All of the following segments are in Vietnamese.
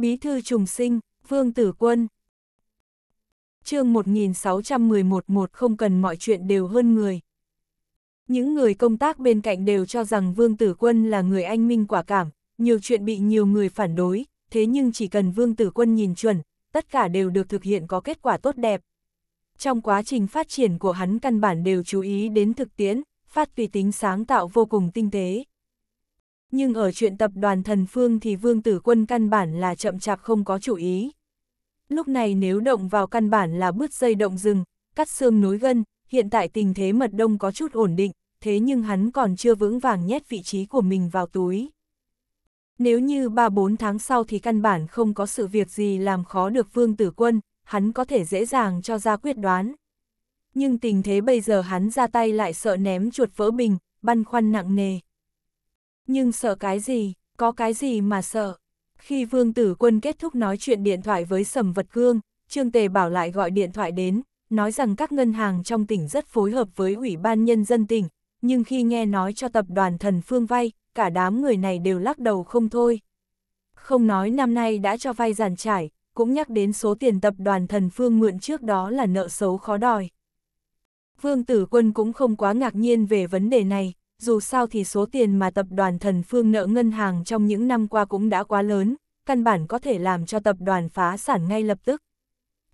Bí thư trùng sinh, Vương Tử Quân. chương 1611 một không cần mọi chuyện đều hơn người. Những người công tác bên cạnh đều cho rằng Vương Tử Quân là người anh minh quả cảm, nhiều chuyện bị nhiều người phản đối, thế nhưng chỉ cần Vương Tử Quân nhìn chuẩn, tất cả đều được thực hiện có kết quả tốt đẹp. Trong quá trình phát triển của hắn căn bản đều chú ý đến thực tiễn, phát vì tính sáng tạo vô cùng tinh tế nhưng ở chuyện tập đoàn thần phương thì vương tử quân căn bản là chậm chạp không có chủ ý. Lúc này nếu động vào căn bản là bứt dây động rừng, cắt xương nối gân, hiện tại tình thế mật đông có chút ổn định, thế nhưng hắn còn chưa vững vàng nhét vị trí của mình vào túi. Nếu như 3-4 tháng sau thì căn bản không có sự việc gì làm khó được vương tử quân, hắn có thể dễ dàng cho ra quyết đoán. Nhưng tình thế bây giờ hắn ra tay lại sợ ném chuột vỡ bình, băn khoăn nặng nề. Nhưng sợ cái gì, có cái gì mà sợ. Khi Vương Tử Quân kết thúc nói chuyện điện thoại với Sầm Vật Cương, Trương Tề Bảo lại gọi điện thoại đến, nói rằng các ngân hàng trong tỉnh rất phối hợp với Ủy ban Nhân dân tỉnh, nhưng khi nghe nói cho tập đoàn thần phương vay, cả đám người này đều lắc đầu không thôi. Không nói năm nay đã cho vay giàn trải, cũng nhắc đến số tiền tập đoàn thần phương mượn trước đó là nợ xấu khó đòi. Vương Tử Quân cũng không quá ngạc nhiên về vấn đề này, dù sao thì số tiền mà tập đoàn thần phương nợ ngân hàng trong những năm qua cũng đã quá lớn, căn bản có thể làm cho tập đoàn phá sản ngay lập tức.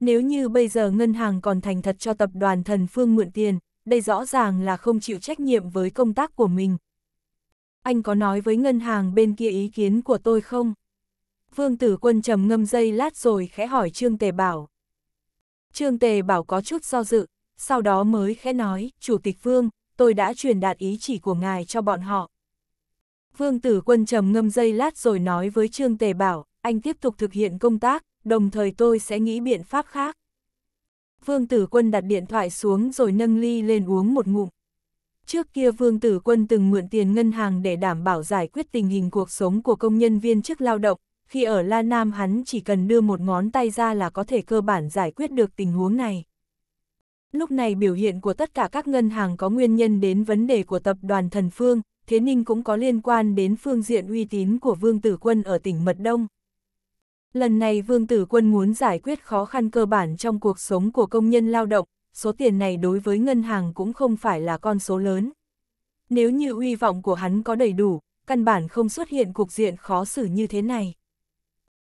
Nếu như bây giờ ngân hàng còn thành thật cho tập đoàn thần phương mượn tiền, đây rõ ràng là không chịu trách nhiệm với công tác của mình. Anh có nói với ngân hàng bên kia ý kiến của tôi không? Vương Tử Quân trầm ngâm dây lát rồi khẽ hỏi Trương Tề Bảo. Trương Tề Bảo có chút do dự, sau đó mới khẽ nói, Chủ tịch Vương, tôi đã truyền đạt ý chỉ của ngài cho bọn họ. Vương Tử Quân trầm ngâm dây lát rồi nói với Trương Tề Bảo, anh tiếp tục thực hiện công tác, đồng thời tôi sẽ nghĩ biện pháp khác. Vương Tử Quân đặt điện thoại xuống rồi nâng ly lên uống một ngụm. Trước kia Vương Tử Quân từng mượn tiền ngân hàng để đảm bảo giải quyết tình hình cuộc sống của công nhân viên chức lao động, khi ở La Nam hắn chỉ cần đưa một ngón tay ra là có thể cơ bản giải quyết được tình huống này. Lúc này biểu hiện của tất cả các ngân hàng có nguyên nhân đến vấn đề của tập đoàn Thần Phương, thế Ninh cũng có liên quan đến phương diện uy tín của Vương Tử Quân ở tỉnh Mật Đông. Lần này Vương Tử Quân muốn giải quyết khó khăn cơ bản trong cuộc sống của công nhân lao động, số tiền này đối với ngân hàng cũng không phải là con số lớn. Nếu như uy vọng của hắn có đầy đủ, căn bản không xuất hiện cục diện khó xử như thế này.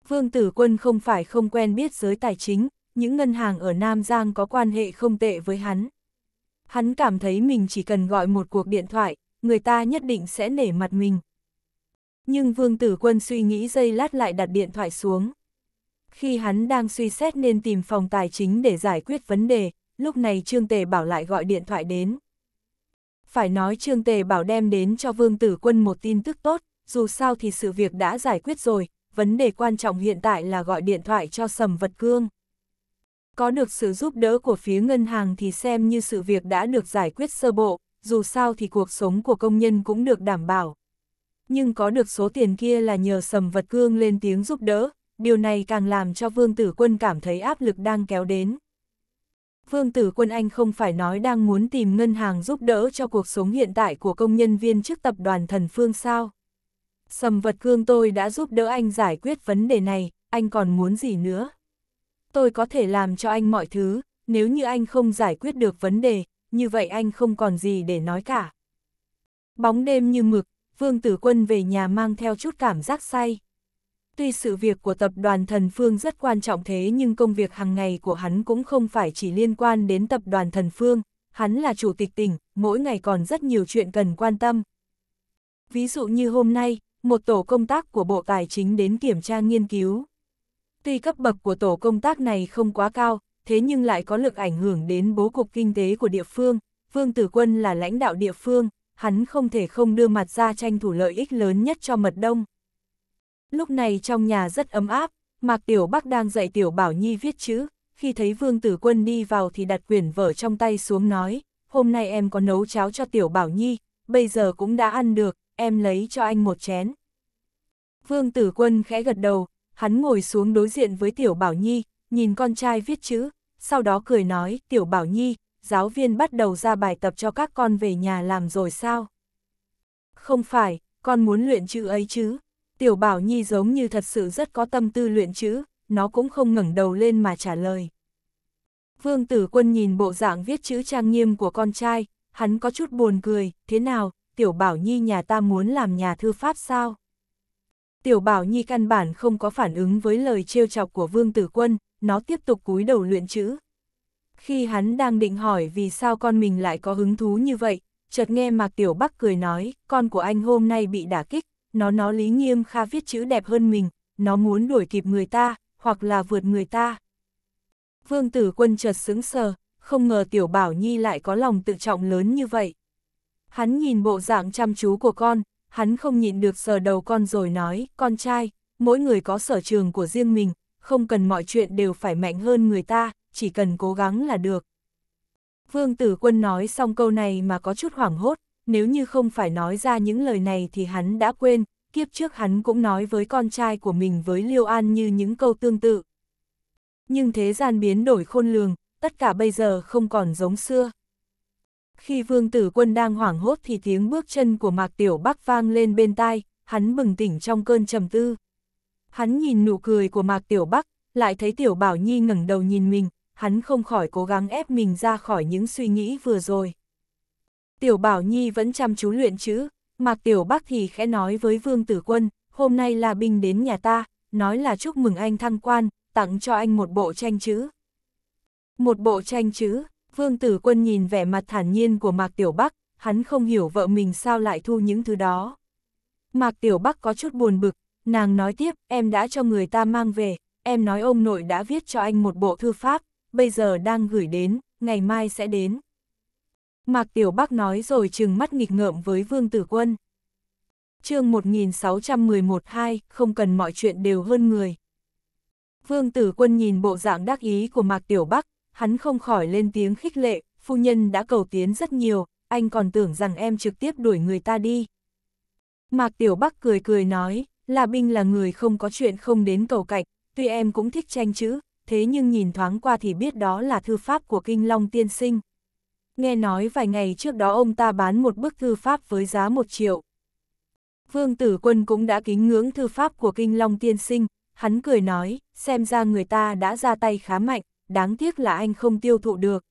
Vương Tử Quân không phải không quen biết giới tài chính, những ngân hàng ở Nam Giang có quan hệ không tệ với hắn. Hắn cảm thấy mình chỉ cần gọi một cuộc điện thoại, người ta nhất định sẽ nể mặt mình. Nhưng Vương Tử Quân suy nghĩ giây lát lại đặt điện thoại xuống. Khi hắn đang suy xét nên tìm phòng tài chính để giải quyết vấn đề, lúc này Trương Tề Bảo lại gọi điện thoại đến. Phải nói Trương Tề Bảo đem đến cho Vương Tử Quân một tin tức tốt, dù sao thì sự việc đã giải quyết rồi, vấn đề quan trọng hiện tại là gọi điện thoại cho Sầm Vật Cương. Có được sự giúp đỡ của phía ngân hàng thì xem như sự việc đã được giải quyết sơ bộ, dù sao thì cuộc sống của công nhân cũng được đảm bảo. Nhưng có được số tiền kia là nhờ sầm vật cương lên tiếng giúp đỡ, điều này càng làm cho Vương Tử Quân cảm thấy áp lực đang kéo đến. Vương Tử Quân Anh không phải nói đang muốn tìm ngân hàng giúp đỡ cho cuộc sống hiện tại của công nhân viên chức tập đoàn thần phương sao. Sầm vật cương tôi đã giúp đỡ anh giải quyết vấn đề này, anh còn muốn gì nữa? tôi có thể làm cho anh mọi thứ, nếu như anh không giải quyết được vấn đề, như vậy anh không còn gì để nói cả. Bóng đêm như mực, Vương Tử Quân về nhà mang theo chút cảm giác say. Tuy sự việc của tập đoàn Thần Phương rất quan trọng thế nhưng công việc hàng ngày của hắn cũng không phải chỉ liên quan đến tập đoàn Thần Phương, hắn là chủ tịch tỉnh, mỗi ngày còn rất nhiều chuyện cần quan tâm. Ví dụ như hôm nay, một tổ công tác của Bộ Tài chính đến kiểm tra nghiên cứu. Tuy cấp bậc của tổ công tác này không quá cao, thế nhưng lại có lực ảnh hưởng đến bố cục kinh tế của địa phương, Vương Tử Quân là lãnh đạo địa phương, hắn không thể không đưa mặt ra tranh thủ lợi ích lớn nhất cho mật đông. Lúc này trong nhà rất ấm áp, Mạc Tiểu Bắc đang dạy Tiểu Bảo Nhi viết chữ, khi thấy Vương Tử Quân đi vào thì đặt quyển vở trong tay xuống nói, hôm nay em có nấu cháo cho Tiểu Bảo Nhi, bây giờ cũng đã ăn được, em lấy cho anh một chén. Vương Tử Quân khẽ gật đầu, hắn ngồi xuống đối diện với Tiểu Bảo Nhi, nhìn con trai viết chữ, sau đó cười nói, Tiểu Bảo Nhi, giáo viên bắt đầu ra bài tập cho các con về nhà làm rồi sao? Không phải, con muốn luyện chữ ấy chứ. Tiểu Bảo Nhi giống như thật sự rất có tâm tư luyện chữ, nó cũng không ngẩng đầu lên mà trả lời. Vương Tử Quân nhìn bộ dạng viết chữ trang nghiêm của con trai, hắn có chút buồn cười, thế nào, Tiểu Bảo Nhi nhà ta muốn làm nhà thư pháp sao? Tiểu Bảo Nhi căn bản không có phản ứng với lời trêu chọc của Vương Tử Quân, nó tiếp tục cúi đầu luyện chữ. Khi hắn đang định hỏi vì sao con mình lại có hứng thú như vậy, chợt nghe Mạc Tiểu Bắc cười nói, con của anh hôm nay bị đả kích, nó nó lý nghiêm kha viết chữ đẹp hơn mình, nó muốn đuổi kịp người ta, hoặc là vượt người ta. Vương Tử Quân chợt sững sờ, không ngờ Tiểu Bảo Nhi lại có lòng tự trọng lớn như vậy. Hắn nhìn bộ dạng chăm chú của con, hắn không nhịn được sờ đầu con rồi nói, con trai, mỗi người có sở trường của riêng mình, không cần mọi chuyện đều phải mạnh hơn người ta, chỉ cần cố gắng là được. Vương Tử Quân nói xong câu này mà có chút hoảng hốt, nếu như không phải nói ra những lời này thì hắn đã quên, kiếp trước hắn cũng nói với con trai của mình với Liêu An như những câu tương tự. Nhưng thế gian biến đổi khôn lường, tất cả bây giờ không còn giống xưa. Khi vương tử quân đang hoảng hốt thì tiếng bước chân của Mạc Tiểu Bắc vang lên bên tai, hắn bừng tỉnh trong cơn trầm tư. Hắn nhìn nụ cười của Mạc Tiểu Bắc, lại thấy Tiểu Bảo Nhi ngẩng đầu nhìn mình, hắn không khỏi cố gắng ép mình ra khỏi những suy nghĩ vừa rồi. Tiểu Bảo Nhi vẫn chăm chú luyện chữ, Mạc Tiểu Bắc thì khẽ nói với Vương Tử Quân, hôm nay là binh đến nhà ta, nói là chúc mừng anh thăng quan, tặng cho anh một bộ tranh chữ. Một bộ tranh chữ, Vương Tử Quân nhìn vẻ mặt thản nhiên của Mạc Tiểu Bắc, hắn không hiểu vợ mình sao lại thu những thứ đó. Mạc Tiểu Bắc có chút buồn bực, nàng nói tiếp, em đã cho người ta mang về, em nói ông nội đã viết cho anh một bộ thư pháp, bây giờ đang gửi đến, ngày mai sẽ đến. Mạc Tiểu Bắc nói rồi trừng mắt nghịch ngợm với Vương Tử Quân. chương 1611-2, không cần mọi chuyện đều hơn người. Vương Tử Quân nhìn bộ dạng đắc ý của Mạc Tiểu Bắc, hắn không khỏi lên tiếng khích lệ, phu nhân đã cầu tiến rất nhiều, anh còn tưởng rằng em trực tiếp đuổi người ta đi. Mạc Tiểu Bắc cười cười nói, là binh là người không có chuyện không đến cầu cạnh, tuy em cũng thích tranh chữ, thế nhưng nhìn thoáng qua thì biết đó là thư pháp của Kinh Long Tiên Sinh. Nghe nói vài ngày trước đó ông ta bán một bức thư pháp với giá một triệu. Vương Tử Quân cũng đã kính ngưỡng thư pháp của Kinh Long Tiên Sinh, hắn cười nói, xem ra người ta đã ra tay khá mạnh đáng tiếc là anh không tiêu thụ được.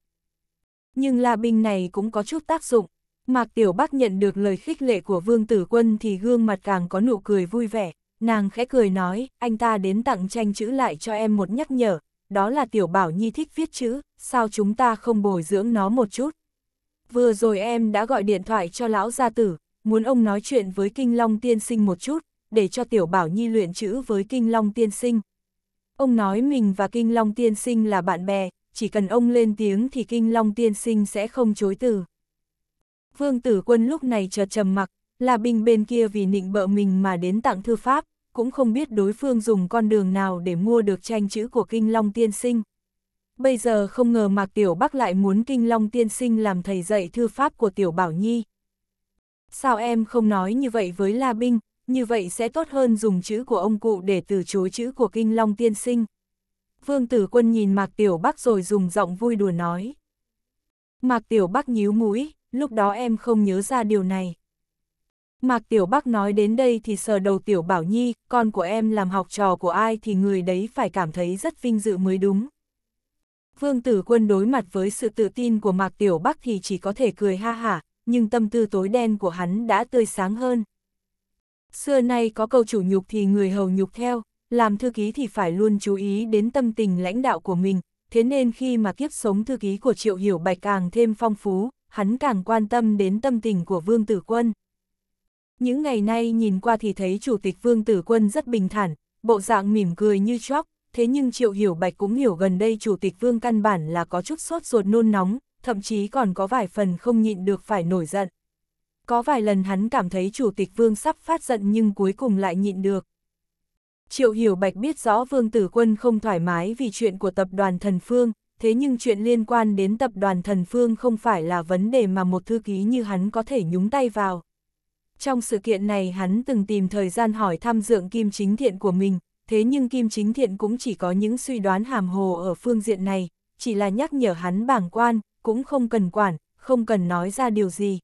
Nhưng la binh này cũng có chút tác dụng. Mạc Tiểu Bắc nhận được lời khích lệ của Vương Tử Quân thì gương mặt càng có nụ cười vui vẻ, nàng khẽ cười nói, anh ta đến tặng tranh chữ lại cho em một nhắc nhở, đó là Tiểu Bảo Nhi thích viết chữ, sao chúng ta không bồi dưỡng nó một chút. Vừa rồi em đã gọi điện thoại cho lão gia tử, muốn ông nói chuyện với Kinh Long Tiên Sinh một chút, để cho Tiểu Bảo Nhi luyện chữ với Kinh Long Tiên Sinh. Ông nói mình và Kinh Long Tiên Sinh là bạn bè, chỉ cần ông lên tiếng thì Kinh Long Tiên Sinh sẽ không chối từ. Vương Tử Quân lúc này chợt trầm mặc, là binh bên kia vì nịnh bợ mình mà đến tặng thư pháp, cũng không biết đối phương dùng con đường nào để mua được tranh chữ của Kinh Long Tiên Sinh. Bây giờ không ngờ Mạc Tiểu Bắc lại muốn Kinh Long Tiên Sinh làm thầy dạy thư pháp của Tiểu Bảo Nhi. Sao em không nói như vậy với La Binh, như vậy sẽ tốt hơn dùng chữ của ông cụ để từ chối chữ của Kinh Long Tiên Sinh. Vương Tử Quân nhìn Mạc Tiểu Bắc rồi dùng giọng vui đùa nói. Mạc Tiểu Bắc nhíu mũi, lúc đó em không nhớ ra điều này. Mạc Tiểu Bắc nói đến đây thì sờ đầu Tiểu Bảo Nhi, con của em làm học trò của ai thì người đấy phải cảm thấy rất vinh dự mới đúng. Vương Tử Quân đối mặt với sự tự tin của Mạc Tiểu Bắc thì chỉ có thể cười ha hả, nhưng tâm tư tối đen của hắn đã tươi sáng hơn. Xưa nay có câu chủ nhục thì người hầu nhục theo, làm thư ký thì phải luôn chú ý đến tâm tình lãnh đạo của mình, thế nên khi mà kiếp sống thư ký của Triệu Hiểu Bạch càng thêm phong phú, hắn càng quan tâm đến tâm tình của Vương Tử Quân. Những ngày nay nhìn qua thì thấy Chủ tịch Vương Tử Quân rất bình thản, bộ dạng mỉm cười như chóc, thế nhưng Triệu Hiểu Bạch cũng hiểu gần đây Chủ tịch Vương căn bản là có chút sốt ruột nôn nóng, thậm chí còn có vài phần không nhịn được phải nổi giận có vài lần hắn cảm thấy chủ tịch vương sắp phát giận nhưng cuối cùng lại nhịn được. Triệu Hiểu Bạch biết rõ Vương Tử Quân không thoải mái vì chuyện của tập đoàn Thần Phương, thế nhưng chuyện liên quan đến tập đoàn Thần Phương không phải là vấn đề mà một thư ký như hắn có thể nhúng tay vào. Trong sự kiện này hắn từng tìm thời gian hỏi thăm dượng Kim Chính Thiện của mình, thế nhưng Kim Chính Thiện cũng chỉ có những suy đoán hàm hồ ở phương diện này, chỉ là nhắc nhở hắn bảng quan, cũng không cần quản, không cần nói ra điều gì.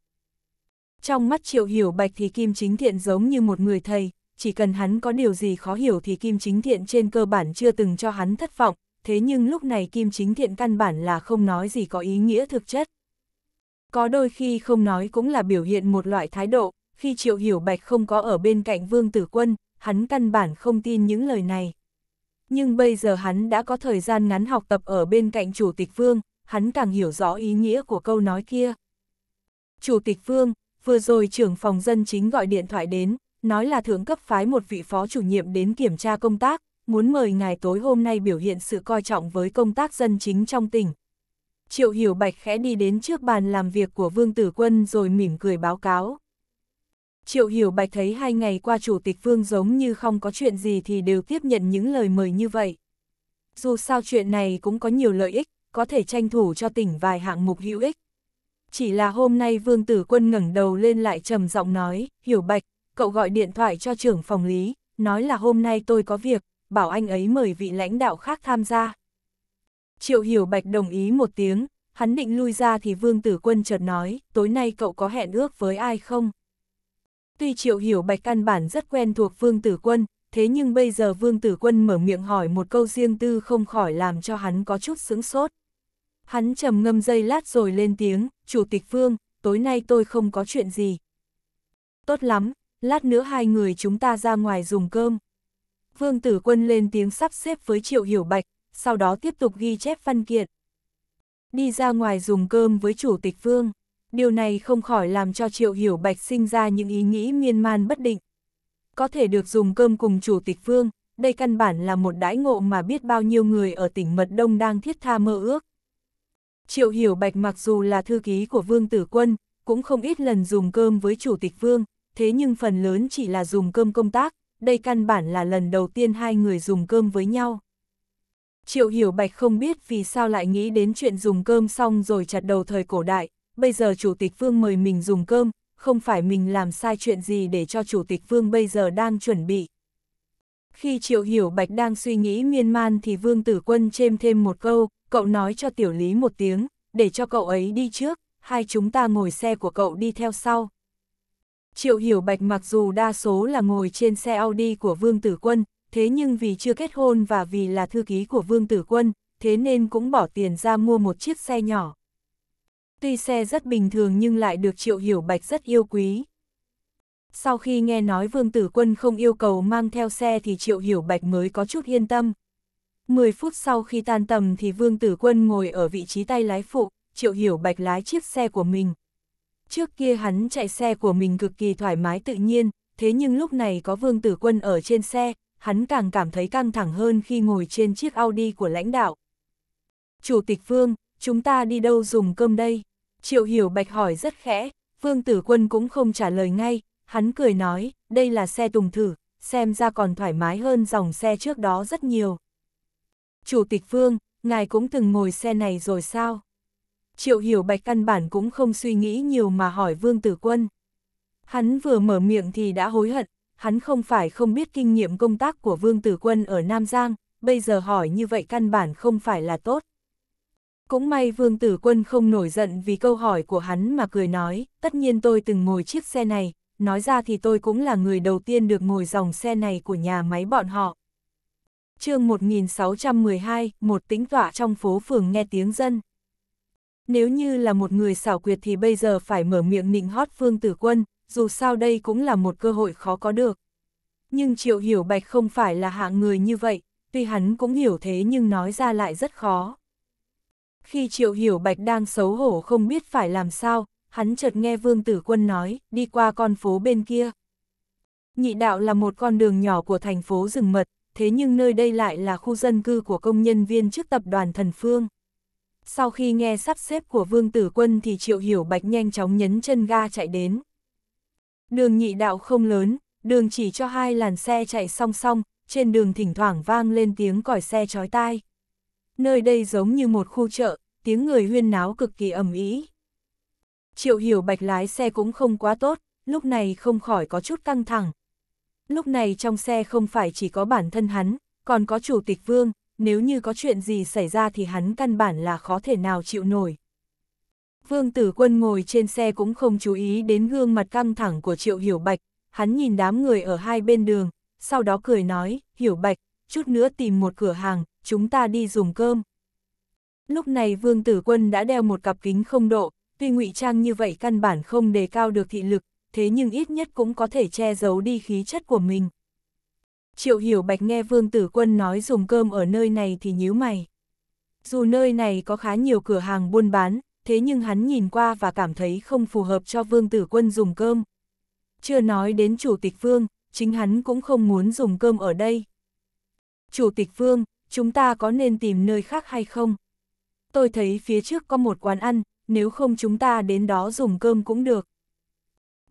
Trong mắt Triệu Hiểu Bạch thì Kim Chính Thiện giống như một người thầy, chỉ cần hắn có điều gì khó hiểu thì Kim Chính Thiện trên cơ bản chưa từng cho hắn thất vọng, thế nhưng lúc này Kim Chính Thiện căn bản là không nói gì có ý nghĩa thực chất. Có đôi khi không nói cũng là biểu hiện một loại thái độ, khi Triệu Hiểu Bạch không có ở bên cạnh Vương Tử Quân, hắn căn bản không tin những lời này. Nhưng bây giờ hắn đã có thời gian ngắn học tập ở bên cạnh Chủ tịch Vương, hắn càng hiểu rõ ý nghĩa của câu nói kia. Chủ tịch Vương, vừa rồi trưởng phòng dân chính gọi điện thoại đến, nói là thượng cấp phái một vị phó chủ nhiệm đến kiểm tra công tác, muốn mời ngài tối hôm nay biểu hiện sự coi trọng với công tác dân chính trong tỉnh. Triệu Hiểu Bạch khẽ đi đến trước bàn làm việc của Vương Tử Quân rồi mỉm cười báo cáo. Triệu Hiểu Bạch thấy hai ngày qua Chủ tịch Vương giống như không có chuyện gì thì đều tiếp nhận những lời mời như vậy. Dù sao chuyện này cũng có nhiều lợi ích, có thể tranh thủ cho tỉnh vài hạng mục hữu ích chỉ là hôm nay Vương Tử Quân ngẩng đầu lên lại trầm giọng nói, hiểu bạch, cậu gọi điện thoại cho trưởng phòng lý, nói là hôm nay tôi có việc, bảo anh ấy mời vị lãnh đạo khác tham gia. Triệu hiểu bạch đồng ý một tiếng, hắn định lui ra thì Vương Tử Quân chợt nói, tối nay cậu có hẹn ước với ai không? Tuy Triệu Hiểu Bạch căn bản rất quen thuộc Vương Tử Quân, thế nhưng bây giờ Vương Tử Quân mở miệng hỏi một câu riêng tư không khỏi làm cho hắn có chút sững sốt. Hắn trầm ngâm dây lát rồi lên tiếng, Chủ tịch Phương, tối nay tôi không có chuyện gì. Tốt lắm, lát nữa hai người chúng ta ra ngoài dùng cơm. Vương Tử Quân lên tiếng sắp xếp với Triệu Hiểu Bạch, sau đó tiếp tục ghi chép văn kiện. Đi ra ngoài dùng cơm với Chủ tịch Vương, điều này không khỏi làm cho Triệu Hiểu Bạch sinh ra những ý nghĩ miên man bất định. Có thể được dùng cơm cùng Chủ tịch Vương, đây căn bản là một đãi ngộ mà biết bao nhiêu người ở tỉnh Mật Đông đang thiết tha mơ ước. Triệu Hiểu Bạch mặc dù là thư ký của Vương Tử Quân, cũng không ít lần dùng cơm với Chủ tịch Vương, thế nhưng phần lớn chỉ là dùng cơm công tác, đây căn bản là lần đầu tiên hai người dùng cơm với nhau. Triệu Hiểu Bạch không biết vì sao lại nghĩ đến chuyện dùng cơm xong rồi chặt đầu thời cổ đại, bây giờ Chủ tịch Vương mời mình dùng cơm, không phải mình làm sai chuyện gì để cho Chủ tịch Vương bây giờ đang chuẩn bị. Khi Triệu Hiểu Bạch đang suy nghĩ miên man thì Vương Tử Quân chêm thêm một câu, cậu nói cho tiểu lý một tiếng, để cho cậu ấy đi trước, hai chúng ta ngồi xe của cậu đi theo sau. Triệu Hiểu Bạch mặc dù đa số là ngồi trên xe Audi của Vương Tử Quân, thế nhưng vì chưa kết hôn và vì là thư ký của Vương Tử Quân, thế nên cũng bỏ tiền ra mua một chiếc xe nhỏ. Tuy xe rất bình thường nhưng lại được Triệu Hiểu Bạch rất yêu quý. Sau khi nghe nói Vương Tử Quân không yêu cầu mang theo xe thì Triệu Hiểu Bạch mới có chút yên tâm. 10 phút sau khi tan tầm thì Vương Tử Quân ngồi ở vị trí tay lái phụ, Triệu Hiểu Bạch lái chiếc xe của mình. Trước kia hắn chạy xe của mình cực kỳ thoải mái tự nhiên, thế nhưng lúc này có Vương Tử Quân ở trên xe, hắn càng cảm thấy căng thẳng hơn khi ngồi trên chiếc Audi của lãnh đạo. Chủ tịch Vương, chúng ta đi đâu dùng cơm đây? Triệu Hiểu Bạch hỏi rất khẽ, Vương Tử Quân cũng không trả lời ngay, hắn cười nói, đây là xe tùng thử, xem ra còn thoải mái hơn dòng xe trước đó rất nhiều. Chủ tịch Vương, ngài cũng từng ngồi xe này rồi sao? Triệu hiểu bạch căn bản cũng không suy nghĩ nhiều mà hỏi Vương Tử Quân. Hắn vừa mở miệng thì đã hối hận, hắn không phải không biết kinh nghiệm công tác của Vương Tử Quân ở Nam Giang, bây giờ hỏi như vậy căn bản không phải là tốt. Cũng may Vương Tử Quân không nổi giận vì câu hỏi của hắn mà cười nói, tất nhiên tôi từng ngồi chiếc xe này, nói ra thì tôi cũng là người đầu tiên được ngồi dòng xe này của nhà máy bọn họ chương 1612, một tính tọa trong phố phường nghe tiếng dân. Nếu như là một người xảo quyệt thì bây giờ phải mở miệng nịnh hót phương tử quân, dù sao đây cũng là một cơ hội khó có được. Nhưng Triệu Hiểu Bạch không phải là hạng người như vậy, tuy hắn cũng hiểu thế nhưng nói ra lại rất khó. Khi Triệu Hiểu Bạch đang xấu hổ không biết phải làm sao, hắn chợt nghe Vương Tử Quân nói, đi qua con phố bên kia. Nhị đạo là một con đường nhỏ của thành phố rừng mật, thế nhưng nơi đây lại là khu dân cư của công nhân viên trước tập đoàn Thần Phương. Sau khi nghe sắp xếp của Vương Tử Quân thì Triệu Hiểu Bạch nhanh chóng nhấn chân ga chạy đến. Đường nhị đạo không lớn, đường chỉ cho hai làn xe chạy song song, trên đường thỉnh thoảng vang lên tiếng còi xe chói tai. Nơi đây giống như một khu chợ, tiếng người huyên náo cực kỳ ầm ĩ. Triệu Hiểu Bạch lái xe cũng không quá tốt, lúc này không khỏi có chút căng thẳng, Lúc này trong xe không phải chỉ có bản thân hắn, còn có chủ tịch vương, nếu như có chuyện gì xảy ra thì hắn căn bản là khó thể nào chịu nổi. Vương tử quân ngồi trên xe cũng không chú ý đến gương mặt căng thẳng của Triệu Hiểu Bạch, hắn nhìn đám người ở hai bên đường, sau đó cười nói, Hiểu Bạch, chút nữa tìm một cửa hàng, chúng ta đi dùng cơm. Lúc này Vương tử quân đã đeo một cặp kính không độ, tuy ngụy trang như vậy căn bản không đề cao được thị lực, thế nhưng ít nhất cũng có thể che giấu đi khí chất của mình. Triệu Hiểu Bạch nghe Vương Tử Quân nói dùng cơm ở nơi này thì nhíu mày. Dù nơi này có khá nhiều cửa hàng buôn bán, thế nhưng hắn nhìn qua và cảm thấy không phù hợp cho Vương Tử Quân dùng cơm. Chưa nói đến Chủ tịch Vương, chính hắn cũng không muốn dùng cơm ở đây. Chủ tịch Vương, chúng ta có nên tìm nơi khác hay không? Tôi thấy phía trước có một quán ăn, nếu không chúng ta đến đó dùng cơm cũng được.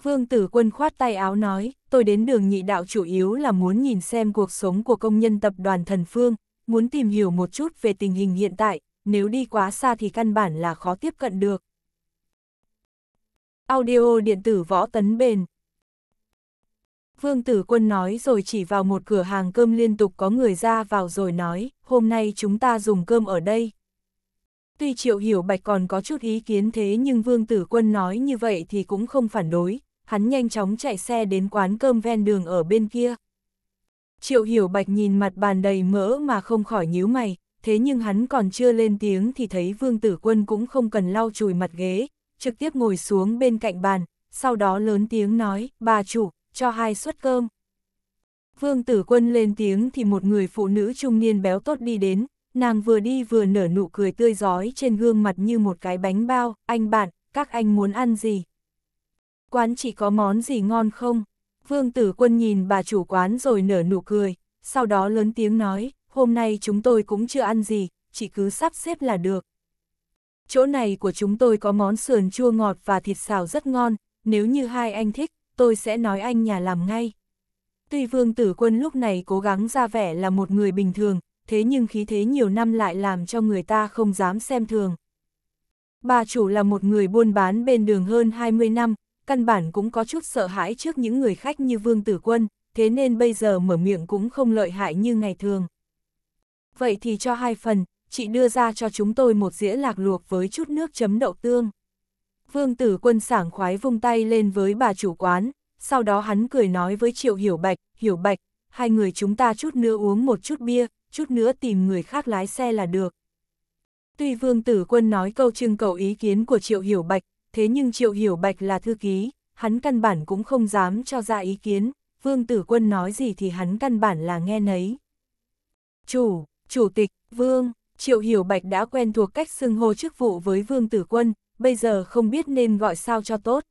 Vương Tử Quân khoát tay áo nói, tôi đến đường nhị đạo chủ yếu là muốn nhìn xem cuộc sống của công nhân tập đoàn Thần Phương, muốn tìm hiểu một chút về tình hình hiện tại, nếu đi quá xa thì căn bản là khó tiếp cận được. Audio điện tử võ tấn bền Vương Tử Quân nói rồi chỉ vào một cửa hàng cơm liên tục có người ra vào rồi nói, hôm nay chúng ta dùng cơm ở đây. Tuy Triệu Hiểu Bạch còn có chút ý kiến thế nhưng Vương Tử Quân nói như vậy thì cũng không phản đối, hắn nhanh chóng chạy xe đến quán cơm ven đường ở bên kia. Triệu Hiểu Bạch nhìn mặt bàn đầy mỡ mà không khỏi nhíu mày, thế nhưng hắn còn chưa lên tiếng thì thấy Vương Tử Quân cũng không cần lau chùi mặt ghế, trực tiếp ngồi xuống bên cạnh bàn, sau đó lớn tiếng nói, bà chủ, cho hai suất cơm. Vương Tử Quân lên tiếng thì một người phụ nữ trung niên béo tốt đi đến, nàng vừa đi vừa nở nụ cười tươi giói trên gương mặt như một cái bánh bao, anh bạn, các anh muốn ăn gì, quán chỉ có món gì ngon không? Vương tử quân nhìn bà chủ quán rồi nở nụ cười, sau đó lớn tiếng nói, hôm nay chúng tôi cũng chưa ăn gì, chỉ cứ sắp xếp là được. Chỗ này của chúng tôi có món sườn chua ngọt và thịt xào rất ngon, nếu như hai anh thích, tôi sẽ nói anh nhà làm ngay. Tuy vương tử quân lúc này cố gắng ra vẻ là một người bình thường, thế nhưng khí thế nhiều năm lại làm cho người ta không dám xem thường. Bà chủ là một người buôn bán bên đường hơn 20 năm, căn bản cũng có chút sợ hãi trước những người khách như Vương Tử Quân, thế nên bây giờ mở miệng cũng không lợi hại như ngày thường. Vậy thì cho hai phần, chị đưa ra cho chúng tôi một dĩa lạc luộc với chút nước chấm đậu tương. Vương Tử Quân sảng khoái vung tay lên với bà chủ quán, sau đó hắn cười nói với Triệu Hiểu Bạch, Hiểu Bạch, hai người chúng ta chút nữa uống một chút bia, chút nữa tìm người khác lái xe là được. Tuy Vương Tử Quân nói câu trưng cầu ý kiến của Triệu Hiểu Bạch, thế nhưng Triệu Hiểu Bạch là thư ký, hắn căn bản cũng không dám cho ra ý kiến, Vương Tử Quân nói gì thì hắn căn bản là nghe nấy. Chủ, Chủ tịch, Vương, Triệu Hiểu Bạch đã quen thuộc cách xưng hô chức vụ với Vương Tử Quân, bây giờ không biết nên gọi sao cho tốt.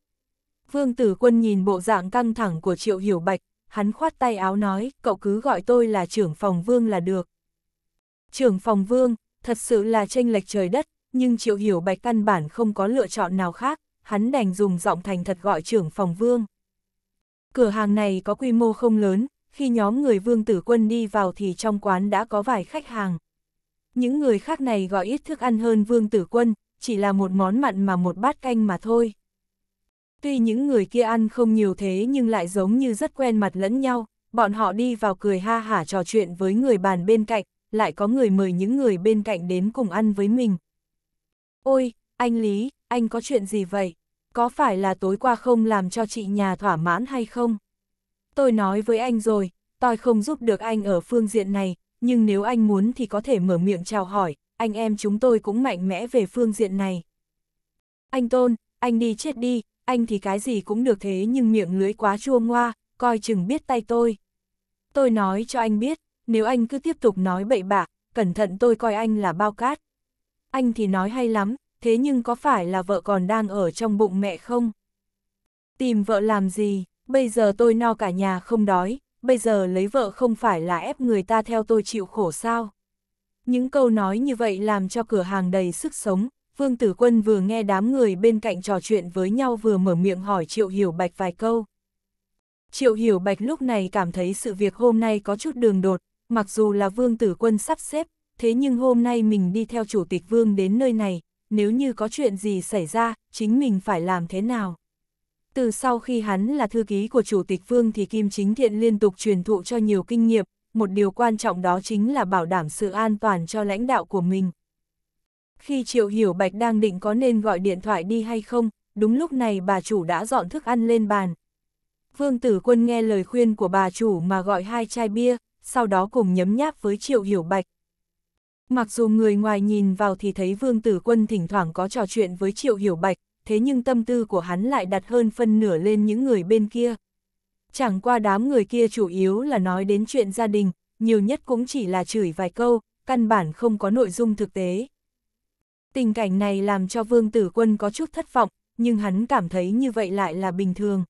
Vương Tử Quân nhìn bộ dạng căng thẳng của Triệu Hiểu Bạch, hắn khoát tay áo nói, cậu cứ gọi tôi là trưởng phòng Vương là được. Trưởng phòng Vương, thật sự là tranh lệch trời đất, nhưng Triệu Hiểu Bạch căn bản không có lựa chọn nào khác, hắn đành dùng giọng thành thật gọi trưởng phòng vương. Cửa hàng này có quy mô không lớn, khi nhóm người vương tử quân đi vào thì trong quán đã có vài khách hàng. Những người khác này gọi ít thức ăn hơn vương tử quân, chỉ là một món mặn mà một bát canh mà thôi. Tuy những người kia ăn không nhiều thế nhưng lại giống như rất quen mặt lẫn nhau, bọn họ đi vào cười ha hả trò chuyện với người bàn bên cạnh, lại có người mời những người bên cạnh đến cùng ăn với mình, Ôi, anh Lý, anh có chuyện gì vậy? Có phải là tối qua không làm cho chị nhà thỏa mãn hay không? Tôi nói với anh rồi, tôi không giúp được anh ở phương diện này, nhưng nếu anh muốn thì có thể mở miệng chào hỏi, anh em chúng tôi cũng mạnh mẽ về phương diện này. Anh Tôn, anh đi chết đi, anh thì cái gì cũng được thế nhưng miệng lưỡi quá chua ngoa, coi chừng biết tay tôi. Tôi nói cho anh biết, nếu anh cứ tiếp tục nói bậy bạ, cẩn thận tôi coi anh là bao cát anh thì nói hay lắm, thế nhưng có phải là vợ còn đang ở trong bụng mẹ không? Tìm vợ làm gì, bây giờ tôi no cả nhà không đói, bây giờ lấy vợ không phải là ép người ta theo tôi chịu khổ sao? Những câu nói như vậy làm cho cửa hàng đầy sức sống, Vương Tử Quân vừa nghe đám người bên cạnh trò chuyện với nhau vừa mở miệng hỏi Triệu Hiểu Bạch vài câu. Triệu Hiểu Bạch lúc này cảm thấy sự việc hôm nay có chút đường đột, mặc dù là Vương Tử Quân sắp xếp, thế nhưng hôm nay mình đi theo chủ tịch vương đến nơi này, nếu như có chuyện gì xảy ra, chính mình phải làm thế nào. Từ sau khi hắn là thư ký của chủ tịch vương thì Kim Chính Thiện liên tục truyền thụ cho nhiều kinh nghiệm, một điều quan trọng đó chính là bảo đảm sự an toàn cho lãnh đạo của mình. Khi Triệu Hiểu Bạch đang định có nên gọi điện thoại đi hay không, đúng lúc này bà chủ đã dọn thức ăn lên bàn. Vương Tử Quân nghe lời khuyên của bà chủ mà gọi hai chai bia, sau đó cùng nhấm nháp với Triệu Hiểu Bạch, Mặc dù người ngoài nhìn vào thì thấy Vương Tử Quân thỉnh thoảng có trò chuyện với Triệu Hiểu Bạch, thế nhưng tâm tư của hắn lại đặt hơn phân nửa lên những người bên kia. Chẳng qua đám người kia chủ yếu là nói đến chuyện gia đình, nhiều nhất cũng chỉ là chửi vài câu, căn bản không có nội dung thực tế. Tình cảnh này làm cho Vương Tử Quân có chút thất vọng, nhưng hắn cảm thấy như vậy lại là bình thường.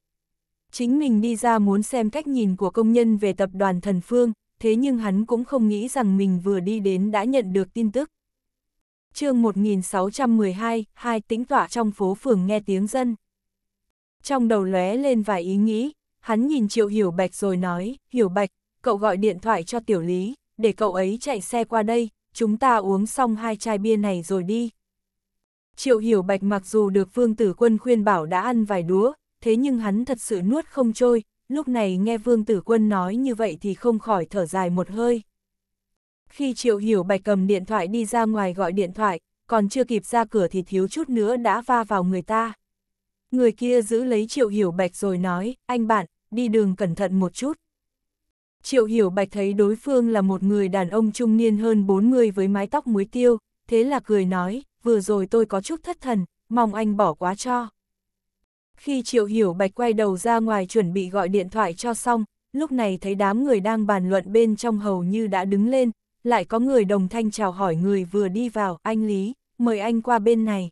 Chính mình đi ra muốn xem cách nhìn của công nhân về tập đoàn Thần Phương, thế nhưng hắn cũng không nghĩ rằng mình vừa đi đến đã nhận được tin tức. chương 1612, hai tĩnh tọa trong phố phường nghe tiếng dân. Trong đầu lóe lên vài ý nghĩ, hắn nhìn Triệu Hiểu Bạch rồi nói, Hiểu Bạch, cậu gọi điện thoại cho Tiểu Lý, để cậu ấy chạy xe qua đây, chúng ta uống xong hai chai bia này rồi đi. Triệu Hiểu Bạch mặc dù được Vương Tử Quân khuyên bảo đã ăn vài đúa, thế nhưng hắn thật sự nuốt không trôi, lúc này nghe Vương Tử Quân nói như vậy thì không khỏi thở dài một hơi. Khi Triệu Hiểu Bạch cầm điện thoại đi ra ngoài gọi điện thoại, còn chưa kịp ra cửa thì thiếu chút nữa đã va vào người ta. Người kia giữ lấy Triệu Hiểu Bạch rồi nói, anh bạn, đi đường cẩn thận một chút. Triệu Hiểu Bạch thấy đối phương là một người đàn ông trung niên hơn 40 với mái tóc muối tiêu, thế là cười nói, vừa rồi tôi có chút thất thần, mong anh bỏ quá cho. Khi Triệu Hiểu Bạch quay đầu ra ngoài chuẩn bị gọi điện thoại cho xong, lúc này thấy đám người đang bàn luận bên trong hầu như đã đứng lên, lại có người đồng thanh chào hỏi người vừa đi vào, anh Lý, mời anh qua bên này.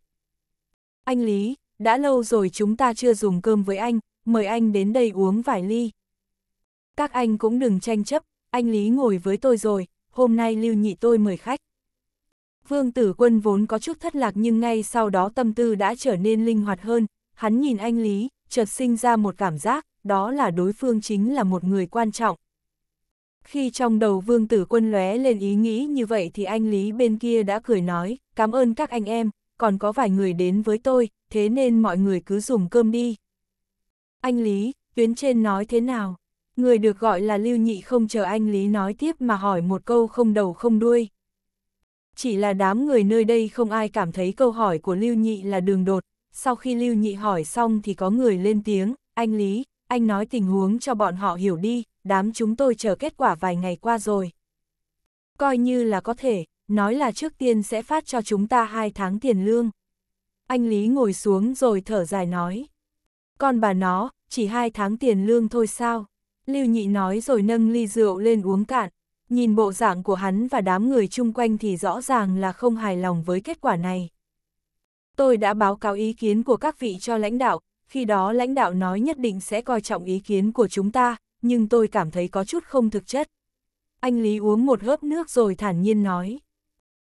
Anh Lý, đã lâu rồi chúng ta chưa dùng cơm với anh, mời anh đến đây uống vài ly. Các anh cũng đừng tranh chấp, anh Lý ngồi với tôi rồi, hôm nay lưu nhị tôi mời khách. Vương tử quân vốn có chút thất lạc nhưng ngay sau đó tâm tư đã trở nên linh hoạt hơn, Hắn nhìn anh Lý, chợt sinh ra một cảm giác, đó là đối phương chính là một người quan trọng. Khi trong đầu vương tử quân lóe lên ý nghĩ như vậy thì anh Lý bên kia đã cười nói, cảm ơn các anh em, còn có vài người đến với tôi, thế nên mọi người cứ dùng cơm đi. Anh Lý, tuyến trên nói thế nào? Người được gọi là lưu nhị không chờ anh Lý nói tiếp mà hỏi một câu không đầu không đuôi. Chỉ là đám người nơi đây không ai cảm thấy câu hỏi của lưu nhị là đường đột, sau khi Lưu Nhị hỏi xong thì có người lên tiếng, anh Lý, anh nói tình huống cho bọn họ hiểu đi, đám chúng tôi chờ kết quả vài ngày qua rồi. Coi như là có thể, nói là trước tiên sẽ phát cho chúng ta hai tháng tiền lương. Anh Lý ngồi xuống rồi thở dài nói. Con bà nó, chỉ hai tháng tiền lương thôi sao? Lưu Nhị nói rồi nâng ly rượu lên uống cạn. Nhìn bộ dạng của hắn và đám người chung quanh thì rõ ràng là không hài lòng với kết quả này. Tôi đã báo cáo ý kiến của các vị cho lãnh đạo, khi đó lãnh đạo nói nhất định sẽ coi trọng ý kiến của chúng ta, nhưng tôi cảm thấy có chút không thực chất. Anh Lý uống một hớp nước rồi thản nhiên nói.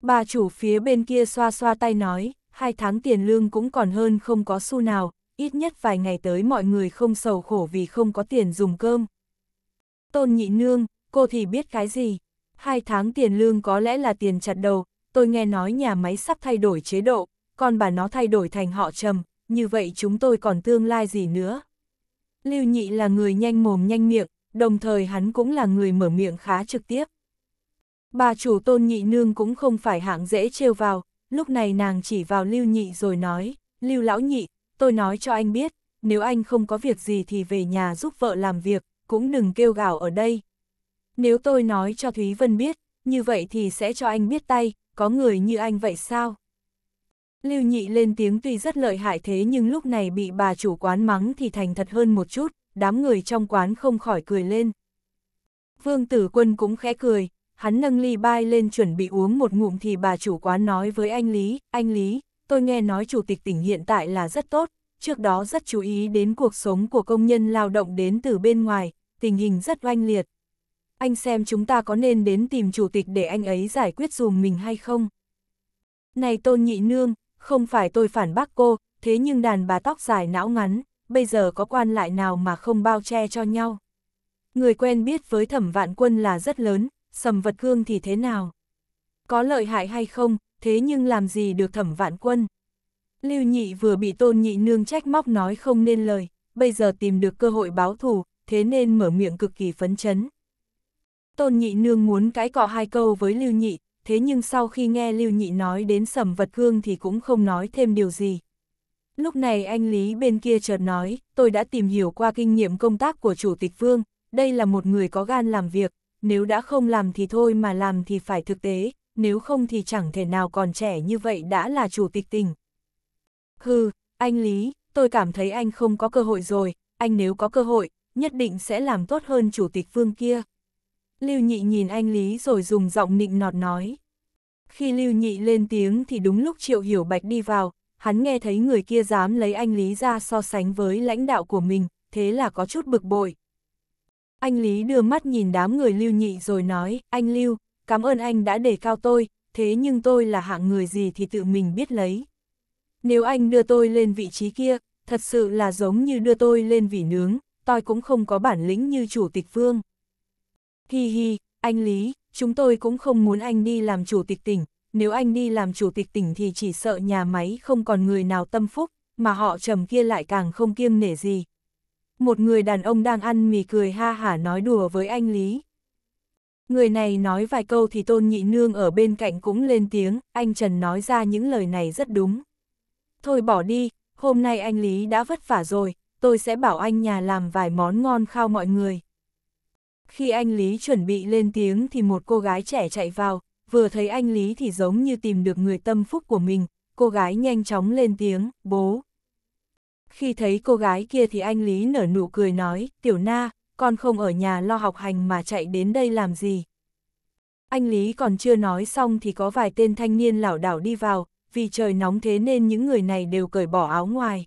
Bà chủ phía bên kia xoa xoa tay nói, hai tháng tiền lương cũng còn hơn không có xu nào, ít nhất vài ngày tới mọi người không sầu khổ vì không có tiền dùng cơm. Tôn nhị nương, cô thì biết cái gì? Hai tháng tiền lương có lẽ là tiền chặt đầu, tôi nghe nói nhà máy sắp thay đổi chế độ, còn bà nó thay đổi thành họ trầm, như vậy chúng tôi còn tương lai gì nữa. Lưu Nhị là người nhanh mồm nhanh miệng, đồng thời hắn cũng là người mở miệng khá trực tiếp. Bà chủ tôn nhị nương cũng không phải hạng dễ trêu vào, lúc này nàng chỉ vào Lưu Nhị rồi nói, Lưu Lão Nhị, tôi nói cho anh biết, nếu anh không có việc gì thì về nhà giúp vợ làm việc, cũng đừng kêu gào ở đây. Nếu tôi nói cho Thúy Vân biết, như vậy thì sẽ cho anh biết tay, có người như anh vậy sao? Lưu Nhị lên tiếng tuy rất lợi hại thế nhưng lúc này bị bà chủ quán mắng thì thành thật hơn một chút, đám người trong quán không khỏi cười lên. Vương Tử Quân cũng khẽ cười, hắn nâng ly bai lên chuẩn bị uống một ngụm thì bà chủ quán nói với anh Lý, anh Lý, tôi nghe nói chủ tịch tỉnh hiện tại là rất tốt, trước đó rất chú ý đến cuộc sống của công nhân lao động đến từ bên ngoài, tình hình rất oanh liệt. Anh xem chúng ta có nên đến tìm chủ tịch để anh ấy giải quyết dùm mình hay không? Này Tôn Nhị Nương, không phải tôi phản bác cô, thế nhưng đàn bà tóc dài não ngắn, bây giờ có quan lại nào mà không bao che cho nhau. Người quen biết với thẩm vạn quân là rất lớn, sầm vật cương thì thế nào? Có lợi hại hay không, thế nhưng làm gì được thẩm vạn quân? Lưu nhị vừa bị tôn nhị nương trách móc nói không nên lời, bây giờ tìm được cơ hội báo thù, thế nên mở miệng cực kỳ phấn chấn. Tôn nhị nương muốn cãi cọ hai câu với lưu nhị, thế nhưng sau khi nghe Lưu Nhị nói đến sầm vật gương thì cũng không nói thêm điều gì. Lúc này anh Lý bên kia chợt nói, tôi đã tìm hiểu qua kinh nghiệm công tác của Chủ tịch Vương, đây là một người có gan làm việc, nếu đã không làm thì thôi mà làm thì phải thực tế, nếu không thì chẳng thể nào còn trẻ như vậy đã là Chủ tịch tỉnh. Hừ, anh Lý, tôi cảm thấy anh không có cơ hội rồi, anh nếu có cơ hội, nhất định sẽ làm tốt hơn Chủ tịch Vương kia. Lưu Nhị nhìn anh Lý rồi dùng giọng nịnh nọt nói. Khi Lưu Nhị lên tiếng thì đúng lúc Triệu Hiểu Bạch đi vào, hắn nghe thấy người kia dám lấy anh Lý ra so sánh với lãnh đạo của mình, thế là có chút bực bội. Anh Lý đưa mắt nhìn đám người Lưu Nhị rồi nói, anh Lưu, cảm ơn anh đã đề cao tôi, thế nhưng tôi là hạng người gì thì tự mình biết lấy. Nếu anh đưa tôi lên vị trí kia, thật sự là giống như đưa tôi lên vỉ nướng, tôi cũng không có bản lĩnh như chủ tịch Phương. Hi hi, anh Lý, chúng tôi cũng không muốn anh đi làm chủ tịch tỉnh, nếu anh đi làm chủ tịch tỉnh thì chỉ sợ nhà máy không còn người nào tâm phúc, mà họ trầm kia lại càng không kiêng nể gì. Một người đàn ông đang ăn mì cười ha hả nói đùa với anh Lý. Người này nói vài câu thì Tôn Nhị Nương ở bên cạnh cũng lên tiếng, anh Trần nói ra những lời này rất đúng. Thôi bỏ đi, hôm nay anh Lý đã vất vả rồi, tôi sẽ bảo anh nhà làm vài món ngon khao mọi người. Khi anh Lý chuẩn bị lên tiếng thì một cô gái trẻ chạy vào, vừa thấy anh Lý thì giống như tìm được người tâm phúc của mình, cô gái nhanh chóng lên tiếng, bố. Khi thấy cô gái kia thì anh Lý nở nụ cười nói, tiểu na, con không ở nhà lo học hành mà chạy đến đây làm gì. Anh Lý còn chưa nói xong thì có vài tên thanh niên lảo đảo đi vào, vì trời nóng thế nên những người này đều cởi bỏ áo ngoài.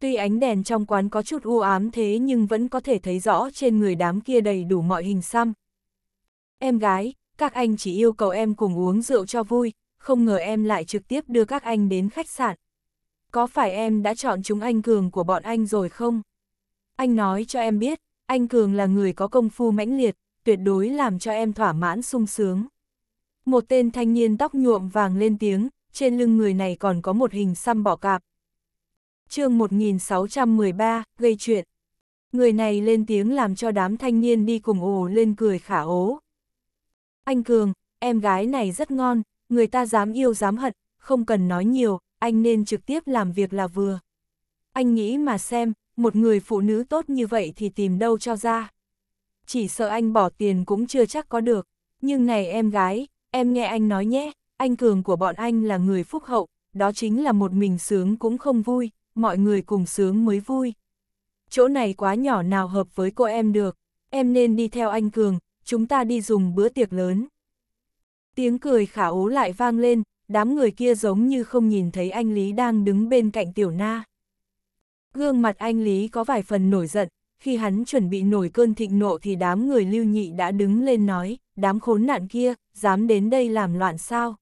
Tuy ánh đèn trong quán có chút u ám thế nhưng vẫn có thể thấy rõ trên người đám kia đầy đủ mọi hình xăm. Em gái, các anh chỉ yêu cầu em cùng uống rượu cho vui, không ngờ em lại trực tiếp đưa các anh đến khách sạn. Có phải em đã chọn chúng anh Cường của bọn anh rồi không? Anh nói cho em biết, anh Cường là người có công phu mãnh liệt, tuyệt đối làm cho em thỏa mãn sung sướng. Một tên thanh niên tóc nhuộm vàng lên tiếng, trên lưng người này còn có một hình xăm bỏ cạp, chương 1613, gây chuyện. Người này lên tiếng làm cho đám thanh niên đi cùng ồ lên cười khả ố. Anh Cường, em gái này rất ngon, người ta dám yêu dám hận, không cần nói nhiều, anh nên trực tiếp làm việc là vừa. Anh nghĩ mà xem, một người phụ nữ tốt như vậy thì tìm đâu cho ra. Chỉ sợ anh bỏ tiền cũng chưa chắc có được, nhưng này em gái, em nghe anh nói nhé, anh Cường của bọn anh là người phúc hậu, đó chính là một mình sướng cũng không vui, mọi người cùng sướng mới vui. Chỗ này quá nhỏ nào hợp với cô em được, em nên đi theo anh Cường, chúng ta đi dùng bữa tiệc lớn. Tiếng cười khả ố lại vang lên, đám người kia giống như không nhìn thấy anh Lý đang đứng bên cạnh tiểu na. Gương mặt anh Lý có vài phần nổi giận, khi hắn chuẩn bị nổi cơn thịnh nộ thì đám người lưu nhị đã đứng lên nói, đám khốn nạn kia, dám đến đây làm loạn sao?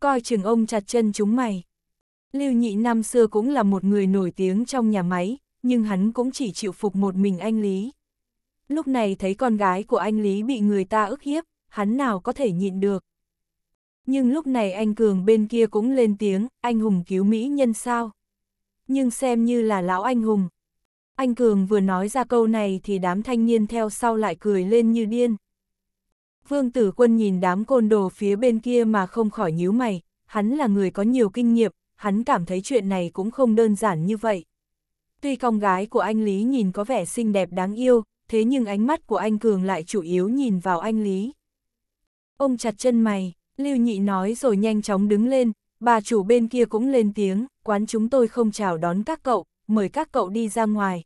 Coi chừng ông chặt chân chúng mày. Lưu Nhị năm xưa cũng là một người nổi tiếng trong nhà máy, nhưng hắn cũng chỉ chịu phục một mình anh Lý. Lúc này thấy con gái của anh Lý bị người ta ức hiếp, hắn nào có thể nhịn được. Nhưng lúc này anh Cường bên kia cũng lên tiếng, anh hùng cứu mỹ nhân sao. Nhưng xem như là lão anh hùng. Anh Cường vừa nói ra câu này thì đám thanh niên theo sau lại cười lên như điên. Vương tử quân nhìn đám côn đồ phía bên kia mà không khỏi nhíu mày, hắn là người có nhiều kinh nghiệm, hắn cảm thấy chuyện này cũng không đơn giản như vậy. Tuy con gái của anh Lý nhìn có vẻ xinh đẹp đáng yêu, thế nhưng ánh mắt của anh Cường lại chủ yếu nhìn vào anh Lý. Ông chặt chân mày, Lưu Nhị nói rồi nhanh chóng đứng lên, bà chủ bên kia cũng lên tiếng, quán chúng tôi không chào đón các cậu, mời các cậu đi ra ngoài.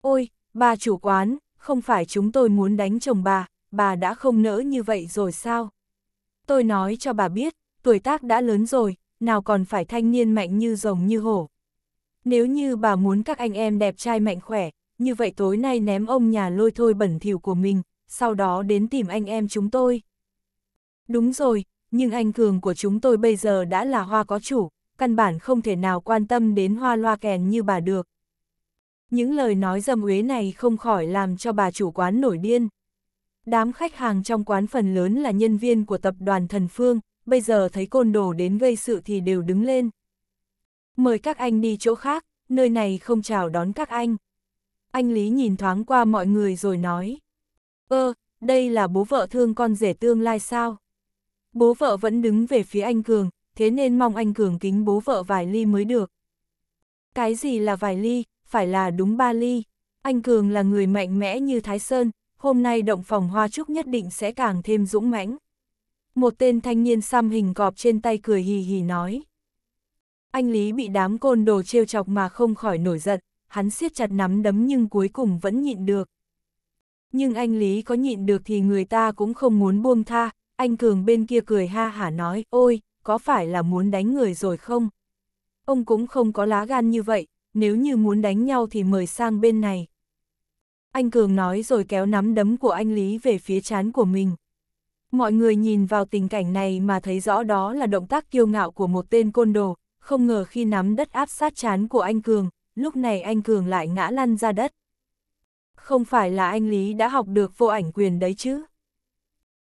Ôi, bà chủ quán, không phải chúng tôi muốn đánh chồng bà, bà đã không nỡ như vậy rồi sao? Tôi nói cho bà biết, tuổi tác đã lớn rồi, nào còn phải thanh niên mạnh như rồng như hổ. Nếu như bà muốn các anh em đẹp trai mạnh khỏe, như vậy tối nay ném ông nhà lôi thôi bẩn thỉu của mình, sau đó đến tìm anh em chúng tôi. Đúng rồi, nhưng anh cường của chúng tôi bây giờ đã là hoa có chủ, căn bản không thể nào quan tâm đến hoa loa kèn như bà được. Những lời nói dâm uế này không khỏi làm cho bà chủ quán nổi điên. Đám khách hàng trong quán phần lớn là nhân viên của tập đoàn Thần Phương, bây giờ thấy côn đồ đến gây sự thì đều đứng lên. Mời các anh đi chỗ khác, nơi này không chào đón các anh. Anh Lý nhìn thoáng qua mọi người rồi nói. Ơ, ờ, đây là bố vợ thương con rể tương lai sao? Bố vợ vẫn đứng về phía anh Cường, thế nên mong anh Cường kính bố vợ vài ly mới được. Cái gì là vài ly, phải là đúng ba ly. Anh Cường là người mạnh mẽ như Thái Sơn, hôm nay động phòng hoa trúc nhất định sẽ càng thêm dũng mãnh một tên thanh niên xăm hình gọp trên tay cười hì hì nói. Anh Lý bị đám côn đồ trêu chọc mà không khỏi nổi giận, hắn siết chặt nắm đấm nhưng cuối cùng vẫn nhịn được. Nhưng anh Lý có nhịn được thì người ta cũng không muốn buông tha, anh Cường bên kia cười ha hả nói, ôi, có phải là muốn đánh người rồi không? Ông cũng không có lá gan như vậy, nếu như muốn đánh nhau thì mời sang bên này. Anh Cường nói rồi kéo nắm đấm của anh Lý về phía chán của mình. Mọi người nhìn vào tình cảnh này mà thấy rõ đó là động tác kiêu ngạo của một tên côn đồ, không ngờ khi nắm đất áp sát chán của anh Cường, lúc này anh Cường lại ngã lăn ra đất. Không phải là anh Lý đã học được vô ảnh quyền đấy chứ?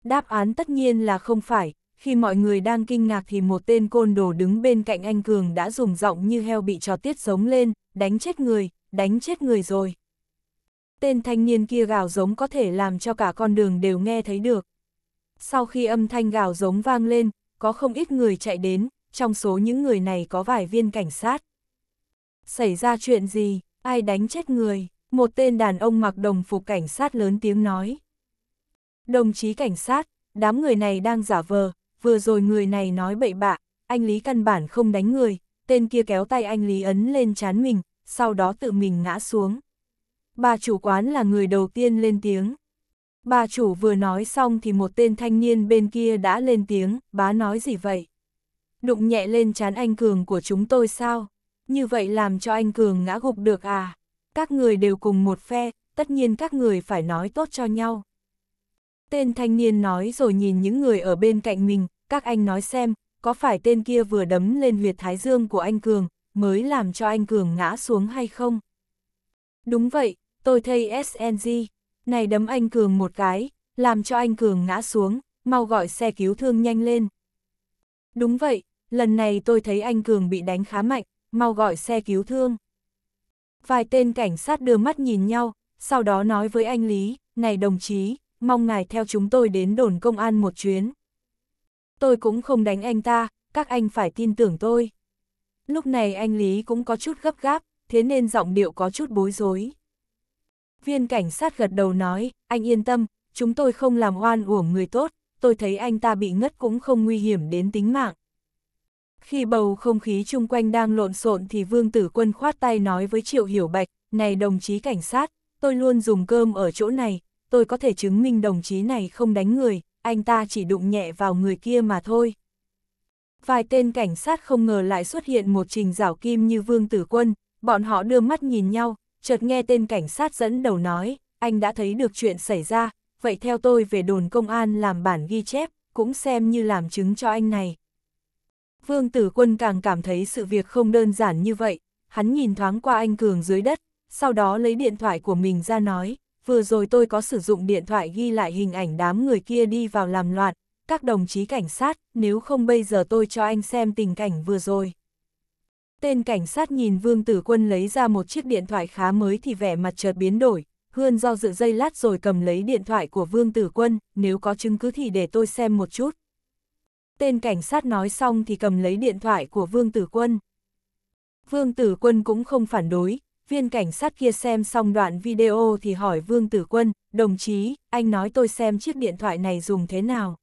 Đáp án tất nhiên là không phải, khi mọi người đang kinh ngạc thì một tên côn đồ đứng bên cạnh anh Cường đã dùng giọng như heo bị trò tiết giống lên, đánh chết người, đánh chết người rồi. Tên thanh niên kia gào giống có thể làm cho cả con đường đều nghe thấy được, sau khi âm thanh gào giống vang lên, có không ít người chạy đến, trong số những người này có vài viên cảnh sát. Xảy ra chuyện gì, ai đánh chết người, một tên đàn ông mặc đồng phục cảnh sát lớn tiếng nói. Đồng chí cảnh sát, đám người này đang giả vờ, vừa rồi người này nói bậy bạ, anh Lý căn bản không đánh người, tên kia kéo tay anh Lý ấn lên chán mình, sau đó tự mình ngã xuống. Bà chủ quán là người đầu tiên lên tiếng. Bà chủ vừa nói xong thì một tên thanh niên bên kia đã lên tiếng, bá nói gì vậy? Đụng nhẹ lên chán anh Cường của chúng tôi sao? Như vậy làm cho anh Cường ngã gục được à? Các người đều cùng một phe, tất nhiên các người phải nói tốt cho nhau. Tên thanh niên nói rồi nhìn những người ở bên cạnh mình, các anh nói xem, có phải tên kia vừa đấm lên huyệt thái dương của anh Cường, mới làm cho anh Cường ngã xuống hay không? Đúng vậy, tôi thấy SNG này đấm anh Cường một cái, làm cho anh Cường ngã xuống, mau gọi xe cứu thương nhanh lên. Đúng vậy, lần này tôi thấy anh Cường bị đánh khá mạnh, mau gọi xe cứu thương. Vài tên cảnh sát đưa mắt nhìn nhau, sau đó nói với anh Lý, này đồng chí, mong ngài theo chúng tôi đến đồn công an một chuyến. Tôi cũng không đánh anh ta, các anh phải tin tưởng tôi. Lúc này anh Lý cũng có chút gấp gáp, thế nên giọng điệu có chút bối rối. Viên cảnh sát gật đầu nói, anh yên tâm, chúng tôi không làm oan uổng người tốt, tôi thấy anh ta bị ngất cũng không nguy hiểm đến tính mạng. Khi bầu không khí chung quanh đang lộn xộn thì Vương Tử Quân khoát tay nói với Triệu Hiểu Bạch, này đồng chí cảnh sát, tôi luôn dùng cơm ở chỗ này, tôi có thể chứng minh đồng chí này không đánh người, anh ta chỉ đụng nhẹ vào người kia mà thôi. Vài tên cảnh sát không ngờ lại xuất hiện một trình Giảo kim như Vương Tử Quân, bọn họ đưa mắt nhìn nhau, chợt nghe tên cảnh sát dẫn đầu nói, anh đã thấy được chuyện xảy ra, vậy theo tôi về đồn công an làm bản ghi chép, cũng xem như làm chứng cho anh này. Vương Tử Quân càng cảm thấy sự việc không đơn giản như vậy, hắn nhìn thoáng qua anh Cường dưới đất, sau đó lấy điện thoại của mình ra nói, vừa rồi tôi có sử dụng điện thoại ghi lại hình ảnh đám người kia đi vào làm loạn, các đồng chí cảnh sát, nếu không bây giờ tôi cho anh xem tình cảnh vừa rồi. Tên cảnh sát nhìn Vương Tử Quân lấy ra một chiếc điện thoại khá mới thì vẻ mặt chợt biến đổi, Hươn do dự dây lát rồi cầm lấy điện thoại của Vương Tử Quân, nếu có chứng cứ thì để tôi xem một chút. Tên cảnh sát nói xong thì cầm lấy điện thoại của Vương Tử Quân. Vương Tử Quân cũng không phản đối, viên cảnh sát kia xem xong đoạn video thì hỏi Vương Tử Quân, đồng chí, anh nói tôi xem chiếc điện thoại này dùng thế nào.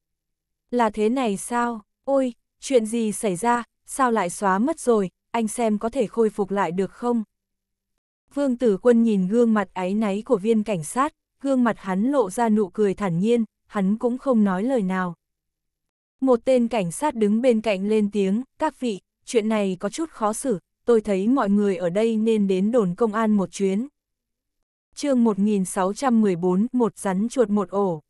Là thế này sao? Ôi, chuyện gì xảy ra? Sao lại xóa mất rồi? anh xem có thể khôi phục lại được không? Vương tử quân nhìn gương mặt áy náy của viên cảnh sát, gương mặt hắn lộ ra nụ cười thản nhiên, hắn cũng không nói lời nào. Một tên cảnh sát đứng bên cạnh lên tiếng, các vị, chuyện này có chút khó xử, tôi thấy mọi người ở đây nên đến đồn công an một chuyến. chương 1614, một rắn chuột một ổ.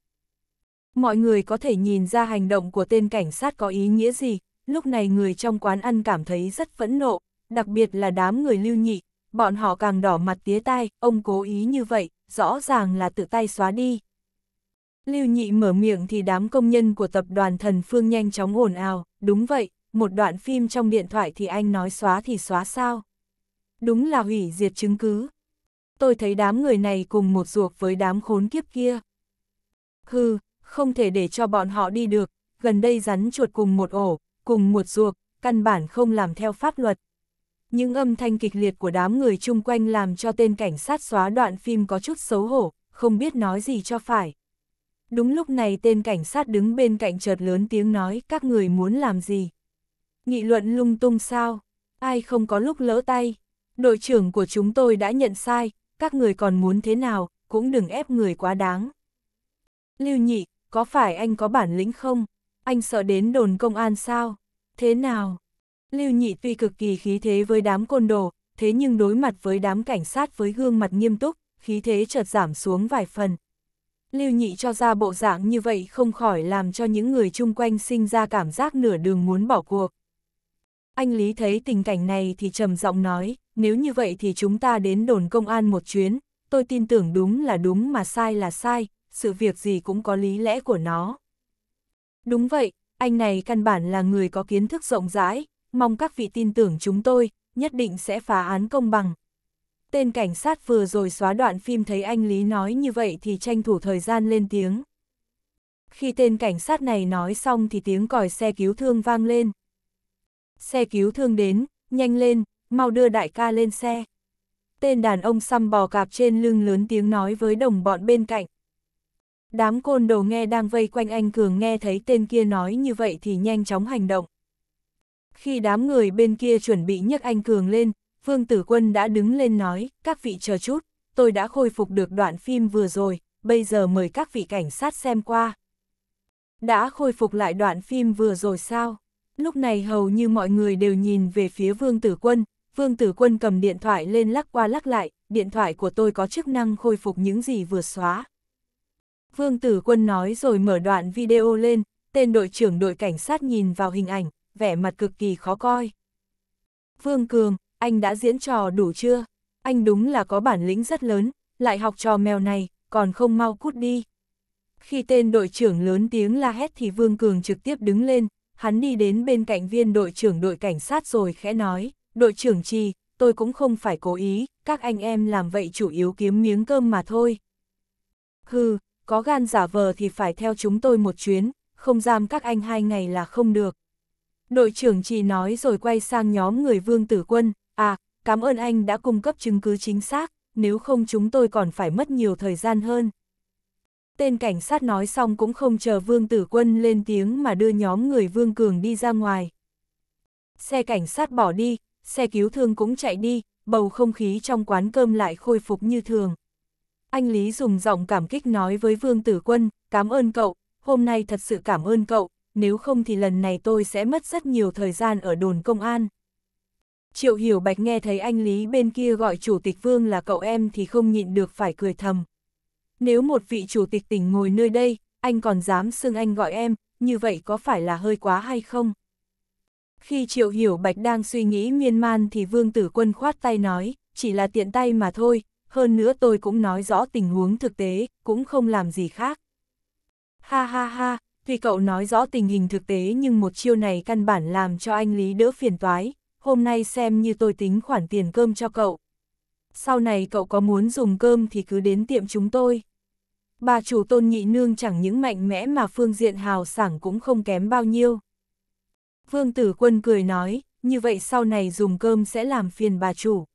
Mọi người có thể nhìn ra hành động của tên cảnh sát có ý nghĩa gì, lúc này người trong quán ăn cảm thấy rất phẫn nộ, đặc biệt là đám người lưu nhị, bọn họ càng đỏ mặt tía tai, ông cố ý như vậy, rõ ràng là tự tay xóa đi. Lưu nhị mở miệng thì đám công nhân của tập đoàn thần phương nhanh chóng ồn ào, đúng vậy, một đoạn phim trong điện thoại thì anh nói xóa thì xóa sao. Đúng là hủy diệt chứng cứ. Tôi thấy đám người này cùng một ruột với đám khốn kiếp kia. Hừ, không thể để cho bọn họ đi được, gần đây rắn chuột cùng một ổ, cùng một ruột, căn bản không làm theo pháp luật. Những âm thanh kịch liệt của đám người chung quanh làm cho tên cảnh sát xóa đoạn phim có chút xấu hổ, không biết nói gì cho phải. Đúng lúc này tên cảnh sát đứng bên cạnh chợt lớn tiếng nói các người muốn làm gì. Nghị luận lung tung sao, ai không có lúc lỡ tay. Đội trưởng của chúng tôi đã nhận sai, các người còn muốn thế nào, cũng đừng ép người quá đáng. Lưu nhị, có phải anh có bản lĩnh không? anh sợ đến đồn công an sao? Thế nào? Lưu Nhị tuy cực kỳ khí thế với đám côn đồ, thế nhưng đối mặt với đám cảnh sát với gương mặt nghiêm túc, khí thế chợt giảm xuống vài phần. Lưu Nhị cho ra bộ dạng như vậy không khỏi làm cho những người chung quanh sinh ra cảm giác nửa đường muốn bỏ cuộc. Anh Lý thấy tình cảnh này thì trầm giọng nói, nếu như vậy thì chúng ta đến đồn công an một chuyến, tôi tin tưởng đúng là đúng mà sai là sai, sự việc gì cũng có lý lẽ của nó. Đúng vậy, anh này căn bản là người có kiến thức rộng rãi, mong các vị tin tưởng chúng tôi, nhất định sẽ phá án công bằng. Tên cảnh sát vừa rồi xóa đoạn phim thấy anh Lý nói như vậy thì tranh thủ thời gian lên tiếng. Khi tên cảnh sát này nói xong thì tiếng còi xe cứu thương vang lên. Xe cứu thương đến, nhanh lên, mau đưa đại ca lên xe. Tên đàn ông xăm bò cạp trên lưng lớn tiếng nói với đồng bọn bên cạnh. Đám côn đồ nghe đang vây quanh anh Cường nghe thấy tên kia nói như vậy thì nhanh chóng hành động. Khi đám người bên kia chuẩn bị nhấc anh Cường lên, Vương Tử Quân đã đứng lên nói, các vị chờ chút, tôi đã khôi phục được đoạn phim vừa rồi, bây giờ mời các vị cảnh sát xem qua. Đã khôi phục lại đoạn phim vừa rồi sao? Lúc này hầu như mọi người đều nhìn về phía Vương Tử Quân, Vương Tử Quân cầm điện thoại lên lắc qua lắc lại, điện thoại của tôi có chức năng khôi phục những gì vừa xóa. Vương Tử Quân nói rồi mở đoạn video lên, tên đội trưởng đội cảnh sát nhìn vào hình ảnh, vẻ mặt cực kỳ khó coi. Vương Cường, anh đã diễn trò đủ chưa? Anh đúng là có bản lĩnh rất lớn, lại học trò mèo này, còn không mau cút đi. Khi tên đội trưởng lớn tiếng la hét thì Vương Cường trực tiếp đứng lên, hắn đi đến bên cạnh viên đội trưởng đội cảnh sát rồi khẽ nói, đội trưởng Chi, tôi cũng không phải cố ý, các anh em làm vậy chủ yếu kiếm miếng cơm mà thôi. Hừ, có gan giả vờ thì phải theo chúng tôi một chuyến, không giam các anh hai ngày là không được. Đội trưởng chỉ nói rồi quay sang nhóm người vương tử quân, à, cảm ơn anh đã cung cấp chứng cứ chính xác, nếu không chúng tôi còn phải mất nhiều thời gian hơn. Tên cảnh sát nói xong cũng không chờ vương tử quân lên tiếng mà đưa nhóm người vương cường đi ra ngoài. Xe cảnh sát bỏ đi, xe cứu thương cũng chạy đi, bầu không khí trong quán cơm lại khôi phục như thường. Anh Lý dùng giọng cảm kích nói với Vương Tử Quân, cảm ơn cậu, hôm nay thật sự cảm ơn cậu, nếu không thì lần này tôi sẽ mất rất nhiều thời gian ở đồn công an. Triệu Hiểu Bạch nghe thấy anh Lý bên kia gọi Chủ tịch Vương là cậu em thì không nhịn được phải cười thầm. Nếu một vị Chủ tịch tỉnh ngồi nơi đây, anh còn dám xưng anh gọi em, như vậy có phải là hơi quá hay không? Khi Triệu Hiểu Bạch đang suy nghĩ miên man thì Vương Tử Quân khoát tay nói, chỉ là tiện tay mà thôi, hơn nữa tôi cũng nói rõ tình huống thực tế, cũng không làm gì khác. Ha ha ha, tuy cậu nói rõ tình hình thực tế nhưng một chiêu này căn bản làm cho anh Lý đỡ phiền toái, hôm nay xem như tôi tính khoản tiền cơm cho cậu. Sau này cậu có muốn dùng cơm thì cứ đến tiệm chúng tôi. Bà chủ tôn nhị nương chẳng những mạnh mẽ mà phương diện hào sảng cũng không kém bao nhiêu. Vương tử quân cười nói, như vậy sau này dùng cơm sẽ làm phiền bà chủ.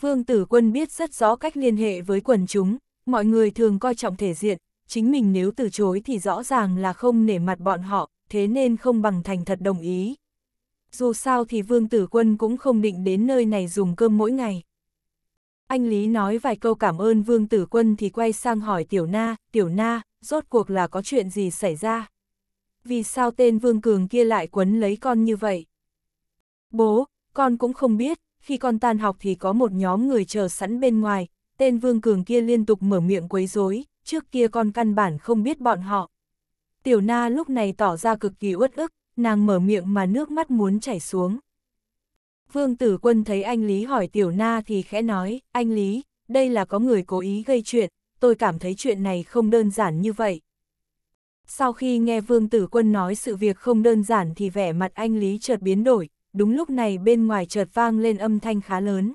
Vương Tử Quân biết rất rõ cách liên hệ với quần chúng, mọi người thường coi trọng thể diện, chính mình nếu từ chối thì rõ ràng là không nể mặt bọn họ, thế nên không bằng thành thật đồng ý. Dù sao thì Vương Tử Quân cũng không định đến nơi này dùng cơm mỗi ngày. Anh Lý nói vài câu cảm ơn Vương Tử Quân thì quay sang hỏi Tiểu Na, Tiểu Na, rốt cuộc là có chuyện gì xảy ra? Vì sao tên Vương Cường kia lại quấn lấy con như vậy? Bố, con cũng không biết, khi con tan học thì có một nhóm người chờ sẵn bên ngoài, tên Vương Cường kia liên tục mở miệng quấy rối, trước kia con căn bản không biết bọn họ. Tiểu Na lúc này tỏ ra cực kỳ uất ức, nàng mở miệng mà nước mắt muốn chảy xuống. Vương Tử Quân thấy anh Lý hỏi Tiểu Na thì khẽ nói, anh Lý, đây là có người cố ý gây chuyện, tôi cảm thấy chuyện này không đơn giản như vậy. Sau khi nghe Vương Tử Quân nói sự việc không đơn giản thì vẻ mặt anh Lý chợt biến đổi, đúng lúc này bên ngoài chợt vang lên âm thanh khá lớn.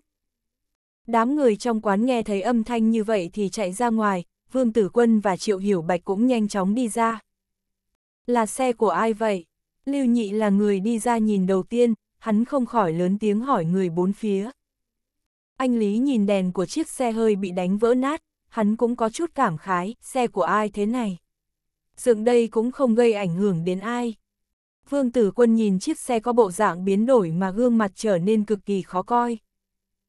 Đám người trong quán nghe thấy âm thanh như vậy thì chạy ra ngoài, Vương Tử Quân và Triệu Hiểu Bạch cũng nhanh chóng đi ra. Là xe của ai vậy? Lưu Nhị là người đi ra nhìn đầu tiên, hắn không khỏi lớn tiếng hỏi người bốn phía. Anh Lý nhìn đèn của chiếc xe hơi bị đánh vỡ nát, hắn cũng có chút cảm khái, xe của ai thế này? Dựng đây cũng không gây ảnh hưởng đến ai. Vương Tử Quân nhìn chiếc xe có bộ dạng biến đổi mà gương mặt trở nên cực kỳ khó coi.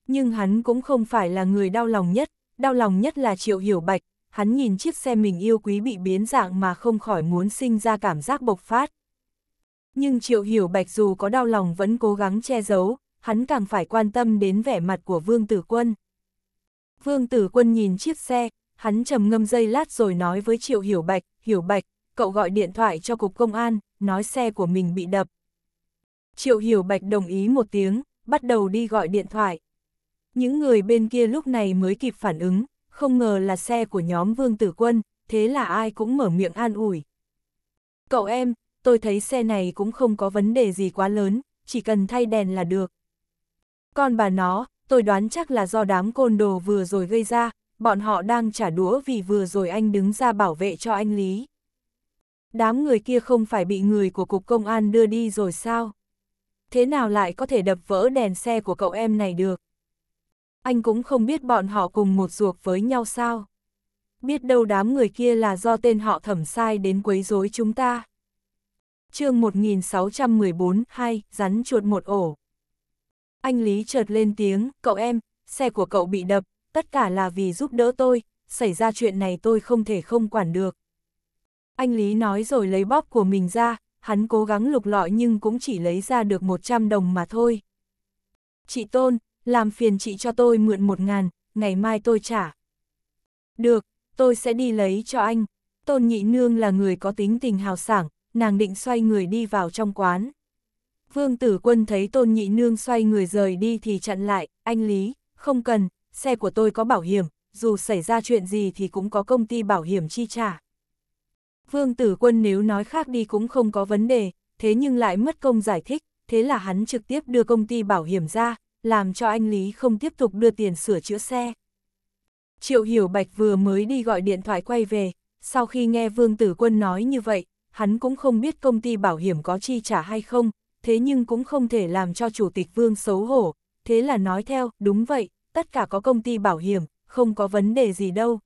Nhưng hắn cũng không phải là người đau lòng nhất, đau lòng nhất là Triệu Hiểu Bạch, hắn nhìn chiếc xe mình yêu quý bị biến dạng mà không khỏi muốn sinh ra cảm giác bộc phát. Nhưng Triệu Hiểu Bạch dù có đau lòng vẫn cố gắng che giấu, hắn càng phải quan tâm đến vẻ mặt của Vương Tử Quân. Vương Tử Quân nhìn chiếc xe, hắn trầm ngâm dây lát rồi nói với Triệu Hiểu Bạch, Hiểu Bạch, cậu gọi điện thoại cho Cục Công an, nói xe của mình bị đập. Triệu Hiểu Bạch đồng ý một tiếng, bắt đầu đi gọi điện thoại. Những người bên kia lúc này mới kịp phản ứng, không ngờ là xe của nhóm Vương Tử Quân, thế là ai cũng mở miệng an ủi. Cậu em, tôi thấy xe này cũng không có vấn đề gì quá lớn, chỉ cần thay đèn là được. Còn bà nó, tôi đoán chắc là do đám côn đồ vừa rồi gây ra, bọn họ đang trả đũa vì vừa rồi anh đứng ra bảo vệ cho anh Lý. Đám người kia không phải bị người của cục công an đưa đi rồi sao? Thế nào lại có thể đập vỡ đèn xe của cậu em này được? Anh cũng không biết bọn họ cùng một ruột với nhau sao? Biết đâu đám người kia là do tên họ thẩm sai đến quấy rối chúng ta. chương 1614 2. Rắn chuột một ổ. Anh Lý chợt lên tiếng, cậu em, xe của cậu bị đập, tất cả là vì giúp đỡ tôi, xảy ra chuyện này tôi không thể không quản được. Anh Lý nói rồi lấy bóp của mình ra, hắn cố gắng lục lọi nhưng cũng chỉ lấy ra được 100 đồng mà thôi. Chị Tôn, làm phiền chị cho tôi mượn 1 ngàn, ngày mai tôi trả. Được, tôi sẽ đi lấy cho anh. Tôn Nhị Nương là người có tính tình hào sảng, nàng định xoay người đi vào trong quán. Vương Tử Quân thấy Tôn Nhị Nương xoay người rời đi thì chặn lại, anh Lý, không cần, xe của tôi có bảo hiểm, dù xảy ra chuyện gì thì cũng có công ty bảo hiểm chi trả. Vương tử quân nếu nói khác đi cũng không có vấn đề, thế nhưng lại mất công giải thích, thế là hắn trực tiếp đưa công ty bảo hiểm ra, làm cho anh Lý không tiếp tục đưa tiền sửa chữa xe. Triệu Hiểu Bạch vừa mới đi gọi điện thoại quay về, sau khi nghe Vương Tử Quân nói như vậy, hắn cũng không biết công ty bảo hiểm có chi trả hay không, thế nhưng cũng không thể làm cho Chủ tịch Vương xấu hổ, thế là nói theo, đúng vậy, tất cả có công ty bảo hiểm, không có vấn đề gì đâu,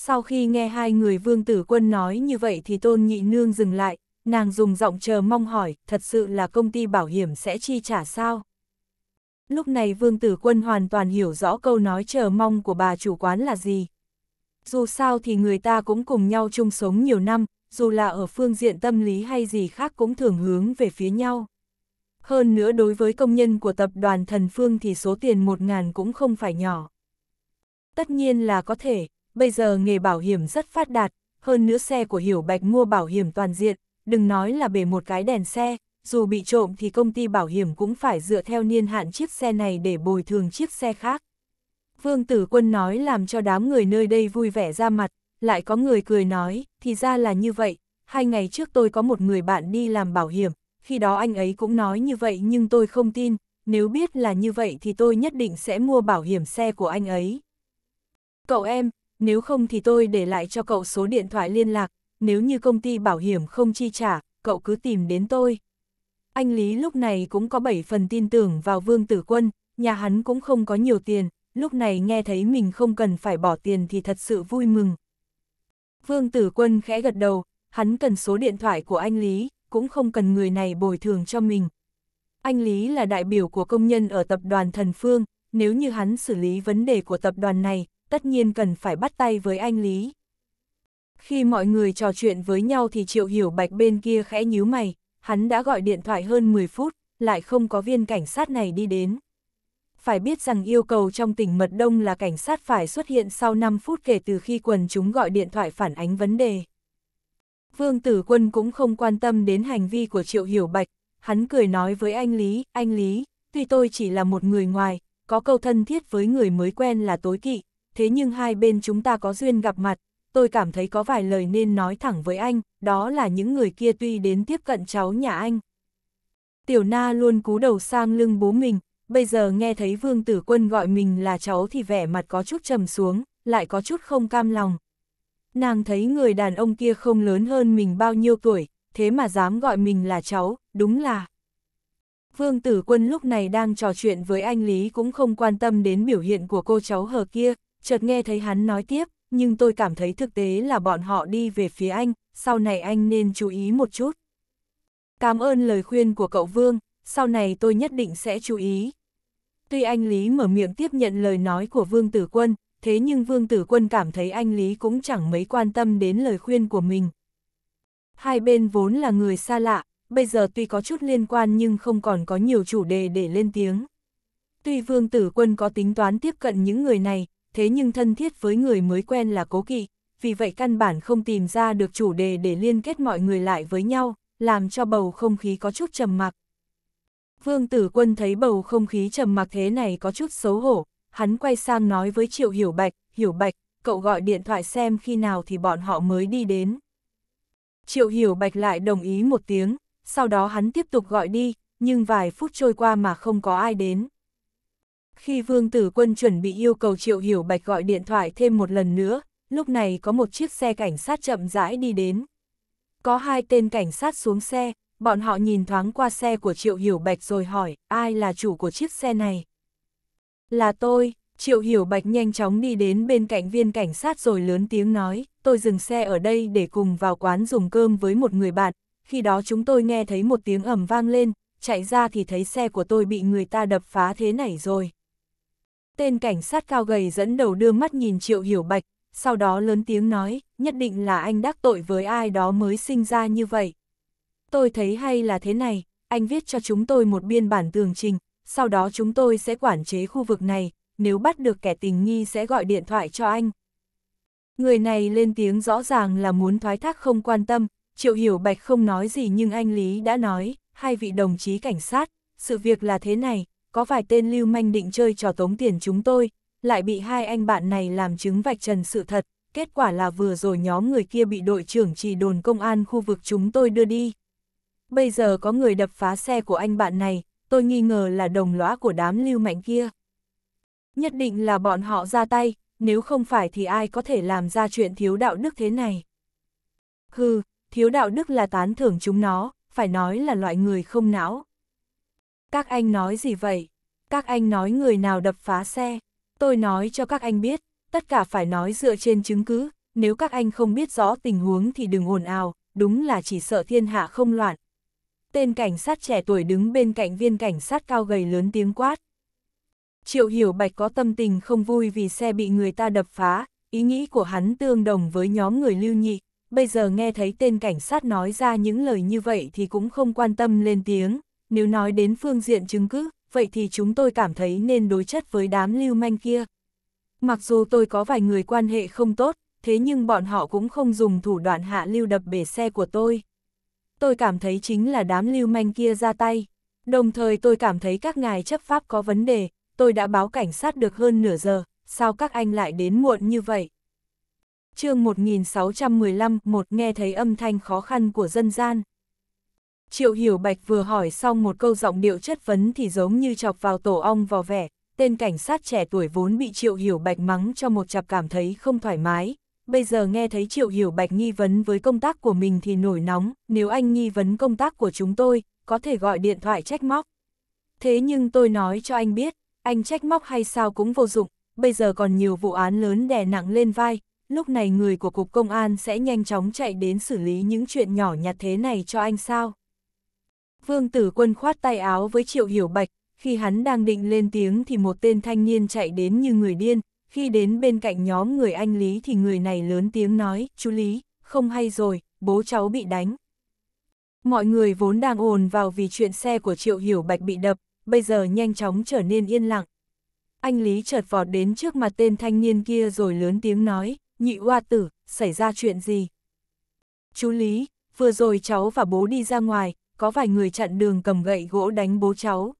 sau khi nghe hai người vương tử quân nói như vậy thì tôn nhị nương dừng lại, nàng dùng giọng chờ mong hỏi, thật sự là công ty bảo hiểm sẽ chi trả sao? Lúc này vương tử quân hoàn toàn hiểu rõ câu nói chờ mong của bà chủ quán là gì. Dù sao thì người ta cũng cùng nhau chung sống nhiều năm, dù là ở phương diện tâm lý hay gì khác cũng thường hướng về phía nhau. Hơn nữa đối với công nhân của tập đoàn Thần Phương thì số tiền một ngàn cũng không phải nhỏ. Tất nhiên là có thể, bây giờ nghề bảo hiểm rất phát đạt, hơn nữa xe của Hiểu Bạch mua bảo hiểm toàn diện, đừng nói là bể một cái đèn xe, dù bị trộm thì công ty bảo hiểm cũng phải dựa theo niên hạn chiếc xe này để bồi thường chiếc xe khác. Vương Tử Quân nói làm cho đám người nơi đây vui vẻ ra mặt, lại có người cười nói, thì ra là như vậy, hai ngày trước tôi có một người bạn đi làm bảo hiểm, khi đó anh ấy cũng nói như vậy nhưng tôi không tin, nếu biết là như vậy thì tôi nhất định sẽ mua bảo hiểm xe của anh ấy. Cậu em, nếu không thì tôi để lại cho cậu số điện thoại liên lạc, nếu như công ty bảo hiểm không chi trả, cậu cứ tìm đến tôi. Anh Lý lúc này cũng có bảy phần tin tưởng vào Vương Tử Quân, nhà hắn cũng không có nhiều tiền, lúc này nghe thấy mình không cần phải bỏ tiền thì thật sự vui mừng. Vương Tử Quân khẽ gật đầu, hắn cần số điện thoại của anh Lý, cũng không cần người này bồi thường cho mình. Anh Lý là đại biểu của công nhân ở tập đoàn Thần Phương, nếu như hắn xử lý vấn đề của tập đoàn này, tất nhiên cần phải bắt tay với anh Lý. Khi mọi người trò chuyện với nhau thì Triệu Hiểu Bạch bên kia khẽ nhíu mày, hắn đã gọi điện thoại hơn 10 phút, lại không có viên cảnh sát này đi đến. Phải biết rằng yêu cầu trong tỉnh Mật Đông là cảnh sát phải xuất hiện sau 5 phút kể từ khi quần chúng gọi điện thoại phản ánh vấn đề. Vương Tử Quân cũng không quan tâm đến hành vi của Triệu Hiểu Bạch, hắn cười nói với anh Lý, anh Lý, tuy tôi chỉ là một người ngoài, có câu thân thiết với người mới quen là tối kỵ, thế nhưng hai bên chúng ta có duyên gặp mặt, tôi cảm thấy có vài lời nên nói thẳng với anh, đó là những người kia tuy đến tiếp cận cháu nhà anh. Tiểu na luôn cú đầu sang lưng bố mình, bây giờ nghe thấy vương tử quân gọi mình là cháu thì vẻ mặt có chút trầm xuống, lại có chút không cam lòng. Nàng thấy người đàn ông kia không lớn hơn mình bao nhiêu tuổi, thế mà dám gọi mình là cháu, đúng là... Vương Tử Quân lúc này đang trò chuyện với anh Lý cũng không quan tâm đến biểu hiện của cô cháu hờ kia, chợt nghe thấy hắn nói tiếp, nhưng tôi cảm thấy thực tế là bọn họ đi về phía anh, sau này anh nên chú ý một chút. Cảm ơn lời khuyên của cậu Vương, sau này tôi nhất định sẽ chú ý. Tuy anh Lý mở miệng tiếp nhận lời nói của Vương Tử Quân, thế nhưng Vương Tử Quân cảm thấy anh Lý cũng chẳng mấy quan tâm đến lời khuyên của mình. Hai bên vốn là người xa lạ, bây giờ tuy có chút liên quan nhưng không còn có nhiều chủ đề để lên tiếng. Tuy Vương Tử Quân có tính toán tiếp cận những người này, thế nhưng thân thiết với người mới quen là cố kỵ, vì vậy căn bản không tìm ra được chủ đề để liên kết mọi người lại với nhau, làm cho bầu không khí có chút trầm mặc. Vương Tử Quân thấy bầu không khí trầm mặc thế này có chút xấu hổ, hắn quay sang nói với Triệu Hiểu Bạch, Hiểu Bạch, cậu gọi điện thoại xem khi nào thì bọn họ mới đi đến. Triệu Hiểu Bạch lại đồng ý một tiếng, sau đó hắn tiếp tục gọi đi, nhưng vài phút trôi qua mà không có ai đến. Khi Vương Tử Quân chuẩn bị yêu cầu Triệu Hiểu Bạch gọi điện thoại thêm một lần nữa, lúc này có một chiếc xe cảnh sát chậm rãi đi đến. Có hai tên cảnh sát xuống xe, bọn họ nhìn thoáng qua xe của Triệu Hiểu Bạch rồi hỏi, ai là chủ của chiếc xe này? Là tôi, Triệu Hiểu Bạch nhanh chóng đi đến bên cạnh viên cảnh sát rồi lớn tiếng nói, tôi dừng xe ở đây để cùng vào quán dùng cơm với một người bạn, khi đó chúng tôi nghe thấy một tiếng ầm vang lên, chạy ra thì thấy xe của tôi bị người ta đập phá thế này rồi. Tên cảnh sát cao gầy dẫn đầu đưa mắt nhìn Triệu Hiểu Bạch, sau đó lớn tiếng nói, nhất định là anh đắc tội với ai đó mới sinh ra như vậy. Tôi thấy hay là thế này, anh viết cho chúng tôi một biên bản tường trình, sau đó chúng tôi sẽ quản chế khu vực này, nếu bắt được kẻ tình nghi sẽ gọi điện thoại cho anh. Người này lên tiếng rõ ràng là muốn thoái thác không quan tâm, Triệu Hiểu Bạch không nói gì nhưng anh Lý đã nói, hai vị đồng chí cảnh sát, sự việc là thế này, có vài tên lưu manh định chơi trò tống tiền chúng tôi, lại bị hai anh bạn này làm chứng vạch trần sự thật, kết quả là vừa rồi nhóm người kia bị đội trưởng chỉ đồn công an khu vực chúng tôi đưa đi. Bây giờ có người đập phá xe của anh bạn này, tôi nghi ngờ là đồng lõa của đám lưu mạnh kia. Nhất định là bọn họ ra tay, nếu không phải thì ai có thể làm ra chuyện thiếu đạo đức thế này. Hừ, thiếu đạo đức là tán thưởng chúng nó, phải nói là loại người không não. Các anh nói gì vậy? Các anh nói người nào đập phá xe? Tôi nói cho các anh biết, tất cả phải nói dựa trên chứng cứ, nếu các anh không biết rõ tình huống thì đừng ồn ào, đúng là chỉ sợ thiên hạ không loạn. Tên cảnh sát trẻ tuổi đứng bên cạnh viên cảnh sát cao gầy lớn tiếng quát. Triệu Hiểu Bạch có tâm tình không vui vì xe bị người ta đập phá, ý nghĩ của hắn tương đồng với nhóm người lưu nhị, bây giờ nghe thấy tên cảnh sát nói ra những lời như vậy thì cũng không quan tâm lên tiếng nếu nói đến phương diện chứng cứ, vậy thì chúng tôi cảm thấy nên đối chất với đám lưu manh kia. Mặc dù tôi có vài người quan hệ không tốt, thế nhưng bọn họ cũng không dùng thủ đoạn hạ lưu đập bể xe của tôi. Tôi cảm thấy chính là đám lưu manh kia ra tay. Đồng thời tôi cảm thấy các ngài chấp pháp có vấn đề, tôi đã báo cảnh sát được hơn nửa giờ, sao các anh lại đến muộn như vậy? chương 1615, một nghe thấy âm thanh khó khăn của dân gian. Triệu Hiểu Bạch vừa hỏi xong một câu giọng điệu chất vấn thì giống như chọc vào tổ ong vò vẻ, tên cảnh sát trẻ tuổi vốn bị Triệu Hiểu Bạch mắng cho một chập cảm thấy không thoải mái. Bây giờ nghe thấy Triệu Hiểu Bạch nghi vấn với công tác của mình thì nổi nóng, nếu anh nghi vấn công tác của chúng tôi, có thể gọi điện thoại trách móc. Thế nhưng tôi nói cho anh biết, anh trách móc hay sao cũng vô dụng, bây giờ còn nhiều vụ án lớn đè nặng lên vai, lúc này người của Cục Công an sẽ nhanh chóng chạy đến xử lý những chuyện nhỏ nhặt thế này cho anh sao. Vương tử quân khoát tay áo với triệu hiểu bạch, khi hắn đang định lên tiếng thì một tên thanh niên chạy đến như người điên, khi đến bên cạnh nhóm người anh Lý thì người này lớn tiếng nói, chú Lý, không hay rồi, bố cháu bị đánh. Mọi người vốn đang ồn vào vì chuyện xe của Triệu Hiểu Bạch bị đập, bây giờ nhanh chóng trở nên yên lặng. Anh Lý chợt vọt đến trước mặt tên thanh niên kia rồi lớn tiếng nói, nhị Hoa tử, xảy ra chuyện gì? Chú Lý, vừa rồi cháu và bố đi ra ngoài, có vài người chặn đường cầm gậy gỗ đánh bố cháu.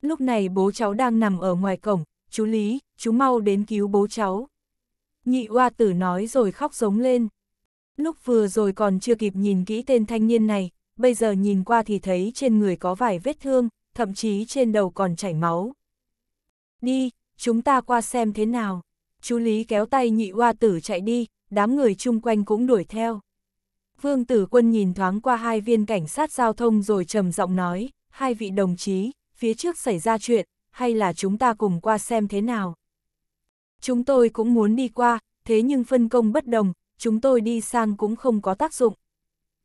Lúc này bố cháu đang nằm ở ngoài cổng, chú Lý, chú mau đến cứu bố cháu. Nhị oa tử nói rồi khóc giống lên. Lúc vừa rồi còn chưa kịp nhìn kỹ tên thanh niên này, bây giờ nhìn qua thì thấy trên người có vài vết thương, thậm chí trên đầu còn chảy máu. Đi, chúng ta qua xem thế nào. Chú Lý kéo tay nhị oa tử chạy đi, đám người chung quanh cũng đuổi theo. Vương Tử Quân nhìn thoáng qua hai viên cảnh sát giao thông rồi trầm giọng nói, hai vị đồng chí, phía trước xảy ra chuyện, hay là chúng ta cùng qua xem thế nào. Chúng tôi cũng muốn đi qua, thế nhưng phân công bất đồng, chúng tôi đi sang cũng không có tác dụng.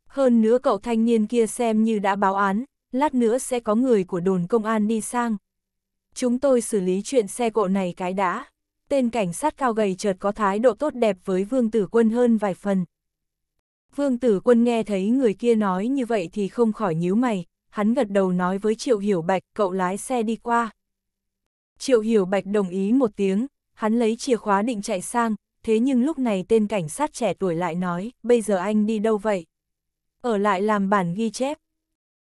Hơn nữa cậu thanh niên kia xem như đã báo án, lát nữa sẽ có người của đồn công an đi sang. Chúng tôi xử lý chuyện xe cộ này cái đã. Tên cảnh sát cao gầy chợt có thái độ tốt đẹp với Vương Tử Quân hơn vài phần. Vương Tử Quân nghe thấy người kia nói như vậy thì không khỏi nhíu mày, hắn gật đầu nói với Triệu Hiểu Bạch cậu lái xe đi qua. Triệu Hiểu Bạch đồng ý một tiếng, hắn lấy chìa khóa định chạy sang, thế nhưng lúc này tên cảnh sát trẻ tuổi lại nói, bây giờ anh đi đâu vậy? Ở lại làm bản ghi chép.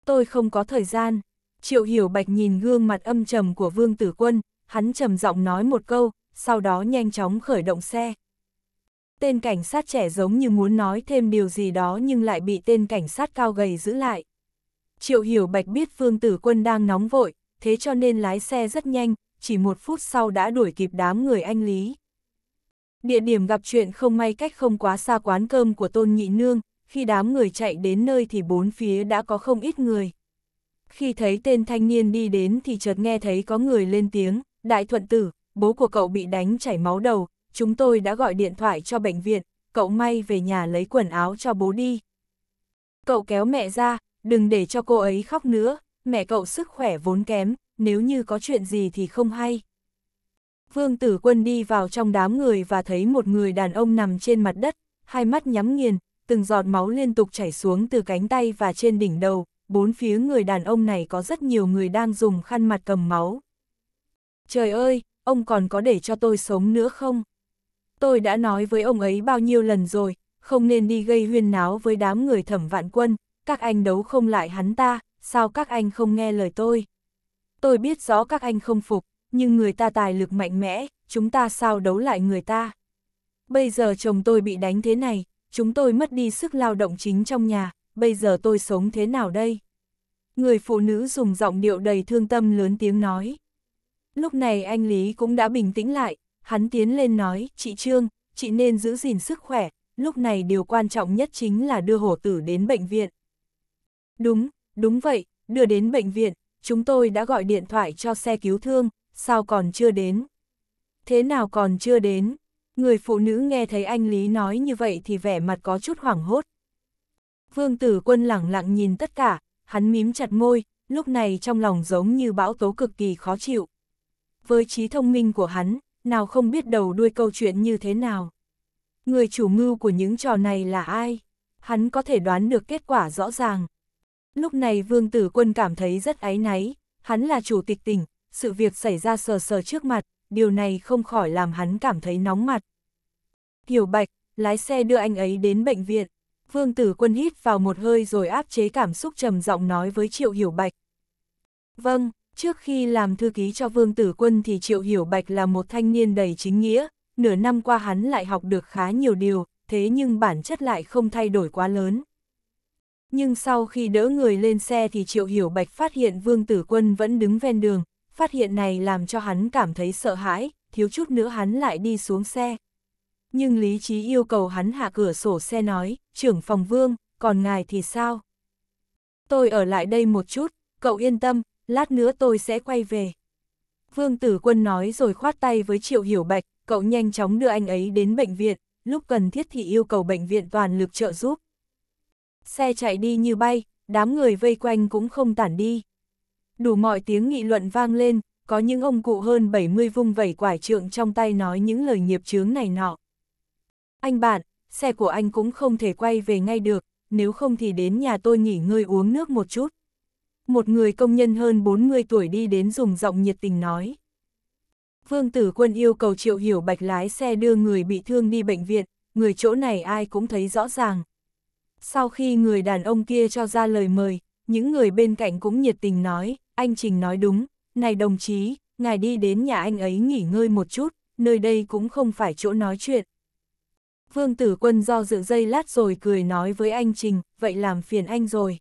Tôi không có thời gian. Triệu Hiểu Bạch nhìn gương mặt âm trầm của Vương Tử Quân, hắn trầm giọng nói một câu, sau đó nhanh chóng khởi động xe, tên cảnh sát trẻ giống như muốn nói thêm điều gì đó nhưng lại bị tên cảnh sát cao gầy giữ lại. Triệu Hiểu Bạch biết Phương Tử Quân đang nóng vội, thế cho nên lái xe rất nhanh, chỉ một phút sau đã đuổi kịp đám người anh Lý. Địa điểm gặp chuyện không may cách không quá xa quán cơm của Tôn Nhị Nương, khi đám người chạy đến nơi thì bốn phía đã có không ít người. Khi thấy tên thanh niên đi đến thì chợt nghe thấy có người lên tiếng, đại thuận tử, bố của cậu bị đánh chảy máu đầu, chúng tôi đã gọi điện thoại cho bệnh viện, cậu may về nhà lấy quần áo cho bố đi. Cậu kéo mẹ ra, đừng để cho cô ấy khóc nữa, mẹ cậu sức khỏe vốn kém, nếu như có chuyện gì thì không hay. Vương Tử Quân đi vào trong đám người và thấy một người đàn ông nằm trên mặt đất, hai mắt nhắm nghiền, từng giọt máu liên tục chảy xuống từ cánh tay và trên đỉnh đầu, bốn phía người đàn ông này có rất nhiều người đang dùng khăn mặt cầm máu. Trời ơi, ông còn có để cho tôi sống nữa không? Tôi đã nói với ông ấy bao nhiêu lần rồi, không nên đi gây huyên náo với đám người thẩm vạn quân, các anh đấu không lại hắn ta, sao các anh không nghe lời tôi? Tôi biết rõ các anh không phục, nhưng người ta tài lực mạnh mẽ, chúng ta sao đấu lại người ta? Bây giờ chồng tôi bị đánh thế này, chúng tôi mất đi sức lao động chính trong nhà, bây giờ tôi sống thế nào đây? Người phụ nữ dùng giọng điệu đầy thương tâm lớn tiếng nói. Lúc này anh Lý cũng đã bình tĩnh lại, hắn tiến lên nói, chị Trương, chị nên giữ gìn sức khỏe, lúc này điều quan trọng nhất chính là đưa hổ tử đến bệnh viện. Đúng, đúng vậy, đưa đến bệnh viện, chúng tôi đã gọi điện thoại cho xe cứu thương, sao còn chưa đến? Thế nào còn chưa đến? Người phụ nữ nghe thấy anh Lý nói như vậy thì vẻ mặt có chút hoảng hốt. Vương tử quân lẳng lặng nhìn tất cả, hắn mím chặt môi, lúc này trong lòng giống như bão tố cực kỳ khó chịu. Với trí thông minh của hắn, nào không biết đầu đuôi câu chuyện như thế nào. Người chủ mưu của những trò này là ai? Hắn có thể đoán được kết quả rõ ràng. Lúc này Vương Tử Quân cảm thấy rất áy náy, hắn là chủ tịch tỉnh, sự việc xảy ra sờ sờ trước mặt, điều này không khỏi làm hắn cảm thấy nóng mặt. Hiểu Bạch, lái xe đưa anh ấy đến bệnh viện. Vương Tử Quân hít vào một hơi rồi áp chế cảm xúc trầm giọng nói với Triệu Hiểu Bạch. Vâng, Trước khi làm thư ký cho Vương Tử Quân thì Triệu Hiểu Bạch là một thanh niên đầy chính nghĩa, nửa năm qua hắn lại học được khá nhiều điều, thế nhưng bản chất lại không thay đổi quá lớn. Nhưng sau khi đỡ người lên xe thì Triệu Hiểu Bạch phát hiện Vương Tử Quân vẫn đứng ven đường, phát hiện này làm cho hắn cảm thấy sợ hãi, thiếu chút nữa hắn lại đi xuống xe. Nhưng lý trí yêu cầu hắn hạ cửa sổ xe nói, trưởng phòng Vương, còn ngài thì sao? Tôi ở lại đây một chút, cậu yên tâm, lát nữa tôi sẽ quay về. Vương Tử Quân nói rồi khoát tay với Triệu Hiểu Bạch, cậu nhanh chóng đưa anh ấy đến bệnh viện, lúc cần thiết thì yêu cầu bệnh viện toàn lực trợ giúp. Xe chạy đi như bay, đám người vây quanh cũng không tản đi. Đủ mọi tiếng nghị luận vang lên, có những ông cụ hơn 70 vung vẩy quải trượng trong tay nói những lời nghiệp chướng này nọ. Anh bạn, xe của anh cũng không thể quay về ngay được, nếu không thì đến nhà tôi nghỉ ngơi uống nước một chút một người công nhân hơn 40 tuổi đi đến dùng giọng nhiệt tình nói. Vương Tử Quân yêu cầu Triệu Hiểu Bạch lái xe đưa người bị thương đi bệnh viện, người chỗ này ai cũng thấy rõ ràng. Sau khi người đàn ông kia cho ra lời mời, những người bên cạnh cũng nhiệt tình nói, anh Trình nói đúng, này đồng chí, ngài đi đến nhà anh ấy nghỉ ngơi một chút, nơi đây cũng không phải chỗ nói chuyện. Vương Tử Quân do dự dây lát rồi cười nói với anh Trình, vậy làm phiền anh rồi.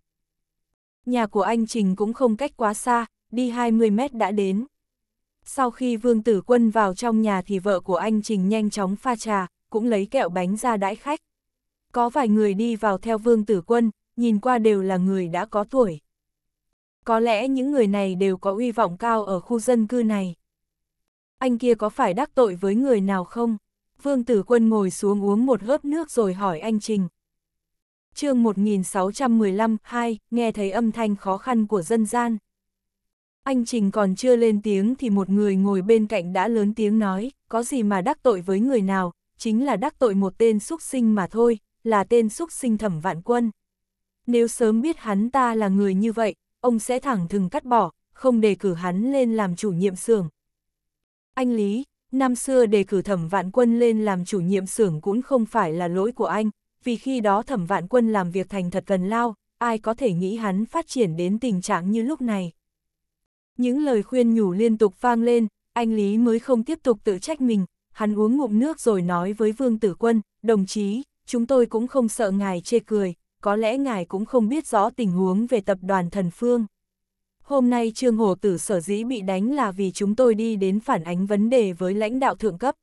Nhà của anh Trình cũng không cách quá xa, đi 20 mét đã đến. Sau khi Vương Tử Quân vào trong nhà thì vợ của anh Trình nhanh chóng pha trà, cũng lấy kẹo bánh ra đãi khách. Có vài người đi vào theo Vương Tử Quân, nhìn qua đều là người đã có tuổi. Có lẽ những người này đều có uy vọng cao ở khu dân cư này. Anh kia có phải đắc tội với người nào không? Vương Tử Quân ngồi xuống uống một hớp nước rồi hỏi anh Trình, chương 1615, 2, nghe thấy âm thanh khó khăn của dân gian. Anh Trình còn chưa lên tiếng thì một người ngồi bên cạnh đã lớn tiếng nói, có gì mà đắc tội với người nào, chính là đắc tội một tên xúc sinh mà thôi, là tên xúc sinh thẩm vạn quân. Nếu sớm biết hắn ta là người như vậy, ông sẽ thẳng thừng cắt bỏ, không đề cử hắn lên làm chủ nhiệm xưởng. Anh Lý, năm xưa đề cử thẩm vạn quân lên làm chủ nhiệm xưởng cũng không phải là lỗi của anh, vì khi đó thẩm vạn quân làm việc thành thật cần lao, ai có thể nghĩ hắn phát triển đến tình trạng như lúc này. Những lời khuyên nhủ liên tục vang lên, anh Lý mới không tiếp tục tự trách mình, hắn uống ngụm nước rồi nói với Vương Tử Quân, đồng chí, chúng tôi cũng không sợ ngài chê cười, có lẽ ngài cũng không biết rõ tình huống về tập đoàn thần phương. Hôm nay Trương Hồ Tử sở dĩ bị đánh là vì chúng tôi đi đến phản ánh vấn đề với lãnh đạo thượng cấp.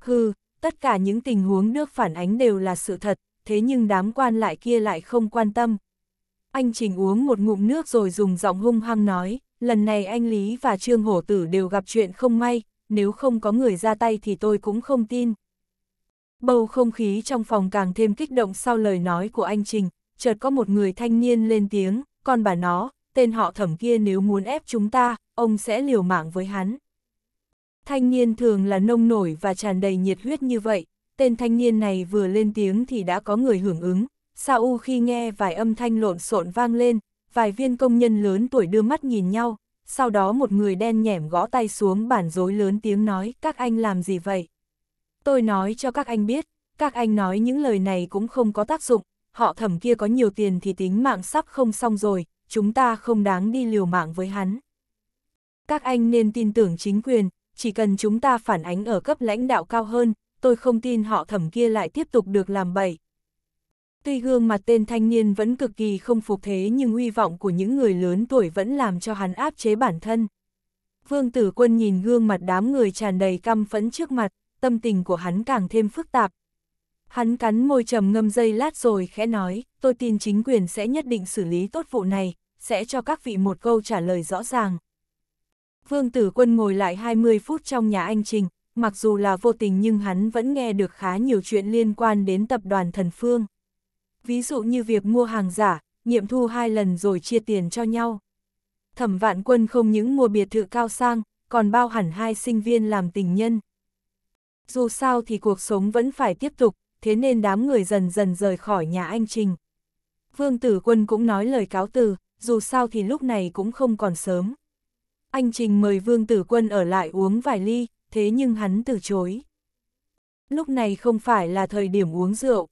Hừ, tất cả những tình huống nước phản ánh đều là sự thật, thế nhưng đám quan lại kia lại không quan tâm. Anh Trình uống một ngụm nước rồi dùng giọng hung hăng nói, lần này anh Lý và Trương Hổ Tử đều gặp chuyện không may, nếu không có người ra tay thì tôi cũng không tin. Bầu không khí trong phòng càng thêm kích động sau lời nói của anh Trình, chợt có một người thanh niên lên tiếng, con bà nó, tên họ thẩm kia nếu muốn ép chúng ta, ông sẽ liều mạng với hắn. Thanh niên thường là nông nổi và tràn đầy nhiệt huyết như vậy, tên thanh niên này vừa lên tiếng thì đã có người hưởng ứng. Sao khi nghe vài âm thanh lộn xộn vang lên, vài viên công nhân lớn tuổi đưa mắt nhìn nhau, sau đó một người đen nhẻm gõ tay xuống bản dối lớn tiếng nói các anh làm gì vậy? Tôi nói cho các anh biết, các anh nói những lời này cũng không có tác dụng, họ thẩm kia có nhiều tiền thì tính mạng sắp không xong rồi, chúng ta không đáng đi liều mạng với hắn. Các anh nên tin tưởng chính quyền, chỉ cần chúng ta phản ánh ở cấp lãnh đạo cao hơn, tôi không tin họ thẩm kia lại tiếp tục được làm bậy. Tuy gương mặt tên thanh niên vẫn cực kỳ không phục thế nhưng uy vọng của những người lớn tuổi vẫn làm cho hắn áp chế bản thân. Vương tử quân nhìn gương mặt đám người tràn đầy căm phẫn trước mặt, tâm tình của hắn càng thêm phức tạp. Hắn cắn môi trầm ngâm dây lát rồi khẽ nói, tôi tin chính quyền sẽ nhất định xử lý tốt vụ này, sẽ cho các vị một câu trả lời rõ ràng. Vương Tử Quân ngồi lại 20 phút trong nhà anh Trình, mặc dù là vô tình nhưng hắn vẫn nghe được khá nhiều chuyện liên quan đến tập đoàn Thần Phương. Ví dụ như việc mua hàng giả, nghiệm thu hai lần rồi chia tiền cho nhau. Thẩm Vạn Quân không những mua biệt thự cao sang, còn bao hẳn hai sinh viên làm tình nhân. Dù sao thì cuộc sống vẫn phải tiếp tục, thế nên đám người dần dần rời khỏi nhà anh Trình. Vương Tử Quân cũng nói lời cáo từ, dù sao thì lúc này cũng không còn sớm anh Trình mời Vương Tử Quân ở lại uống vài ly, thế nhưng hắn từ chối. Lúc này không phải là thời điểm uống rượu.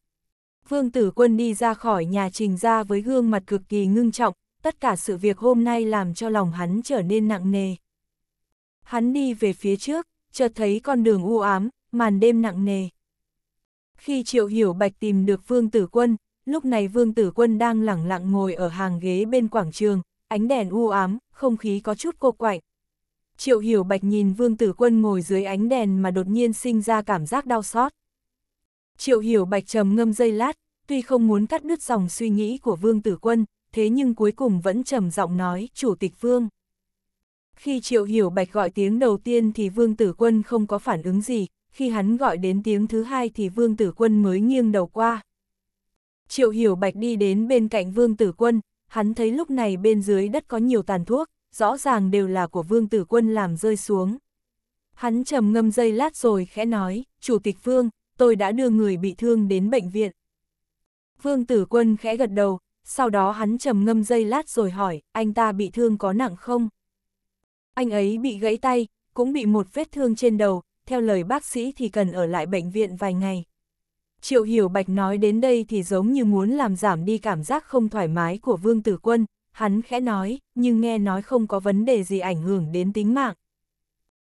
Vương Tử Quân đi ra khỏi nhà Trình ra với gương mặt cực kỳ ngưng trọng, tất cả sự việc hôm nay làm cho lòng hắn trở nên nặng nề. Hắn đi về phía trước, chợt thấy con đường u ám, màn đêm nặng nề. Khi Triệu Hiểu Bạch tìm được Vương Tử Quân, lúc này Vương Tử Quân đang lẳng lặng ngồi ở hàng ghế bên quảng trường, ánh đèn u ám, không khí có chút cô quạnh. Triệu Hiểu Bạch nhìn Vương Tử Quân ngồi dưới ánh đèn mà đột nhiên sinh ra cảm giác đau xót. Triệu Hiểu Bạch trầm ngâm dây lát, tuy không muốn cắt đứt dòng suy nghĩ của Vương Tử Quân, thế nhưng cuối cùng vẫn trầm giọng nói, Chủ tịch Vương. Khi Triệu Hiểu Bạch gọi tiếng đầu tiên thì Vương Tử Quân không có phản ứng gì, khi hắn gọi đến tiếng thứ hai thì Vương Tử Quân mới nghiêng đầu qua. Triệu Hiểu Bạch đi đến bên cạnh Vương Tử Quân, hắn thấy lúc này bên dưới đất có nhiều tàn thuốc, rõ ràng đều là của Vương Tử Quân làm rơi xuống. Hắn trầm ngâm dây lát rồi khẽ nói, Chủ tịch Vương, tôi đã đưa người bị thương đến bệnh viện. Vương Tử Quân khẽ gật đầu, sau đó hắn trầm ngâm dây lát rồi hỏi, anh ta bị thương có nặng không? Anh ấy bị gãy tay, cũng bị một vết thương trên đầu, theo lời bác sĩ thì cần ở lại bệnh viện vài ngày. Triệu Hiểu Bạch nói đến đây thì giống như muốn làm giảm đi cảm giác không thoải mái của Vương Tử Quân, hắn khẽ nói, nhưng nghe nói không có vấn đề gì ảnh hưởng đến tính mạng.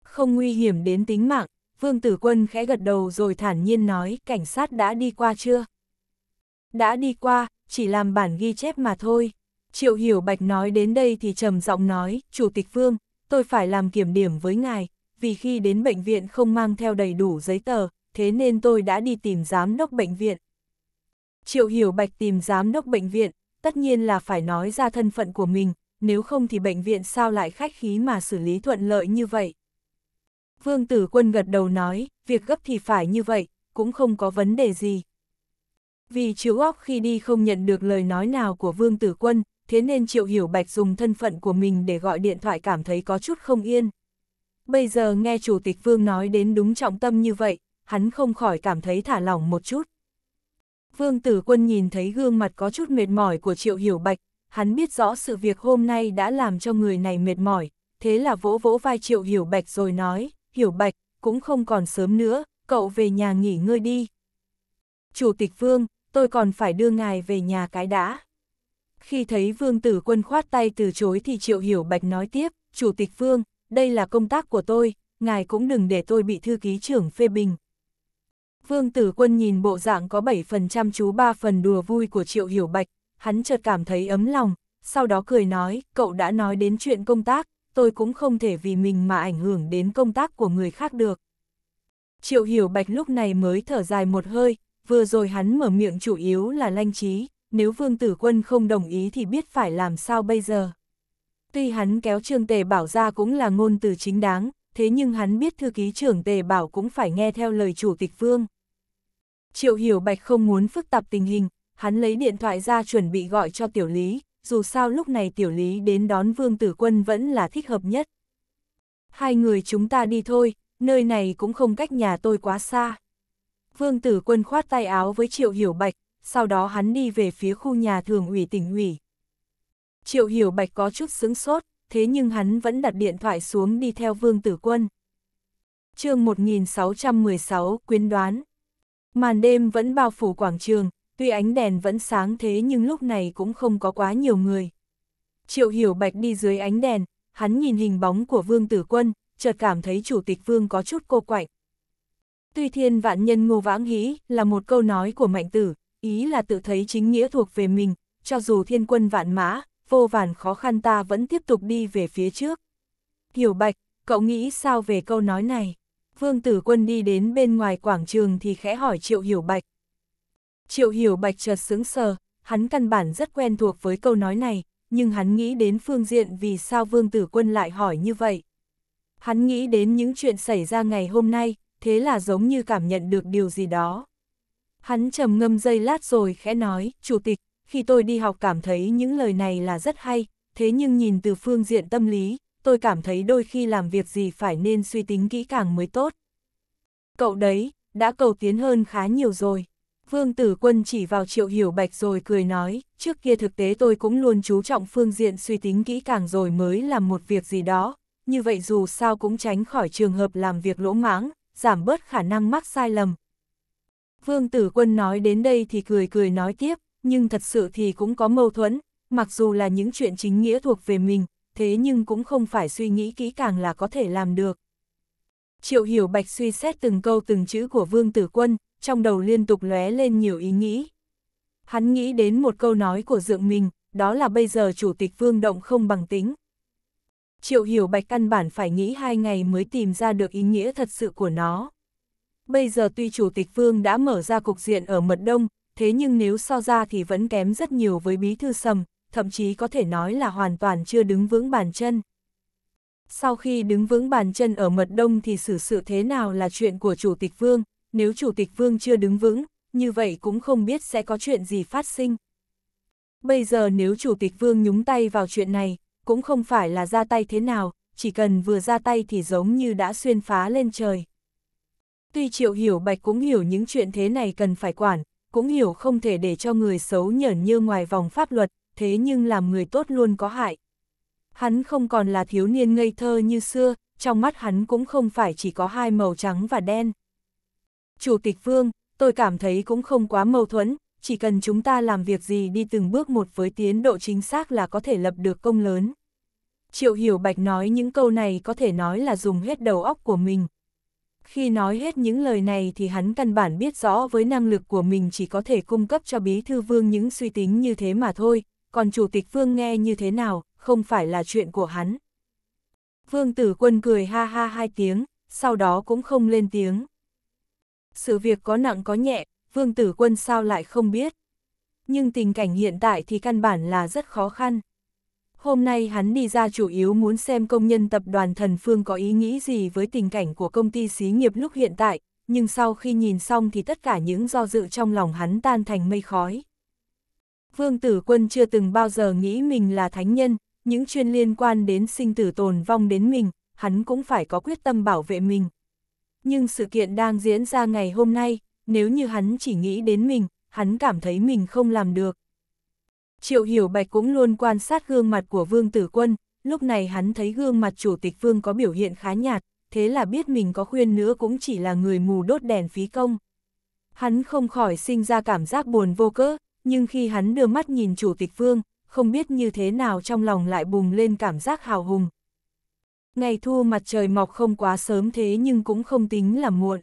Không nguy hiểm đến tính mạng, Vương Tử Quân khẽ gật đầu rồi thản nhiên nói, cảnh sát đã đi qua chưa? Đã đi qua, chỉ làm bản ghi chép mà thôi. Triệu Hiểu Bạch nói đến đây thì trầm giọng nói, Chủ tịch Vương, tôi phải làm kiểm điểm với ngài, vì khi đến bệnh viện không mang theo đầy đủ giấy tờ, thế nên tôi đã đi tìm giám đốc bệnh viện. Triệu Hiểu Bạch tìm giám đốc bệnh viện, tất nhiên là phải nói ra thân phận của mình, nếu không thì bệnh viện sao lại khách khí mà xử lý thuận lợi như vậy. Vương Tử Quân gật đầu nói, việc gấp thì phải như vậy, cũng không có vấn đề gì. Vì chiếu Óc khi đi không nhận được lời nói nào của Vương Tử Quân, thế nên Triệu Hiểu Bạch dùng thân phận của mình để gọi điện thoại cảm thấy có chút không yên. Bây giờ nghe Chủ tịch Vương nói đến đúng trọng tâm như vậy, hắn không khỏi cảm thấy thả lỏng một chút. Vương Tử Quân nhìn thấy gương mặt có chút mệt mỏi của Triệu Hiểu Bạch, hắn biết rõ sự việc hôm nay đã làm cho người này mệt mỏi, thế là vỗ vỗ vai Triệu Hiểu Bạch rồi nói, Hiểu Bạch, cũng không còn sớm nữa, cậu về nhà nghỉ ngơi đi. Chủ tịch Vương, tôi còn phải đưa ngài về nhà cái đã. Khi thấy Vương Tử Quân khoát tay từ chối thì Triệu Hiểu Bạch nói tiếp, Chủ tịch Vương, đây là công tác của tôi, ngài cũng đừng để tôi bị thư ký trưởng phê bình. Vương Tử Quân nhìn bộ dạng có 7 phần chăm chú ba phần đùa vui của Triệu Hiểu Bạch, hắn chợt cảm thấy ấm lòng, sau đó cười nói, cậu đã nói đến chuyện công tác, tôi cũng không thể vì mình mà ảnh hưởng đến công tác của người khác được. Triệu Hiểu Bạch lúc này mới thở dài một hơi, vừa rồi hắn mở miệng chủ yếu là lanh trí, nếu Vương Tử Quân không đồng ý thì biết phải làm sao bây giờ. Tuy hắn kéo Trương Tề Bảo ra cũng là ngôn từ chính đáng, thế nhưng hắn biết thư ký trưởng Tề Bảo cũng phải nghe theo lời chủ tịch Vương. Triệu Hiểu Bạch không muốn phức tạp tình hình, hắn lấy điện thoại ra chuẩn bị gọi cho Tiểu Lý, dù sao lúc này Tiểu Lý đến đón Vương Tử Quân vẫn là thích hợp nhất. Hai người chúng ta đi thôi, nơi này cũng không cách nhà tôi quá xa. Vương Tử Quân khoát tay áo với Triệu Hiểu Bạch, sau đó hắn đi về phía khu nhà thường ủy tỉnh ủy. Triệu Hiểu Bạch có chút sướng sốt, thế nhưng hắn vẫn đặt điện thoại xuống đi theo Vương Tử Quân. chương 1616 quyến đoán Màn đêm vẫn bao phủ quảng trường, tuy ánh đèn vẫn sáng thế nhưng lúc này cũng không có quá nhiều người. Triệu Hiểu Bạch đi dưới ánh đèn, hắn nhìn hình bóng của Vương Tử Quân, chợt cảm thấy Chủ tịch Vương có chút cô quạnh. Tuy thiên vạn nhân ngô vãng hí là một câu nói của mạnh tử, ý là tự thấy chính nghĩa thuộc về mình, cho dù thiên quân vạn mã, vô vàn khó khăn ta vẫn tiếp tục đi về phía trước. Hiểu Bạch, cậu nghĩ sao về câu nói này? Vương Tử Quân đi đến bên ngoài quảng trường thì khẽ hỏi Triệu Hiểu Bạch. Triệu Hiểu Bạch chợt sững sờ, hắn căn bản rất quen thuộc với câu nói này, nhưng hắn nghĩ đến phương diện vì sao Vương Tử Quân lại hỏi như vậy. Hắn nghĩ đến những chuyện xảy ra ngày hôm nay, thế là giống như cảm nhận được điều gì đó. Hắn trầm ngâm giây lát rồi khẽ nói, Chủ tịch, khi tôi đi học cảm thấy những lời này là rất hay, thế nhưng nhìn từ phương diện tâm lý, tôi cảm thấy đôi khi làm việc gì phải nên suy tính kỹ càng mới tốt. Cậu đấy, đã cầu tiến hơn khá nhiều rồi. Vương Tử Quân chỉ vào Triệu Hiểu Bạch rồi cười nói, trước kia thực tế tôi cũng luôn chú trọng phương diện suy tính kỹ càng rồi mới làm một việc gì đó, như vậy dù sao cũng tránh khỏi trường hợp làm việc lỗ mãng, giảm bớt khả năng mắc sai lầm. Vương Tử Quân nói đến đây thì cười cười nói tiếp, nhưng thật sự thì cũng có mâu thuẫn, mặc dù là những chuyện chính nghĩa thuộc về mình, thế nhưng cũng không phải suy nghĩ kỹ càng là có thể làm được. Triệu Hiểu Bạch suy xét từng câu từng chữ của Vương Tử Quân, trong đầu liên tục lóe lên nhiều ý nghĩ. Hắn nghĩ đến một câu nói của dượng mình, đó là bây giờ chủ tịch Vương Động không bằng tính. Triệu Hiểu Bạch căn bản phải nghĩ hai ngày mới tìm ra được ý nghĩa thật sự của nó. Bây giờ tuy chủ tịch Vương đã mở ra cục diện ở Mật Đông, thế nhưng nếu so ra thì vẫn kém rất nhiều với bí thư sầm, thậm chí có thể nói là hoàn toàn chưa đứng vững bàn chân. Sau khi đứng vững bàn chân ở mật đông thì xử sự thế nào là chuyện của Chủ tịch Vương, nếu Chủ tịch Vương chưa đứng vững, như vậy cũng không biết sẽ có chuyện gì phát sinh. Bây giờ nếu Chủ tịch Vương nhúng tay vào chuyện này, cũng không phải là ra tay thế nào, chỉ cần vừa ra tay thì giống như đã xuyên phá lên trời. Tuy Triệu Hiểu Bạch cũng hiểu những chuyện thế này cần phải quản, cũng hiểu không thể để cho người xấu nhởn như ngoài vòng pháp luật, thế nhưng làm người tốt luôn có hại. Hắn không còn là thiếu niên ngây thơ như xưa, trong mắt hắn cũng không phải chỉ có hai màu trắng và đen. Chủ tịch Vương, tôi cảm thấy cũng không quá mâu thuẫn, chỉ cần chúng ta làm việc gì đi từng bước một với tiến độ chính xác là có thể lập được công lớn. Triệu Hiểu Bạch nói những câu này có thể nói là dùng hết đầu óc của mình. Khi nói hết những lời này thì hắn căn bản biết rõ với năng lực của mình chỉ có thể cung cấp cho Bí Thư Vương những suy tính như thế mà thôi, còn Chủ tịch Vương nghe như thế nào, không phải là chuyện của hắn. Vương Tử Quân cười ha ha hai tiếng, sau đó cũng không lên tiếng. Sự việc có nặng có nhẹ, Vương Tử Quân sao lại không biết. Nhưng tình cảnh hiện tại thì căn bản là rất khó khăn. Hôm nay hắn đi ra chủ yếu muốn xem công nhân tập đoàn Thần Phương có ý nghĩ gì với tình cảnh của công ty xí nghiệp lúc hiện tại, nhưng sau khi nhìn xong thì tất cả những do dự trong lòng hắn tan thành mây khói. Vương Tử Quân chưa từng bao giờ nghĩ mình là thánh nhân, những chuyên liên quan đến sinh tử tồn vong đến mình, hắn cũng phải có quyết tâm bảo vệ mình. Nhưng sự kiện đang diễn ra ngày hôm nay, nếu như hắn chỉ nghĩ đến mình, hắn cảm thấy mình không làm được. Triệu Hiểu Bạch cũng luôn quan sát gương mặt của Vương Tử Quân, lúc này hắn thấy gương mặt chủ tịch Vương có biểu hiện khá nhạt, thế là biết mình có khuyên nữa cũng chỉ là người mù đốt đèn phí công. Hắn không khỏi sinh ra cảm giác buồn vô cớ, nhưng khi hắn đưa mắt nhìn chủ tịch vương, không biết như thế nào trong lòng lại bùng lên cảm giác hào hùng. Ngày thu mặt trời mọc không quá sớm thế nhưng cũng không tính là muộn.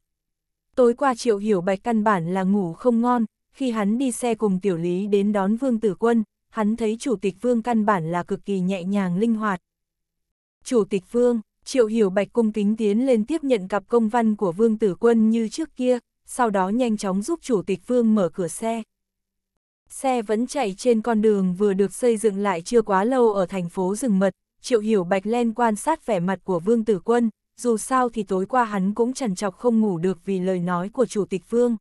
Tối qua triệu hiểu bạch căn bản là ngủ không ngon, khi hắn đi xe cùng tiểu lý đến đón vương tử quân, hắn thấy chủ tịch vương căn bản là cực kỳ nhẹ nhàng linh hoạt. Chủ tịch vương, triệu hiểu bạch cung kính tiến lên tiếp nhận cặp công văn của vương tử quân như trước kia, sau đó nhanh chóng giúp chủ tịch vương mở cửa xe. Xe vẫn chạy trên con đường vừa được xây dựng lại chưa quá lâu ở thành phố rừng mật, Triệu Hiểu Bạch len quan sát vẻ mặt của Vương Tử Quân, dù sao thì tối qua hắn cũng trằn trọc không ngủ được vì lời nói của Chủ tịch Vương.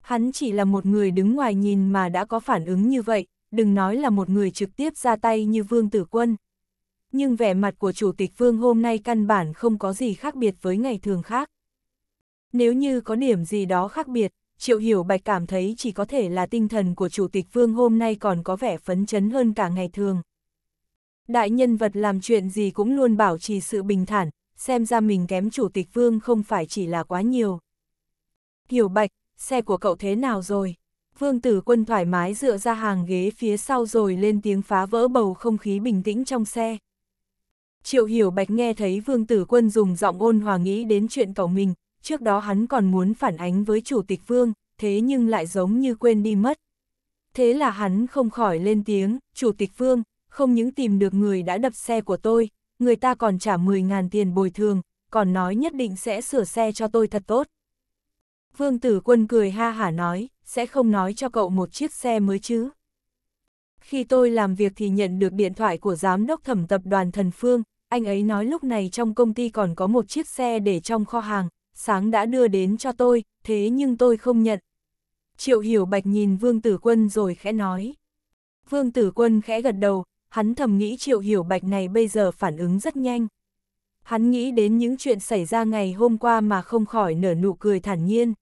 Hắn chỉ là một người đứng ngoài nhìn mà đã có phản ứng như vậy, đừng nói là một người trực tiếp ra tay như Vương Tử Quân. Nhưng vẻ mặt của Chủ tịch Vương hôm nay căn bản không có gì khác biệt với ngày thường khác. Nếu như có điểm gì đó khác biệt, Triệu Hiểu Bạch cảm thấy chỉ có thể là tinh thần của Chủ tịch Vương hôm nay còn có vẻ phấn chấn hơn cả ngày thường. Đại nhân vật làm chuyện gì cũng luôn bảo trì sự bình thản, xem ra mình kém Chủ tịch Vương không phải chỉ là quá nhiều. Hiểu Bạch, xe của cậu thế nào rồi? Vương Tử Quân thoải mái dựa ra hàng ghế phía sau rồi lên tiếng phá vỡ bầu không khí bình tĩnh trong xe. Triệu Hiểu Bạch nghe thấy Vương Tử Quân dùng giọng ôn hòa nghĩ đến chuyện cậu mình, trước đó hắn còn muốn phản ánh với chủ tịch vương, thế nhưng lại giống như quên đi mất. Thế là hắn không khỏi lên tiếng, chủ tịch vương, không những tìm được người đã đập xe của tôi, người ta còn trả 10.000 tiền bồi thường, còn nói nhất định sẽ sửa xe cho tôi thật tốt. Vương tử quân cười ha hả nói, sẽ không nói cho cậu một chiếc xe mới chứ. Khi tôi làm việc thì nhận được điện thoại của giám đốc thẩm tập đoàn Thần Phương, anh ấy nói lúc này trong công ty còn có một chiếc xe để trong kho hàng, sáng đã đưa đến cho tôi, thế nhưng tôi không nhận. Triệu Hiểu Bạch nhìn Vương Tử Quân rồi khẽ nói. Vương Tử Quân khẽ gật đầu, hắn thầm nghĩ Triệu Hiểu Bạch này bây giờ phản ứng rất nhanh. Hắn nghĩ đến những chuyện xảy ra ngày hôm qua mà không khỏi nở nụ cười thản nhiên.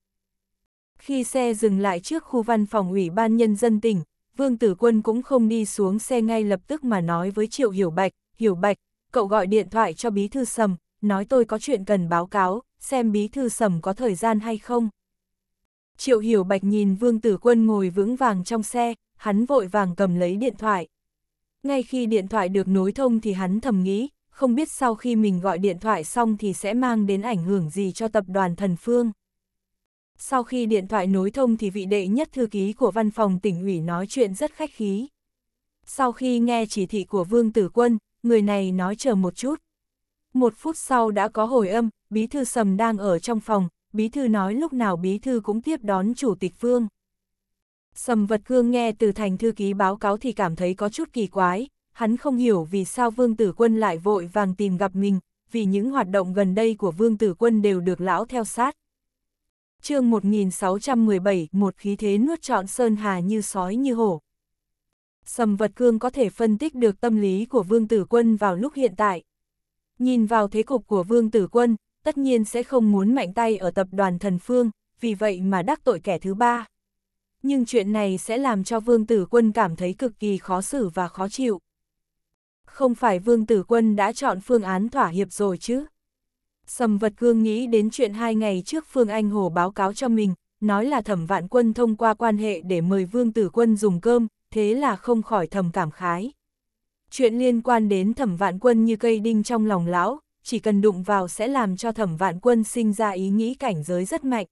Khi xe dừng lại trước khu văn phòng ủy ban nhân dân tỉnh, Vương Tử Quân cũng không đi xuống xe ngay lập tức mà nói với Triệu Hiểu Bạch, Hiểu Bạch, cậu gọi điện thoại cho bí thư sầm, nói tôi có chuyện cần báo cáo, xem bí thư sầm có thời gian hay không. Triệu Hiểu Bạch nhìn Vương Tử Quân ngồi vững vàng trong xe, hắn vội vàng cầm lấy điện thoại. Ngay khi điện thoại được nối thông thì hắn thầm nghĩ, không biết sau khi mình gọi điện thoại xong thì sẽ mang đến ảnh hưởng gì cho tập đoàn thần phương. Sau khi điện thoại nối thông thì vị đệ nhất thư ký của văn phòng tỉnh ủy nói chuyện rất khách khí. Sau khi nghe chỉ thị của Vương Tử Quân, người này nói chờ một chút. Một phút sau đã có hồi âm, Bí thư Sầm đang ở trong phòng, Bí thư nói lúc nào Bí thư cũng tiếp đón Chủ tịch Phương. Sầm vật cương nghe từ thành thư ký báo cáo thì cảm thấy có chút kỳ quái, hắn không hiểu vì sao Vương Tử Quân lại vội vàng tìm gặp mình, vì những hoạt động gần đây của Vương Tử Quân đều được lão theo sát. chương 1617, một khí thế nuốt trọn sơn hà như sói như hổ. Sầm vật cương có thể phân tích được tâm lý của Vương Tử Quân vào lúc hiện tại. Nhìn vào thế cục của Vương Tử Quân, tất nhiên sẽ không muốn mạnh tay ở tập đoàn thần phương, vì vậy mà đắc tội kẻ thứ ba. Nhưng chuyện này sẽ làm cho Vương Tử Quân cảm thấy cực kỳ khó xử và khó chịu. Không phải Vương Tử Quân đã chọn phương án thỏa hiệp rồi chứ? Sầm vật cương nghĩ đến chuyện hai ngày trước Phương Anh Hồ báo cáo cho mình, nói là thẩm vạn quân thông qua quan hệ để mời Vương Tử Quân dùng cơm, thế là không khỏi thầm cảm khái. Chuyện liên quan đến thẩm vạn quân như cây đinh trong lòng lão, chỉ cần đụng vào sẽ làm cho thẩm vạn quân sinh ra ý nghĩ cảnh giới rất mạnh.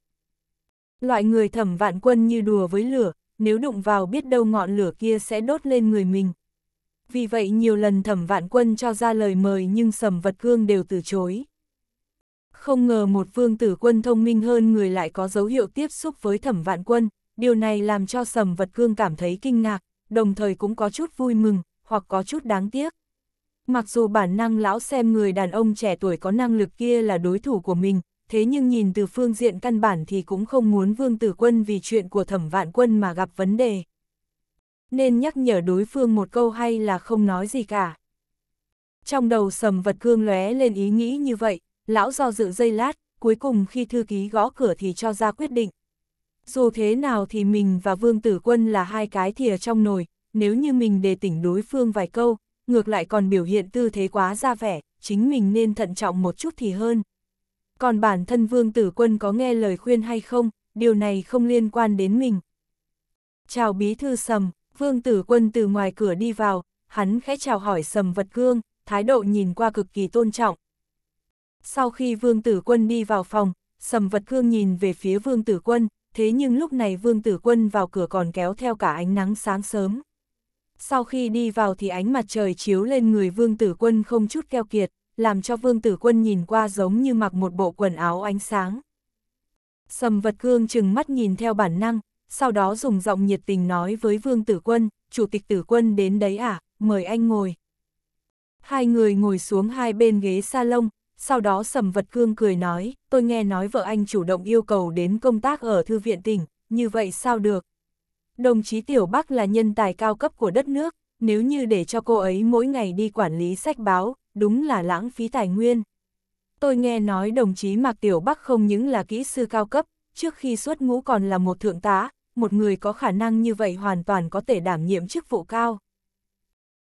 Loại người thẩm vạn quân như đùa với lửa, nếu đụng vào biết đâu ngọn lửa kia sẽ đốt lên người mình. Vì vậy nhiều lần thẩm vạn quân cho ra lời mời nhưng sầm vật cương đều từ chối. Không ngờ một vương tử quân thông minh hơn người lại có dấu hiệu tiếp xúc với thẩm vạn quân, điều này làm cho sầm vật cương cảm thấy kinh ngạc, đồng thời cũng có chút vui mừng, hoặc có chút đáng tiếc. Mặc dù bản năng lão xem người đàn ông trẻ tuổi có năng lực kia là đối thủ của mình, thế nhưng nhìn từ phương diện căn bản thì cũng không muốn Vương Tử Quân vì chuyện của thẩm vạn quân mà gặp vấn đề. Nên nhắc nhở đối phương một câu hay là không nói gì cả. Trong đầu sầm vật cương lóe lên ý nghĩ như vậy, lão do dự dây lát, cuối cùng khi thư ký gõ cửa thì cho ra quyết định. Dù thế nào thì mình và Vương Tử Quân là hai cái thìa trong nồi, nếu như mình đề tỉnh đối phương vài câu, ngược lại còn biểu hiện tư thế quá ra vẻ, chính mình nên thận trọng một chút thì hơn. Còn bản thân vương tử quân có nghe lời khuyên hay không, điều này không liên quan đến mình. Chào bí thư sầm, vương tử quân từ ngoài cửa đi vào, hắn khẽ chào hỏi sầm vật Cương, thái độ nhìn qua cực kỳ tôn trọng. Sau khi vương tử quân đi vào phòng, sầm vật Cương nhìn về phía vương tử quân, thế nhưng lúc này vương tử quân vào cửa còn kéo theo cả ánh nắng sáng sớm. Sau khi đi vào thì ánh mặt trời chiếu lên người vương tử quân không chút keo kiệt, làm cho vương tử quân nhìn qua giống như mặc một bộ quần áo ánh sáng. Sầm vật cương chừng mắt nhìn theo bản năng, sau đó dùng giọng nhiệt tình nói với vương tử quân, chủ tịch tử quân đến đấy à, mời anh ngồi. Hai người ngồi xuống hai bên ghế salon, sau đó sầm vật cương cười nói, tôi nghe nói vợ anh chủ động yêu cầu đến công tác ở thư viện tỉnh, như vậy sao được. Đồng chí Tiểu Bắc là nhân tài cao cấp của đất nước, nếu như để cho cô ấy mỗi ngày đi quản lý sách báo, đúng là lãng phí tài nguyên. Tôi nghe nói đồng chí Mạc Tiểu Bắc không những là kỹ sư cao cấp, trước khi xuất ngũ còn là một thượng tá, một người có khả năng như vậy hoàn toàn có thể đảm nhiệm chức vụ cao.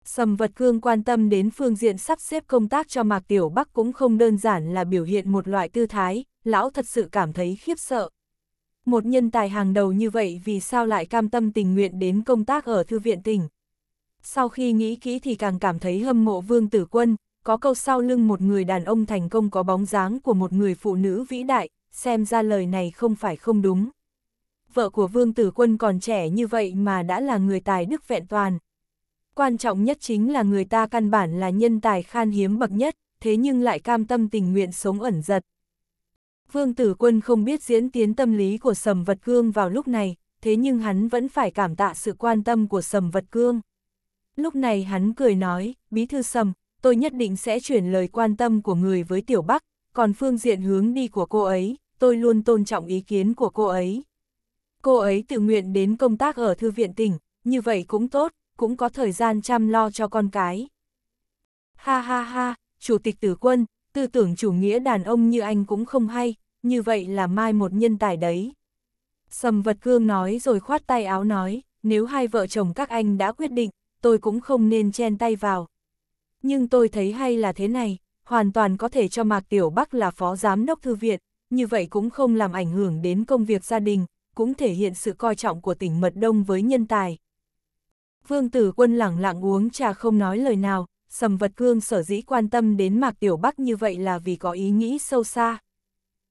Sầm Vật Cương quan tâm đến phương diện sắp xếp công tác cho Mạc Tiểu Bắc cũng không đơn giản là biểu hiện một loại tư thái, lão thật sự cảm thấy khiếp sợ một nhân tài hàng đầu như vậy vì sao lại cam tâm tình nguyện đến công tác ở thư viện tỉnh. Sau khi nghĩ kỹ thì càng cảm thấy hâm mộ Vương Tử Quân, có câu sau lưng một người đàn ông thành công có bóng dáng của một người phụ nữ vĩ đại, xem ra lời này không phải không đúng. Vợ của Vương Tử Quân còn trẻ như vậy mà đã là người tài đức vẹn toàn. Quan trọng nhất chính là người ta căn bản là nhân tài khan hiếm bậc nhất, thế nhưng lại cam tâm tình nguyện sống ẩn giật. Vương Tử Quân không biết diễn tiến tâm lý của Sầm Vật Cương vào lúc này, thế nhưng hắn vẫn phải cảm tạ sự quan tâm của Sầm Vật Cương. Lúc này hắn cười nói, Bí Thư Sầm, tôi nhất định sẽ chuyển lời quan tâm của người với Tiểu Bắc, còn phương diện hướng đi của cô ấy, tôi luôn tôn trọng ý kiến của cô ấy. Cô ấy tự nguyện đến công tác ở thư viện tỉnh, như vậy cũng tốt, cũng có thời gian chăm lo cho con cái. Ha ha ha, Chủ tịch Tử Quân, tư tưởng chủ nghĩa đàn ông như anh cũng không hay, như vậy là mai một nhân tài đấy. Sầm vật cương nói rồi khoát tay áo nói, nếu hai vợ chồng các anh đã quyết định, tôi cũng không nên chen tay vào. Nhưng tôi thấy hay là thế này, hoàn toàn có thể cho Mạc Tiểu Bắc là phó giám đốc thư viện, như vậy cũng không làm ảnh hưởng đến công việc gia đình, cũng thể hiện sự coi trọng của tỉnh Mật Đông với nhân tài. Vương Tử Quân lẳng lặng uống trà không nói lời nào, Sầm Vật Cương sở dĩ quan tâm đến Mạc Tiểu Bắc như vậy là vì có ý nghĩ sâu xa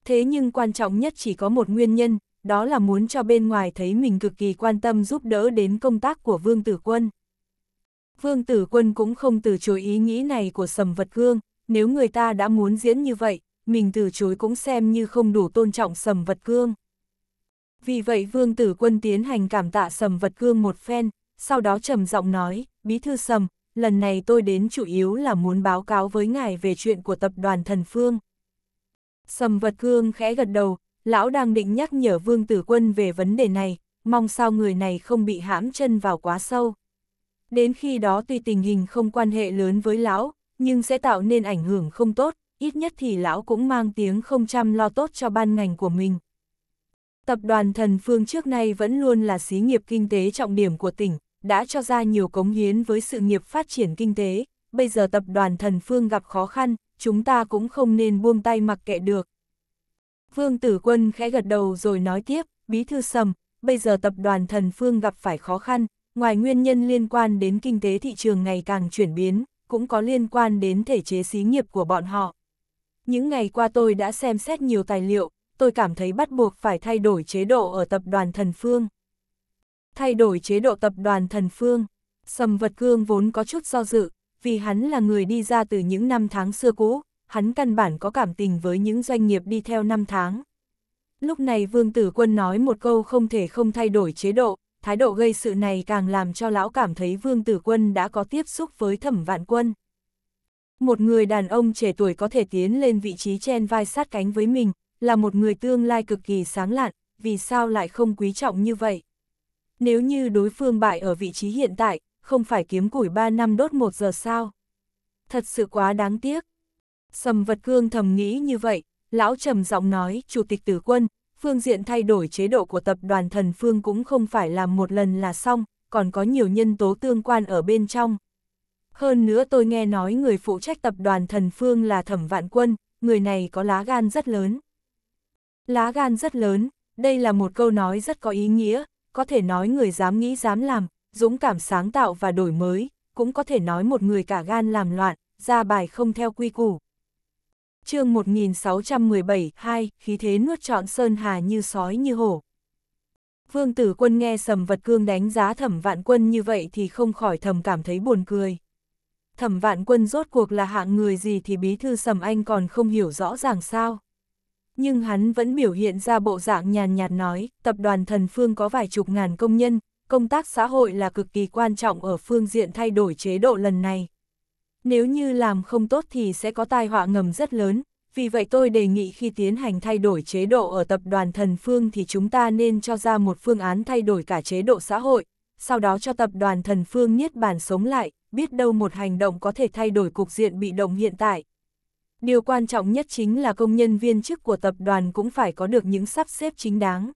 thế nhưng quan trọng nhất chỉ có một nguyên nhân, đó là muốn cho bên ngoài thấy mình cực kỳ quan tâm giúp đỡ đến công tác của Vương Tử Quân. Vương Tử Quân cũng không từ chối ý nghĩ này của Sầm Vật Gương, nếu người ta đã muốn diễn như vậy, mình từ chối cũng xem như không đủ tôn trọng Sầm Vật Gương. Vì vậy Vương Tử Quân tiến hành cảm tạ Sầm Vật Gương một phen, sau đó trầm giọng nói, Bí Thư Sầm, lần này tôi đến chủ yếu là muốn báo cáo với ngài về chuyện của tập đoàn Thần Phương. Sầm vật cương khẽ gật đầu, lão đang định nhắc nhở Vương Tử Quân về vấn đề này, mong sao người này không bị hãm chân vào quá sâu. Đến khi đó tuy tình hình không quan hệ lớn với lão, nhưng sẽ tạo nên ảnh hưởng không tốt, ít nhất thì lão cũng mang tiếng không chăm lo tốt cho ban ngành của mình. Tập đoàn Thần Phương trước nay vẫn luôn là xí nghiệp kinh tế trọng điểm của tỉnh, đã cho ra nhiều cống hiến với sự nghiệp phát triển kinh tế. Bây giờ tập đoàn Thần Phương gặp khó khăn, chúng ta cũng không nên buông tay mặc kệ được. Vương Tử Quân khẽ gật đầu rồi nói tiếp, Bí Thư Sầm, bây giờ tập đoàn Thần Phương gặp phải khó khăn, ngoài nguyên nhân liên quan đến kinh tế thị trường ngày càng chuyển biến, cũng có liên quan đến thể chế xí nghiệp của bọn họ. Những ngày qua tôi đã xem xét nhiều tài liệu, tôi cảm thấy bắt buộc phải thay đổi chế độ ở tập đoàn Thần Phương. Thay đổi chế độ tập đoàn Thần Phương, Sầm Vật Cương vốn có chút do dự, vì hắn là người đi ra từ những năm tháng xưa cũ, hắn căn bản có cảm tình với những doanh nghiệp đi theo năm tháng. Lúc này Vương Tử Quân nói một câu không thể không thay đổi chế độ, thái độ gây sự này càng làm cho lão cảm thấy Vương Tử Quân đã có tiếp xúc với thẩm vạn quân. Một người đàn ông trẻ tuổi có thể tiến lên vị trí chen vai sát cánh với mình, là một người tương lai cực kỳ sáng lạn, vì sao lại không quý trọng như vậy? Nếu như đối phương bại ở vị trí hiện tại, không phải kiếm củi 3 năm đốt 1 giờ sao. Thật sự quá đáng tiếc. Sầm vật cương thầm nghĩ như vậy, lão trầm giọng nói, chủ tịch tử quân, phương diện thay đổi chế độ của tập đoàn thần phương cũng không phải là một lần là xong, còn có nhiều nhân tố tương quan ở bên trong. Hơn nữa tôi nghe nói người phụ trách tập đoàn thần phương là thẩm vạn quân, người này có lá gan rất lớn. Lá gan rất lớn, đây là một câu nói rất có ý nghĩa, có thể nói người dám nghĩ dám làm, dũng cảm sáng tạo và đổi mới, cũng có thể nói một người cả gan làm loạn, ra bài không theo quy củ. chương 1617-2, khí thế nuốt trọn sơn hà như sói như hổ. Vương tử quân nghe sầm vật cương đánh giá thẩm vạn quân như vậy thì không khỏi thầm cảm thấy buồn cười. Thẩm vạn quân rốt cuộc là hạng người gì thì bí thư sầm anh còn không hiểu rõ ràng sao. Nhưng hắn vẫn biểu hiện ra bộ dạng nhàn nhạt nói, tập đoàn thần phương có vài chục ngàn công nhân, công tác xã hội là cực kỳ quan trọng ở phương diện thay đổi chế độ lần này. Nếu như làm không tốt thì sẽ có tai họa ngầm rất lớn, vì vậy tôi đề nghị khi tiến hành thay đổi chế độ ở tập đoàn Thần Phương thì chúng ta nên cho ra một phương án thay đổi cả chế độ xã hội, sau đó cho tập đoàn Thần Phương niết bàn sống lại, biết đâu một hành động có thể thay đổi cục diện bị động hiện tại. Điều quan trọng nhất chính là công nhân viên chức của tập đoàn cũng phải có được những sắp xếp chính đáng.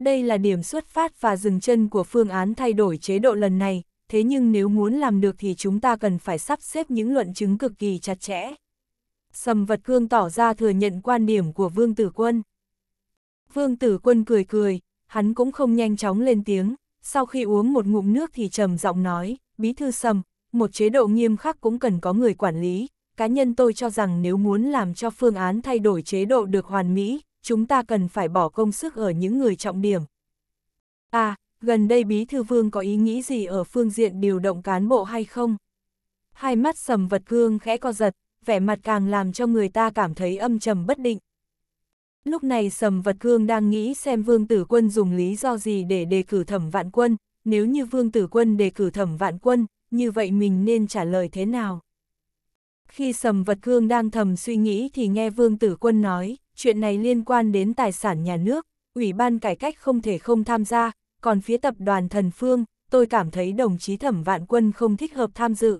Đây là điểm xuất phát và dừng chân của phương án thay đổi chế độ lần này, thế nhưng nếu muốn làm được thì chúng ta cần phải sắp xếp những luận chứng cực kỳ chặt chẽ. Sầm vật cương tỏ ra thừa nhận quan điểm của Vương Tử Quân. Vương Tử Quân cười cười, hắn cũng không nhanh chóng lên tiếng, sau khi uống một ngụm nước thì trầm giọng nói, bí thư sầm, một chế độ nghiêm khắc cũng cần có người quản lý, cá nhân tôi cho rằng nếu muốn làm cho phương án thay đổi chế độ được hoàn mỹ, chúng ta cần phải bỏ công sức ở những người trọng điểm. À, gần đây Bí Thư Vương có ý nghĩ gì ở phương diện điều động cán bộ hay không? Hai mắt sầm vật cương khẽ co giật, vẻ mặt càng làm cho người ta cảm thấy âm trầm bất định. Lúc này sầm vật cương đang nghĩ xem Vương Tử Quân dùng lý do gì để đề cử thẩm vạn quân, nếu như Vương Tử Quân đề cử thẩm vạn quân, như vậy mình nên trả lời thế nào? Khi sầm vật cương đang thầm suy nghĩ thì nghe Vương Tử Quân nói, chuyện này liên quan đến tài sản nhà nước, Ủy ban cải cách không thể không tham gia, còn phía tập đoàn Thần Phương, tôi cảm thấy đồng chí Thẩm Vạn Quân không thích hợp tham dự.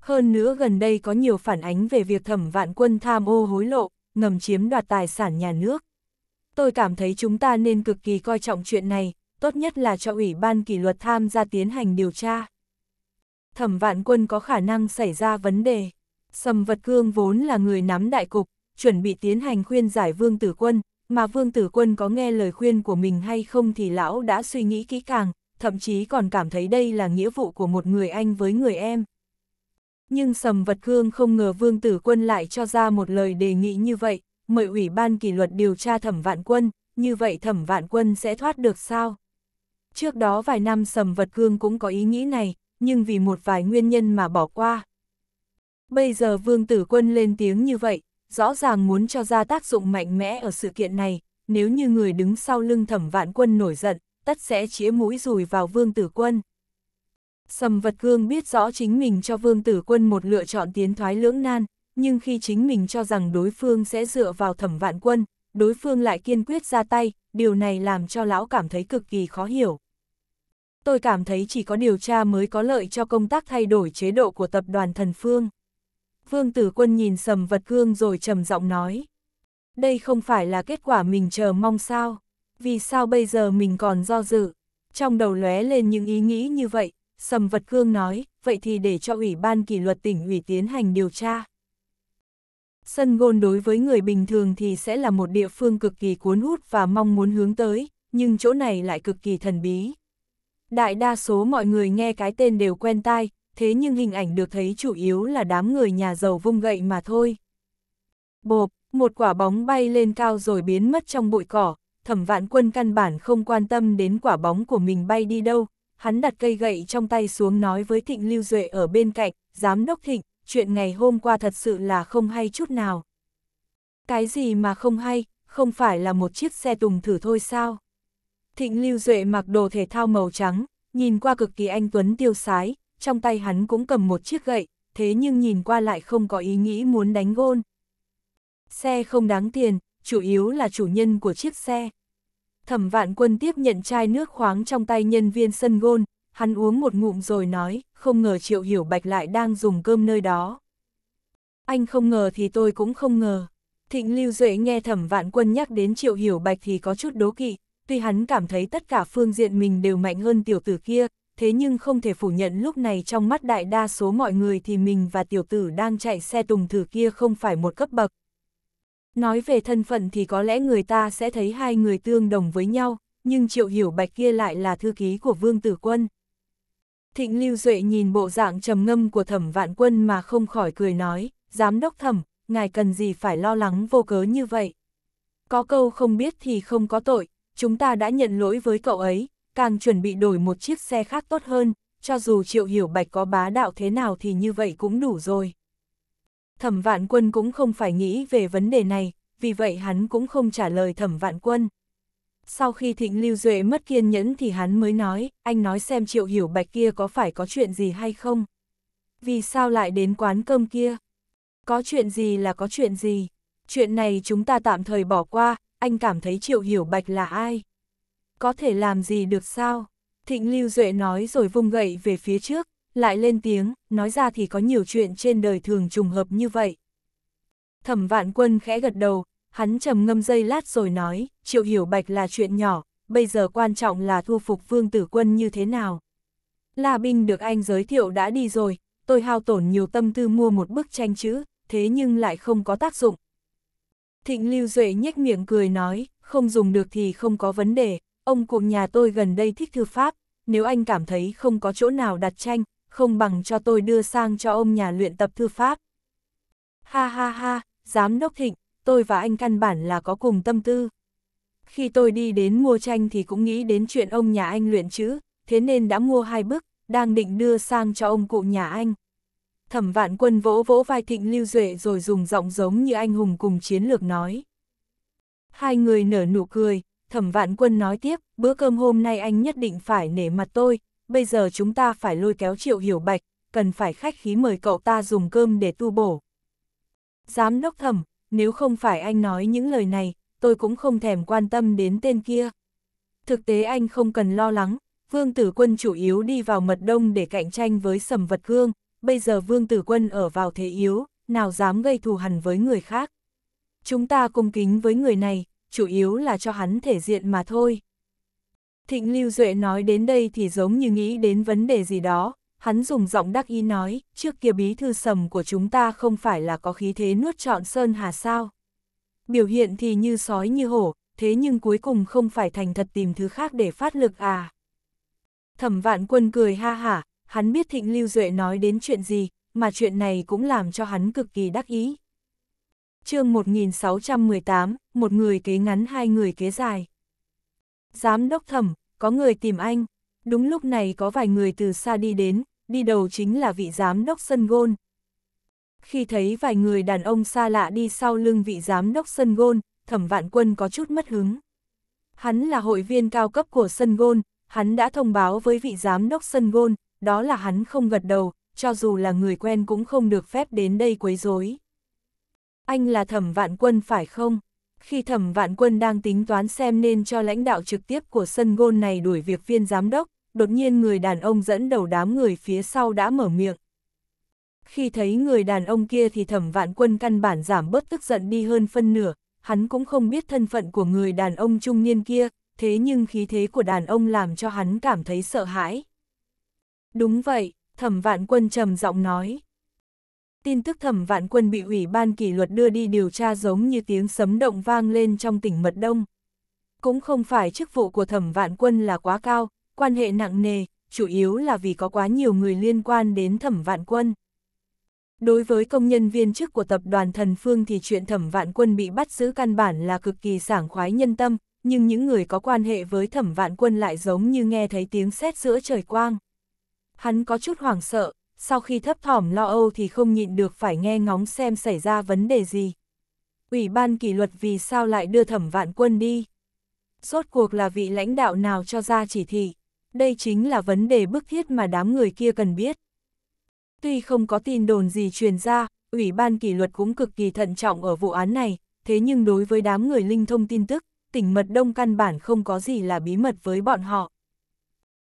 Hơn nữa gần đây có nhiều phản ánh về việc Thẩm Vạn Quân tham ô hối lộ, ngầm chiếm đoạt tài sản nhà nước. Tôi cảm thấy chúng ta nên cực kỳ coi trọng chuyện này, tốt nhất là cho Ủy ban kỷ luật tham gia tiến hành điều tra. Thẩm Vạn Quân có khả năng xảy ra vấn đề. Sầm Vật Cương vốn là người nắm đại cục, chuẩn bị tiến hành khuyên giải Vương Tử Quân, mà Vương Tử Quân có nghe lời khuyên của mình hay không thì lão đã suy nghĩ kỹ càng, thậm chí còn cảm thấy đây là nghĩa vụ của một người anh với người em. Nhưng Sầm Vật Cương không ngờ Vương Tử Quân lại cho ra một lời đề nghị như vậy, mời Ủy ban kỷ luật điều tra thẩm vạn quân, như vậy thẩm vạn quân sẽ thoát được sao? Trước đó vài năm Sầm Vật Cương cũng có ý nghĩ này, nhưng vì một vài nguyên nhân mà bỏ qua. Bây giờ Vương Tử Quân lên tiếng như vậy, rõ ràng muốn cho ra tác dụng mạnh mẽ ở sự kiện này, nếu như người đứng sau lưng thẩm vạn quân nổi giận, tất sẽ chĩa mũi dùi vào vương tử quân. Sầm vật cương biết rõ chính mình cho vương tử quân một lựa chọn tiến thoái lưỡng nan, nhưng khi chính mình cho rằng đối phương sẽ dựa vào thẩm vạn quân, đối phương lại kiên quyết ra tay, điều này làm cho lão cảm thấy cực kỳ khó hiểu. Tôi cảm thấy chỉ có điều tra mới có lợi cho công tác thay đổi chế độ của tập đoàn thần phương. Vương Tử Quân nhìn sầm vật gương rồi trầm giọng nói. Đây không phải là kết quả mình chờ mong sao, vì sao bây giờ mình còn do dự. Trong đầu lóe lên những ý nghĩ như vậy, sầm vật gương nói, vậy thì để cho Ủy ban kỷ luật tỉnh ủy tiến hành điều tra. Sân gôn đối với người bình thường thì sẽ là một địa phương cực kỳ cuốn hút và mong muốn hướng tới, nhưng chỗ này lại cực kỳ thần bí. Đại đa số mọi người nghe cái tên đều quen tai, thế nhưng hình ảnh được thấy chủ yếu là đám người nhà giàu vung gậy mà thôi. Bộp, một quả bóng bay lên cao rồi biến mất trong bụi cỏ, thẩm vạn quân căn bản không quan tâm đến quả bóng của mình bay đi đâu, hắn đặt cây gậy trong tay xuống nói với Thịnh Lưu Duệ ở bên cạnh, giám đốc Thịnh, chuyện ngày hôm qua thật sự là không hay chút nào. Cái gì mà không hay, không phải là một chiếc xe tùng thử thôi sao? Thịnh Lưu Duệ mặc đồ thể thao màu trắng, nhìn qua cực kỳ anh Tuấn tiêu sái, trong tay hắn cũng cầm một chiếc gậy, thế nhưng nhìn qua lại không có ý nghĩ muốn đánh gôn. Xe không đáng tiền, chủ yếu là chủ nhân của chiếc xe. Thẩm vạn quân tiếp nhận chai nước khoáng trong tay nhân viên sân gôn, hắn uống một ngụm rồi nói, không ngờ triệu hiểu bạch lại đang dùng cơm nơi đó. Anh không ngờ thì tôi cũng không ngờ. Thịnh Lưu Duệ nghe thẩm vạn quân nhắc đến triệu hiểu bạch thì có chút đố kỵ, tuy hắn cảm thấy tất cả phương diện mình đều mạnh hơn tiểu tử kia, thế nhưng không thể phủ nhận lúc này trong mắt đại đa số mọi người thì mình và tiểu tử đang chạy xe tùng thử kia không phải một cấp bậc. Nói về thân phận thì có lẽ người ta sẽ thấy hai người tương đồng với nhau, nhưng Triệu Hiểu Bạch kia lại là thư ký của Vương Tử Quân. Thịnh Lưu Duệ nhìn bộ dạng trầm ngâm của Thẩm Vạn Quân mà không khỏi cười nói, Giám đốc Thẩm, ngài cần gì phải lo lắng vô cớ như vậy? Có câu không biết thì không có tội, chúng ta đã nhận lỗi với cậu ấy, càng chuẩn bị đổi một chiếc xe khác tốt hơn, cho dù Triệu Hiểu Bạch có bá đạo thế nào thì như vậy cũng đủ rồi. Thẩm Vạn Quân cũng không phải nghĩ về vấn đề này, vì vậy hắn cũng không trả lời Thẩm Vạn Quân. Sau khi Thịnh Lưu Duệ mất kiên nhẫn thì hắn mới nói, anh nói xem Triệu Hiểu Bạch kia có phải có chuyện gì hay không? Vì sao lại đến quán cơm kia? Có chuyện gì là có chuyện gì? Chuyện này chúng ta tạm thời bỏ qua, anh cảm thấy Triệu Hiểu Bạch là ai? Có thể làm gì được sao? Thịnh Lưu Duệ nói rồi vung gậy về phía trước, lại lên tiếng, nói ra thì có nhiều chuyện trên đời thường trùng hợp như vậy. Thẩm vạn quân khẽ gật đầu, hắn trầm ngâm dây lát rồi nói, triệu hiểu bạch là chuyện nhỏ, bây giờ quan trọng là thu phục vương tử quân như thế nào. La Binh được anh giới thiệu đã đi rồi, tôi hao tổn nhiều tâm tư mua một bức tranh chữ, thế nhưng lại không có tác dụng. Thịnh Lưu Duệ nhếch miệng cười nói, không dùng được thì không có vấn đề, ông cụ nhà tôi gần đây thích thư pháp, nếu anh cảm thấy không có chỗ nào đặt tranh, không bằng cho tôi đưa sang cho ông nhà luyện tập thư pháp. Ha ha ha, giám đốc thịnh, tôi và anh căn bản là có cùng tâm tư. Khi tôi đi đến mua tranh thì cũng nghĩ đến chuyện ông nhà anh luyện chữ, thế nên đã mua hai bức, đang định đưa sang cho ông cụ nhà anh. Thẩm vạn quân vỗ vỗ vai thịnh lưu duệ rồi dùng giọng giống như anh hùng cùng chiến lược nói. Hai người nở nụ cười, thẩm vạn quân nói tiếp, bữa cơm hôm nay anh nhất định phải nể mặt tôi, bây giờ chúng ta phải lôi kéo triệu hiểu bạch, cần phải khách khí mời cậu ta dùng cơm để tu bổ. Giám đốc thẩm, nếu không phải anh nói những lời này, tôi cũng không thèm quan tâm đến tên kia. Thực tế anh không cần lo lắng, Vương Tử Quân chủ yếu đi vào mật đông để cạnh tranh với sầm vật gương, bây giờ Vương Tử Quân ở vào thế yếu, nào dám gây thù hằn với người khác. Chúng ta cung kính với người này, chủ yếu là cho hắn thể diện mà thôi. Thịnh Lưu Duệ nói đến đây thì giống như nghĩ đến vấn đề gì đó, hắn dùng giọng đắc ý nói, trước kia bí thư sầm của chúng ta không phải là có khí thế nuốt trọn sơn hà sao. Biểu hiện thì như sói như hổ, thế nhưng cuối cùng không phải thành thật tìm thứ khác để phát lực à. Thẩm vạn quân cười ha hả, hắn biết Thịnh Lưu Duệ nói đến chuyện gì, mà chuyện này cũng làm cho hắn cực kỳ đắc ý chương 1618, một người kế ngắn hai người kế dài. Giám đốc thẩm, có người tìm anh. Đúng lúc này có vài người từ xa đi đến, đi đầu chính là vị giám đốc sân gôn. Khi thấy vài người đàn ông xa lạ đi sau lưng vị giám đốc sân gôn, thẩm vạn quân có chút mất hứng. Hắn là hội viên cao cấp của sân gôn, hắn đã thông báo với vị giám đốc sân gôn, đó là hắn không gật đầu, cho dù là người quen cũng không được phép đến đây quấy rối anh là thẩm vạn quân phải không? Khi thẩm vạn quân đang tính toán xem nên cho lãnh đạo trực tiếp của sân gôn này đuổi việc viên giám đốc, đột nhiên người đàn ông dẫn đầu đám người phía sau đã mở miệng. Khi thấy người đàn ông kia thì thẩm vạn quân căn bản giảm bớt tức giận đi hơn phân nửa, hắn cũng không biết thân phận của người đàn ông trung niên kia, thế nhưng khí thế của đàn ông làm cho hắn cảm thấy sợ hãi. Đúng vậy, thẩm vạn quân trầm giọng nói, Tin tức thẩm vạn quân bị ủy ban kỷ luật đưa đi điều tra giống như tiếng sấm động vang lên trong tỉnh Mật Đông. Cũng không phải chức vụ của thẩm vạn quân là quá cao, quan hệ nặng nề, chủ yếu là vì có quá nhiều người liên quan đến thẩm vạn quân. Đối với công nhân viên chức của tập đoàn Thần Phương thì chuyện thẩm vạn quân bị bắt giữ căn bản là cực kỳ sảng khoái nhân tâm, nhưng những người có quan hệ với thẩm vạn quân lại giống như nghe thấy tiếng sét giữa trời quang. Hắn có chút hoảng sợ, sau khi thấp thỏm lo âu thì không nhịn được phải nghe ngóng xem xảy ra vấn đề gì. Ủy ban kỷ luật vì sao lại đưa thẩm vạn quân đi? Rốt cuộc là vị lãnh đạo nào cho ra chỉ thị? Đây chính là vấn đề bức thiết mà đám người kia cần biết. Tuy không có tin đồn gì truyền ra, Ủy ban kỷ luật cũng cực kỳ thận trọng ở vụ án này, thế nhưng đối với đám người linh thông tin tức, tỉnh mật đông căn bản không có gì là bí mật với bọn họ.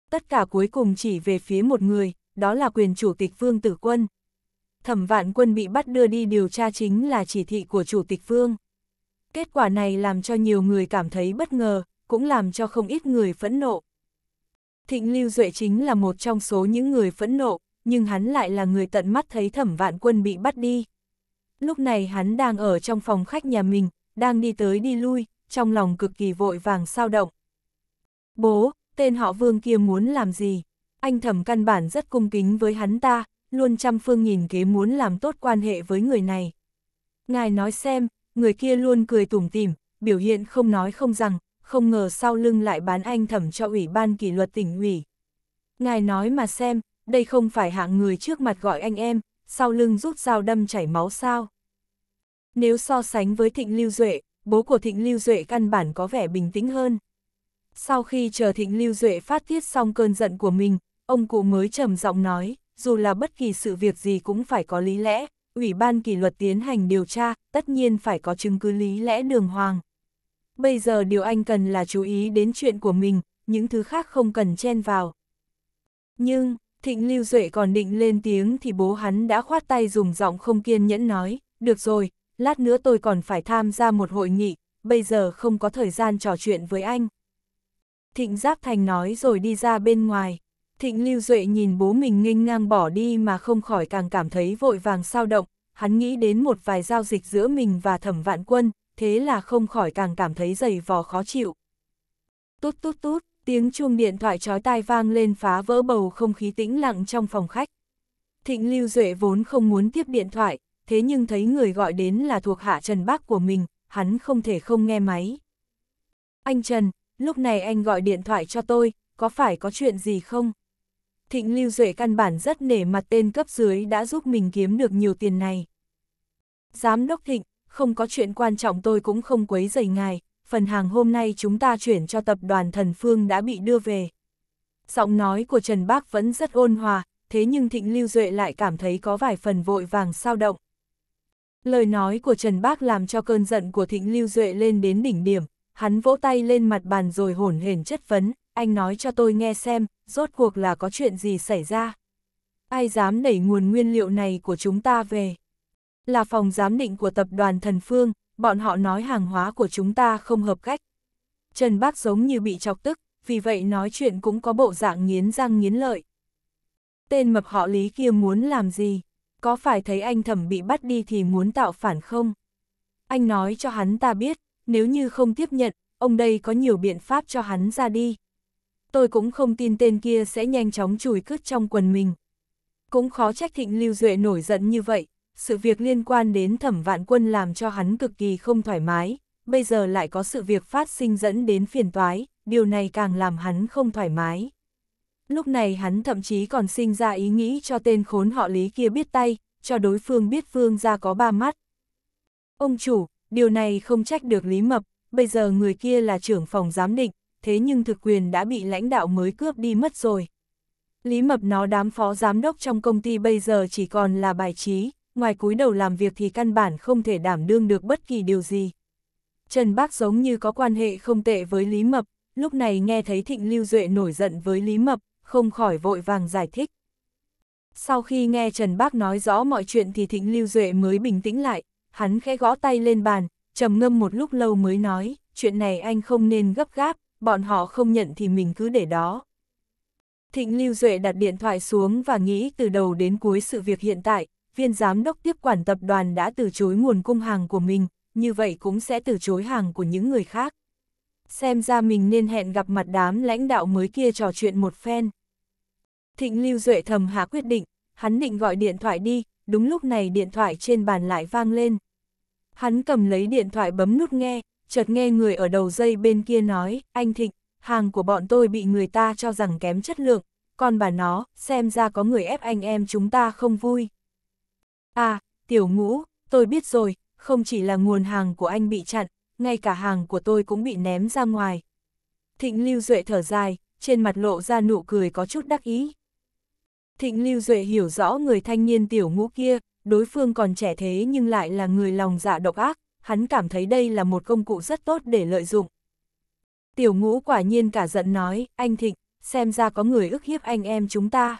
Tất cả cuối cùng chỉ về phía một người, đó là quyền chủ tịch Vương Tử Quân. Thẩm Vạn Quân bị bắt đưa đi điều tra chính là chỉ thị của chủ tịch Vương. Kết quả này làm cho nhiều người cảm thấy bất ngờ, cũng làm cho không ít người phẫn nộ. Thịnh Lưu Duệ chính là một trong số những người phẫn nộ, nhưng hắn lại là người tận mắt thấy Thẩm Vạn Quân bị bắt đi. Lúc này hắn đang ở trong phòng khách nhà mình, đang đi tới đi lui, trong lòng cực kỳ vội vàng sao động. Bố, tên họ Vương kia muốn làm gì? anh thẩm căn bản rất cung kính với hắn ta, luôn trăm phương nhìn kế muốn làm tốt quan hệ với người này. Ngài nói xem, người kia luôn cười tủm tỉm, biểu hiện không nói không rằng, không ngờ sau lưng lại bán anh thẩm cho ủy ban kỷ luật tỉnh ủy. Ngài nói mà xem, đây không phải hạng người trước mặt gọi anh em, sau lưng rút dao đâm chảy máu sao. Nếu so sánh với Thịnh Lưu Duệ, bố của Thịnh Lưu Duệ căn bản có vẻ bình tĩnh hơn. Sau khi chờ Thịnh Lưu Duệ phát tiết xong cơn giận của mình, ông cụ mới trầm giọng nói, dù là bất kỳ sự việc gì cũng phải có lý lẽ, Ủy ban kỷ luật tiến hành điều tra, tất nhiên phải có chứng cứ lý lẽ đường hoàng. Bây giờ điều anh cần là chú ý đến chuyện của mình, những thứ khác không cần chen vào. Nhưng, Thịnh Lưu Duệ còn định lên tiếng thì bố hắn đã khoát tay dùng giọng không kiên nhẫn nói, được rồi, lát nữa tôi còn phải tham gia một hội nghị, bây giờ không có thời gian trò chuyện với anh. Thịnh Giáp Thành nói rồi đi ra bên ngoài. Thịnh Lưu Duệ nhìn bố mình nghênh ngang bỏ đi mà không khỏi càng cảm thấy vội vàng sao động, hắn nghĩ đến một vài giao dịch giữa mình và thẩm vạn quân, thế là không khỏi càng cảm thấy dày vò khó chịu. Tút tút tút, tiếng chuông điện thoại chói tai vang lên phá vỡ bầu không khí tĩnh lặng trong phòng khách. Thịnh Lưu Duệ vốn không muốn tiếp điện thoại, thế nhưng thấy người gọi đến là thuộc hạ Trần Bác của mình, hắn không thể không nghe máy. Anh Trần, lúc này anh gọi điện thoại cho tôi, có phải có chuyện gì không? Thịnh Lưu Duệ căn bản rất nể mặt tên cấp dưới đã giúp mình kiếm được nhiều tiền này. Giám đốc Thịnh, không có chuyện quan trọng tôi cũng không quấy rầy ngài, phần hàng hôm nay chúng ta chuyển cho tập đoàn Thần Phương đã bị đưa về. Giọng nói của Trần Bác vẫn rất ôn hòa, thế nhưng Thịnh Lưu Duệ lại cảm thấy có vài phần vội vàng sao động. Lời nói của Trần Bác làm cho cơn giận của Thịnh Lưu Duệ lên đến đỉnh điểm, hắn vỗ tay lên mặt bàn rồi hổn hển chất vấn, anh nói cho tôi nghe xem, rốt cuộc là có chuyện gì xảy ra. Ai dám đẩy nguồn nguyên liệu này của chúng ta về? Là phòng giám định của tập đoàn Thần Phương, bọn họ nói hàng hóa của chúng ta không hợp cách. Trần Bác giống như bị chọc tức, vì vậy nói chuyện cũng có bộ dạng nghiến răng nghiến lợi. Tên mập họ Lý kia muốn làm gì? Có phải thấy anh thẩm bị bắt đi thì muốn tạo phản không? Anh nói cho hắn ta biết, nếu như không tiếp nhận, ông đây có nhiều biện pháp cho hắn ra đi tôi cũng không tin tên kia sẽ nhanh chóng chùi cướp trong quần mình. Cũng khó trách thịnh lưu duệ nổi giận như vậy, sự việc liên quan đến thẩm vạn quân làm cho hắn cực kỳ không thoải mái, bây giờ lại có sự việc phát sinh dẫn đến phiền toái, điều này càng làm hắn không thoải mái. Lúc này hắn thậm chí còn sinh ra ý nghĩ cho tên khốn họ lý kia biết tay, cho đối phương biết phương ra có ba mắt. Ông chủ, điều này không trách được Lý Mập, bây giờ người kia là trưởng phòng giám định, thế nhưng thực quyền đã bị lãnh đạo mới cướp đi mất rồi. Lý Mập nó đám phó giám đốc trong công ty bây giờ chỉ còn là bài trí, ngoài cúi đầu làm việc thì căn bản không thể đảm đương được bất kỳ điều gì. Trần Bác giống như có quan hệ không tệ với Lý Mập, lúc này nghe thấy Thịnh Lưu Duệ nổi giận với Lý Mập, không khỏi vội vàng giải thích. Sau khi nghe Trần Bác nói rõ mọi chuyện thì Thịnh Lưu Duệ mới bình tĩnh lại, hắn khẽ gõ tay lên bàn, trầm ngâm một lúc lâu mới nói, chuyện này anh không nên gấp gáp, bọn họ không nhận thì mình cứ để đó. Thịnh Lưu Duệ đặt điện thoại xuống và nghĩ từ đầu đến cuối sự việc hiện tại, viên giám đốc tiếp quản tập đoàn đã từ chối nguồn cung hàng của mình, như vậy cũng sẽ từ chối hàng của những người khác. Xem ra mình nên hẹn gặp mặt đám lãnh đạo mới kia trò chuyện một phen. Thịnh Lưu Duệ thầm hạ quyết định, hắn định gọi điện thoại đi, đúng lúc này điện thoại trên bàn lại vang lên. Hắn cầm lấy điện thoại bấm nút nghe, chợt nghe người ở đầu dây bên kia nói, anh Thịnh, hàng của bọn tôi bị người ta cho rằng kém chất lượng, còn bà nó, xem ra có người ép anh em chúng ta không vui. À, tiểu ngũ, tôi biết rồi, không chỉ là nguồn hàng của anh bị chặn, ngay cả hàng của tôi cũng bị ném ra ngoài. Thịnh Lưu Duệ thở dài, trên mặt lộ ra nụ cười có chút đắc ý. Thịnh Lưu Duệ hiểu rõ người thanh niên tiểu ngũ kia, đối phương còn trẻ thế nhưng lại là người lòng dạ độc ác, hắn cảm thấy đây là một công cụ rất tốt để lợi dụng. Tiểu ngũ quả nhiên cả giận nói, anh Thịnh, xem ra có người ức hiếp anh em chúng ta.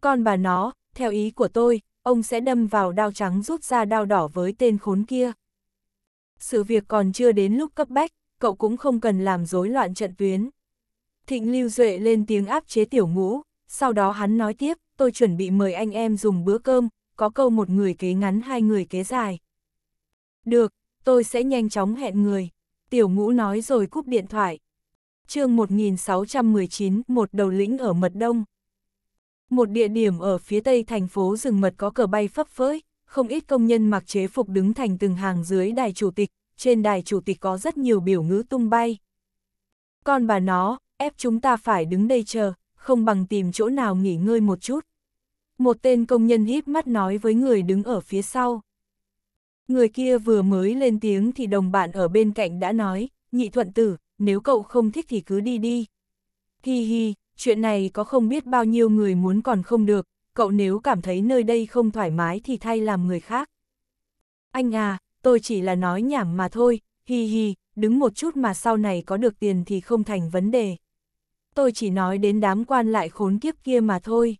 Còn bà nó, theo ý của tôi, ông sẽ đâm vào đao trắng rút ra đao đỏ với tên khốn kia. Sự việc còn chưa đến lúc cấp bách, cậu cũng không cần làm rối loạn trận tuyến. Thịnh lưu duệ lên tiếng áp chế tiểu ngũ, sau đó hắn nói tiếp, tôi chuẩn bị mời anh em dùng bữa cơm, có câu một người kế ngắn hai người kế dài. Được, tôi sẽ nhanh chóng hẹn người. Tiểu ngũ nói rồi cúp điện thoại. chương 1619, một đầu lĩnh ở Mật Đông. Một địa điểm ở phía tây thành phố rừng mật có cờ bay phấp phới, không ít công nhân mặc chế phục đứng thành từng hàng dưới đài chủ tịch, trên đài chủ tịch có rất nhiều biểu ngữ tung bay. con bà nó, ép chúng ta phải đứng đây chờ, không bằng tìm chỗ nào nghỉ ngơi một chút. Một tên công nhân híp mắt nói với người đứng ở phía sau. Người kia vừa mới lên tiếng thì đồng bạn ở bên cạnh đã nói, nhị thuận tử, nếu cậu không thích thì cứ đi đi. Hi hi, chuyện này có không biết bao nhiêu người muốn còn không được, cậu nếu cảm thấy nơi đây không thoải mái thì thay làm người khác. Anh à, tôi chỉ là nói nhảm mà thôi, hi hi, đứng một chút mà sau này có được tiền thì không thành vấn đề. Tôi chỉ nói đến đám quan lại khốn kiếp kia mà thôi.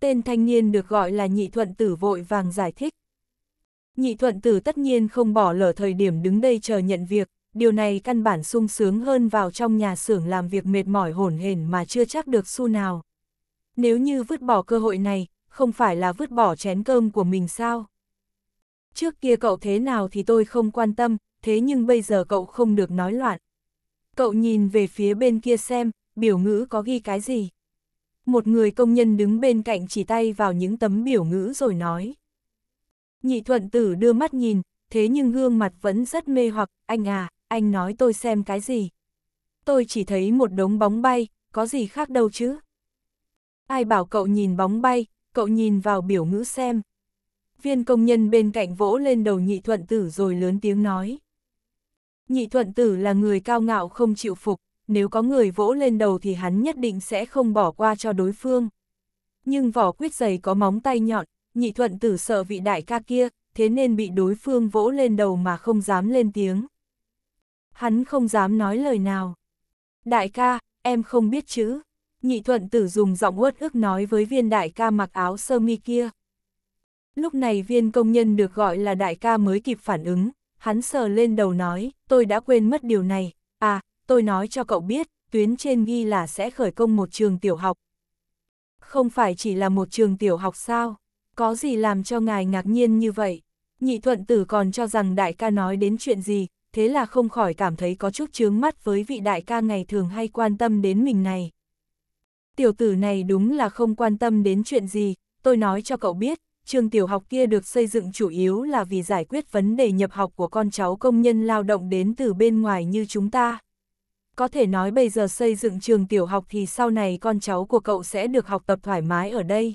Tên thanh niên được gọi là nhị thuận tử vội vàng giải thích. Nhị thuận tử tất nhiên không bỏ lỡ thời điểm đứng đây chờ nhận việc, điều này căn bản sung sướng hơn vào trong nhà xưởng làm việc mệt mỏi hổn hển mà chưa chắc được xu nào. Nếu như vứt bỏ cơ hội này, không phải là vứt bỏ chén cơm của mình sao? Trước kia cậu thế nào thì tôi không quan tâm, thế nhưng bây giờ cậu không được nói loạn. Cậu nhìn về phía bên kia xem, biểu ngữ có ghi cái gì? Một người công nhân đứng bên cạnh chỉ tay vào những tấm biểu ngữ rồi nói. Nhị thuận tử đưa mắt nhìn, thế nhưng gương mặt vẫn rất mê hoặc, anh à, anh nói tôi xem cái gì. Tôi chỉ thấy một đống bóng bay, có gì khác đâu chứ. Ai bảo cậu nhìn bóng bay, cậu nhìn vào biểu ngữ xem. Viên công nhân bên cạnh vỗ lên đầu nhị thuận tử rồi lớn tiếng nói. Nhị thuận tử là người cao ngạo không chịu phục, nếu có người vỗ lên đầu thì hắn nhất định sẽ không bỏ qua cho đối phương. Nhưng vỏ quyết giày có móng tay nhọn, nhị thuận tử sợ vị đại ca kia, thế nên bị đối phương vỗ lên đầu mà không dám lên tiếng. Hắn không dám nói lời nào. Đại ca, em không biết chữ. Nhị thuận tử dùng giọng uất ức nói với viên đại ca mặc áo sơ mi kia. Lúc này viên công nhân được gọi là đại ca mới kịp phản ứng, hắn sờ lên đầu nói, tôi đã quên mất điều này, à, tôi nói cho cậu biết, tuyến trên ghi là sẽ khởi công một trường tiểu học. Không phải chỉ là một trường tiểu học sao? có gì làm cho ngài ngạc nhiên như vậy? Nhị thuận tử còn cho rằng đại ca nói đến chuyện gì, thế là không khỏi cảm thấy có chút chướng mắt với vị đại ca ngày thường hay quan tâm đến mình này. Tiểu tử này đúng là không quan tâm đến chuyện gì, tôi nói cho cậu biết, trường tiểu học kia được xây dựng chủ yếu là vì giải quyết vấn đề nhập học của con cháu công nhân lao động đến từ bên ngoài như chúng ta. Có thể nói bây giờ xây dựng trường tiểu học thì sau này con cháu của cậu sẽ được học tập thoải mái ở đây.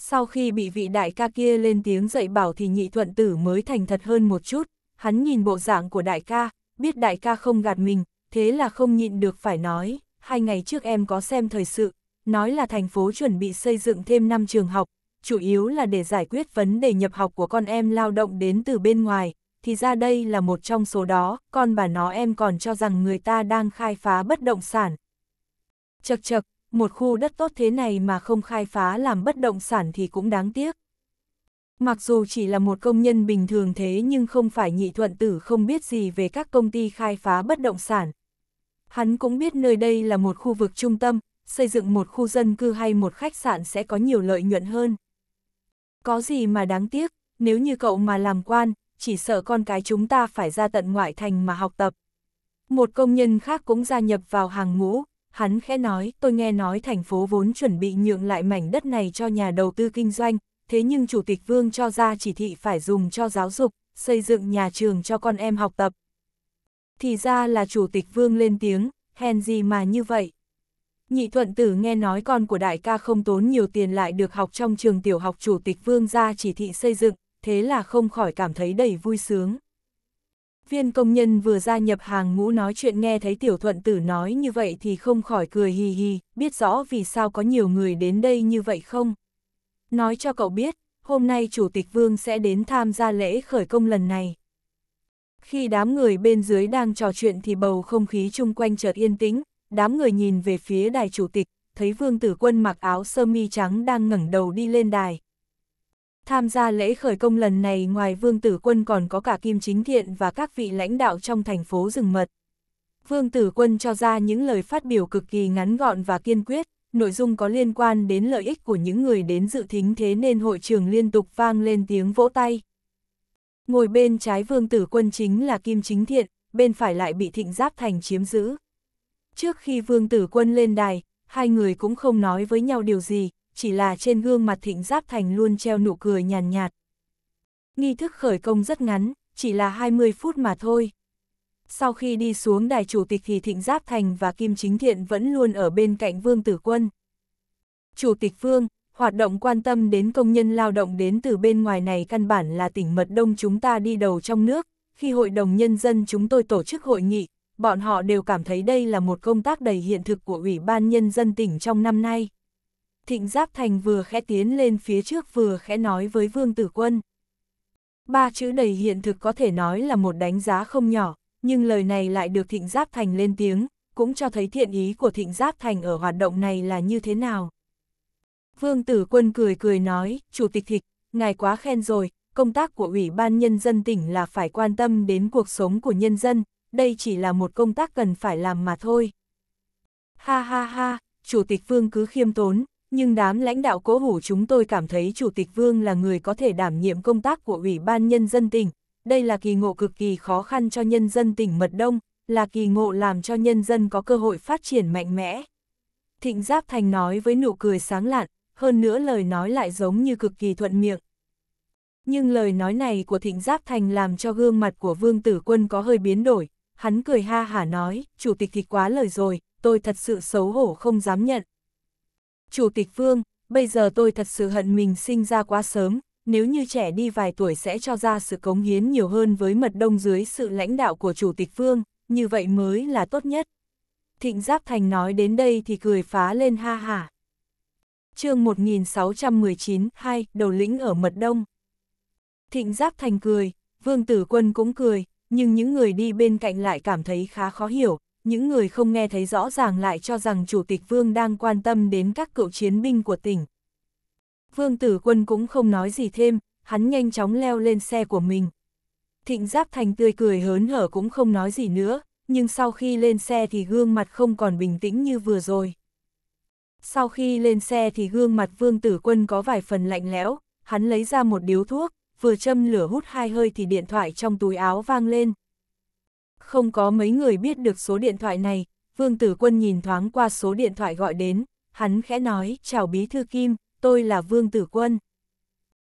Sau khi bị vị đại ca kia lên tiếng dạy bảo thì nhị thuận tử mới thành thật hơn một chút, hắn nhìn bộ dạng của đại ca, biết đại ca không gạt mình, thế là không nhịn được phải nói, hai ngày trước em có xem thời sự, nói là thành phố chuẩn bị xây dựng thêm 5 trường học, chủ yếu là để giải quyết vấn đề nhập học của con em lao động đến từ bên ngoài, thì ra đây là một trong số đó, con bà nó em còn cho rằng người ta đang khai phá bất động sản. Chật chật, một khu đất tốt thế này mà không khai phá làm bất động sản thì cũng đáng tiếc. Mặc dù chỉ là một công nhân bình thường thế nhưng không phải nhị thuận tử không biết gì về các công ty khai phá bất động sản. Hắn cũng biết nơi đây là một khu vực trung tâm, xây dựng một khu dân cư hay một khách sạn sẽ có nhiều lợi nhuận hơn. Có gì mà đáng tiếc, nếu như cậu mà làm quan, chỉ sợ con cái chúng ta phải ra tận ngoại thành mà học tập. Một công nhân khác cũng gia nhập vào hàng ngũ, hắn khẽ nói, tôi nghe nói thành phố vốn chuẩn bị nhượng lại mảnh đất này cho nhà đầu tư kinh doanh, thế nhưng Chủ tịch Vương cho ra chỉ thị phải dùng cho giáo dục, xây dựng nhà trường cho con em học tập. Thì ra là Chủ tịch Vương lên tiếng, hèn gì mà như vậy. Nhị thuận tử nghe nói con của đại ca không tốn nhiều tiền lại được học trong trường tiểu học Chủ tịch Vương ra chỉ thị xây dựng, thế là không khỏi cảm thấy đầy vui sướng. Viên công nhân vừa gia nhập hàng ngũ nói chuyện nghe thấy tiểu thuận tử nói như vậy thì không khỏi cười hì hì, biết rõ vì sao có nhiều người đến đây như vậy không? Nói cho cậu biết, hôm nay Chủ tịch Vương sẽ đến tham gia lễ khởi công lần này. Khi đám người bên dưới đang trò chuyện thì bầu không khí chung quanh chợt yên tĩnh, đám người nhìn về phía đài Chủ tịch, thấy Vương Tử Quân mặc áo sơ mi trắng đang ngẩng đầu đi lên đài, Tham gia lễ khởi công lần này ngoài Vương Tử Quân còn có cả Kim Chính Thiện và các vị lãnh đạo trong thành phố rừng mật. Vương Tử Quân cho ra những lời phát biểu cực kỳ ngắn gọn và kiên quyết, nội dung có liên quan đến lợi ích của những người đến dự thính thế nên hội trường liên tục vang lên tiếng vỗ tay. Ngồi bên trái Vương Tử Quân chính là Kim Chính Thiện, bên phải lại bị Thịnh Giáp Thành chiếm giữ. Trước khi Vương Tử Quân lên đài, hai người cũng không nói với nhau điều gì, chỉ là trên gương mặt thịnh giáp thành luôn treo nụ cười nhàn nhạt, nhạt. Nghi thức khởi công rất ngắn, chỉ là 20 phút mà thôi. Sau khi đi xuống đài chủ tịch thì Thịnh Giáp Thành và Kim Chính Thiện vẫn luôn ở bên cạnh Vương Tử Quân. Chủ tịch Vương, hoạt động quan tâm đến công nhân lao động đến từ bên ngoài này căn bản là tỉnh mật đông chúng ta đi đầu trong nước. Khi Hội đồng Nhân dân chúng tôi tổ chức hội nghị, bọn họ đều cảm thấy đây là một công tác đầy hiện thực của Ủy ban Nhân dân tỉnh trong năm nay. Thịnh Giáp Thành vừa khẽ tiến lên phía trước vừa khẽ nói với Vương Tử Quân. Ba chữ đầy hiện thực có thể nói là một đánh giá không nhỏ, nhưng lời này lại được Thịnh Giáp Thành lên tiếng, cũng cho thấy thiện ý của Thịnh Giáp Thành ở hoạt động này là như thế nào. Vương Tử Quân cười cười nói, Chủ tịch Thịnh, ngài quá khen rồi, công tác của Ủy ban Nhân dân tỉnh là phải quan tâm đến cuộc sống của nhân dân, đây chỉ là một công tác cần phải làm mà thôi. Ha ha ha, Chủ tịch Vương cứ khiêm tốn, nhưng đám lãnh đạo cố hủ chúng tôi cảm thấy Chủ tịch Vương là người có thể đảm nhiệm công tác của Ủy ban Nhân dân tỉnh. Đây là kỳ ngộ cực kỳ khó khăn cho nhân dân tỉnh Mật Đông, là kỳ ngộ làm cho nhân dân có cơ hội phát triển mạnh mẽ. Thịnh Giáp Thành nói với nụ cười sáng lạn, hơn nữa lời nói lại giống như cực kỳ thuận miệng. Nhưng lời nói này của Thịnh Giáp Thành làm cho gương mặt của Vương Tử Quân có hơi biến đổi, hắn cười ha hả nói, Chủ tịch thì quá lời rồi, tôi thật sự xấu hổ không dám nhận. Chủ tịch Vương, bây giờ tôi thật sự hận mình sinh ra quá sớm, nếu như trẻ đi vài tuổi sẽ cho ra sự cống hiến nhiều hơn với mật đông dưới sự lãnh đạo của Chủ tịch Vương, như vậy mới là tốt nhất. Thịnh Giáp Thành nói đến đây thì cười phá lên ha hả. chương 1619, 2, đầu lĩnh ở mật đông. Thịnh Giáp Thành cười, Vương Tử Quân cũng cười, nhưng những người đi bên cạnh lại cảm thấy khá khó hiểu, những người không nghe thấy rõ ràng lại cho rằng Chủ tịch Vương đang quan tâm đến các cựu chiến binh của tỉnh. Vương Tử Quân cũng không nói gì thêm, hắn nhanh chóng leo lên xe của mình. Thịnh Giáp Thành tươi cười hớn hở cũng không nói gì nữa, nhưng sau khi lên xe thì gương mặt không còn bình tĩnh như vừa rồi. Sau khi lên xe thì gương mặt Vương Tử Quân có vài phần lạnh lẽo, hắn lấy ra một điếu thuốc, vừa châm lửa hút hai hơi thì điện thoại trong túi áo vang lên, không có mấy người biết được số điện thoại này, Vương Tử Quân nhìn thoáng qua số điện thoại gọi đến, hắn khẽ nói, chào Bí Thư Kim, tôi là Vương Tử Quân.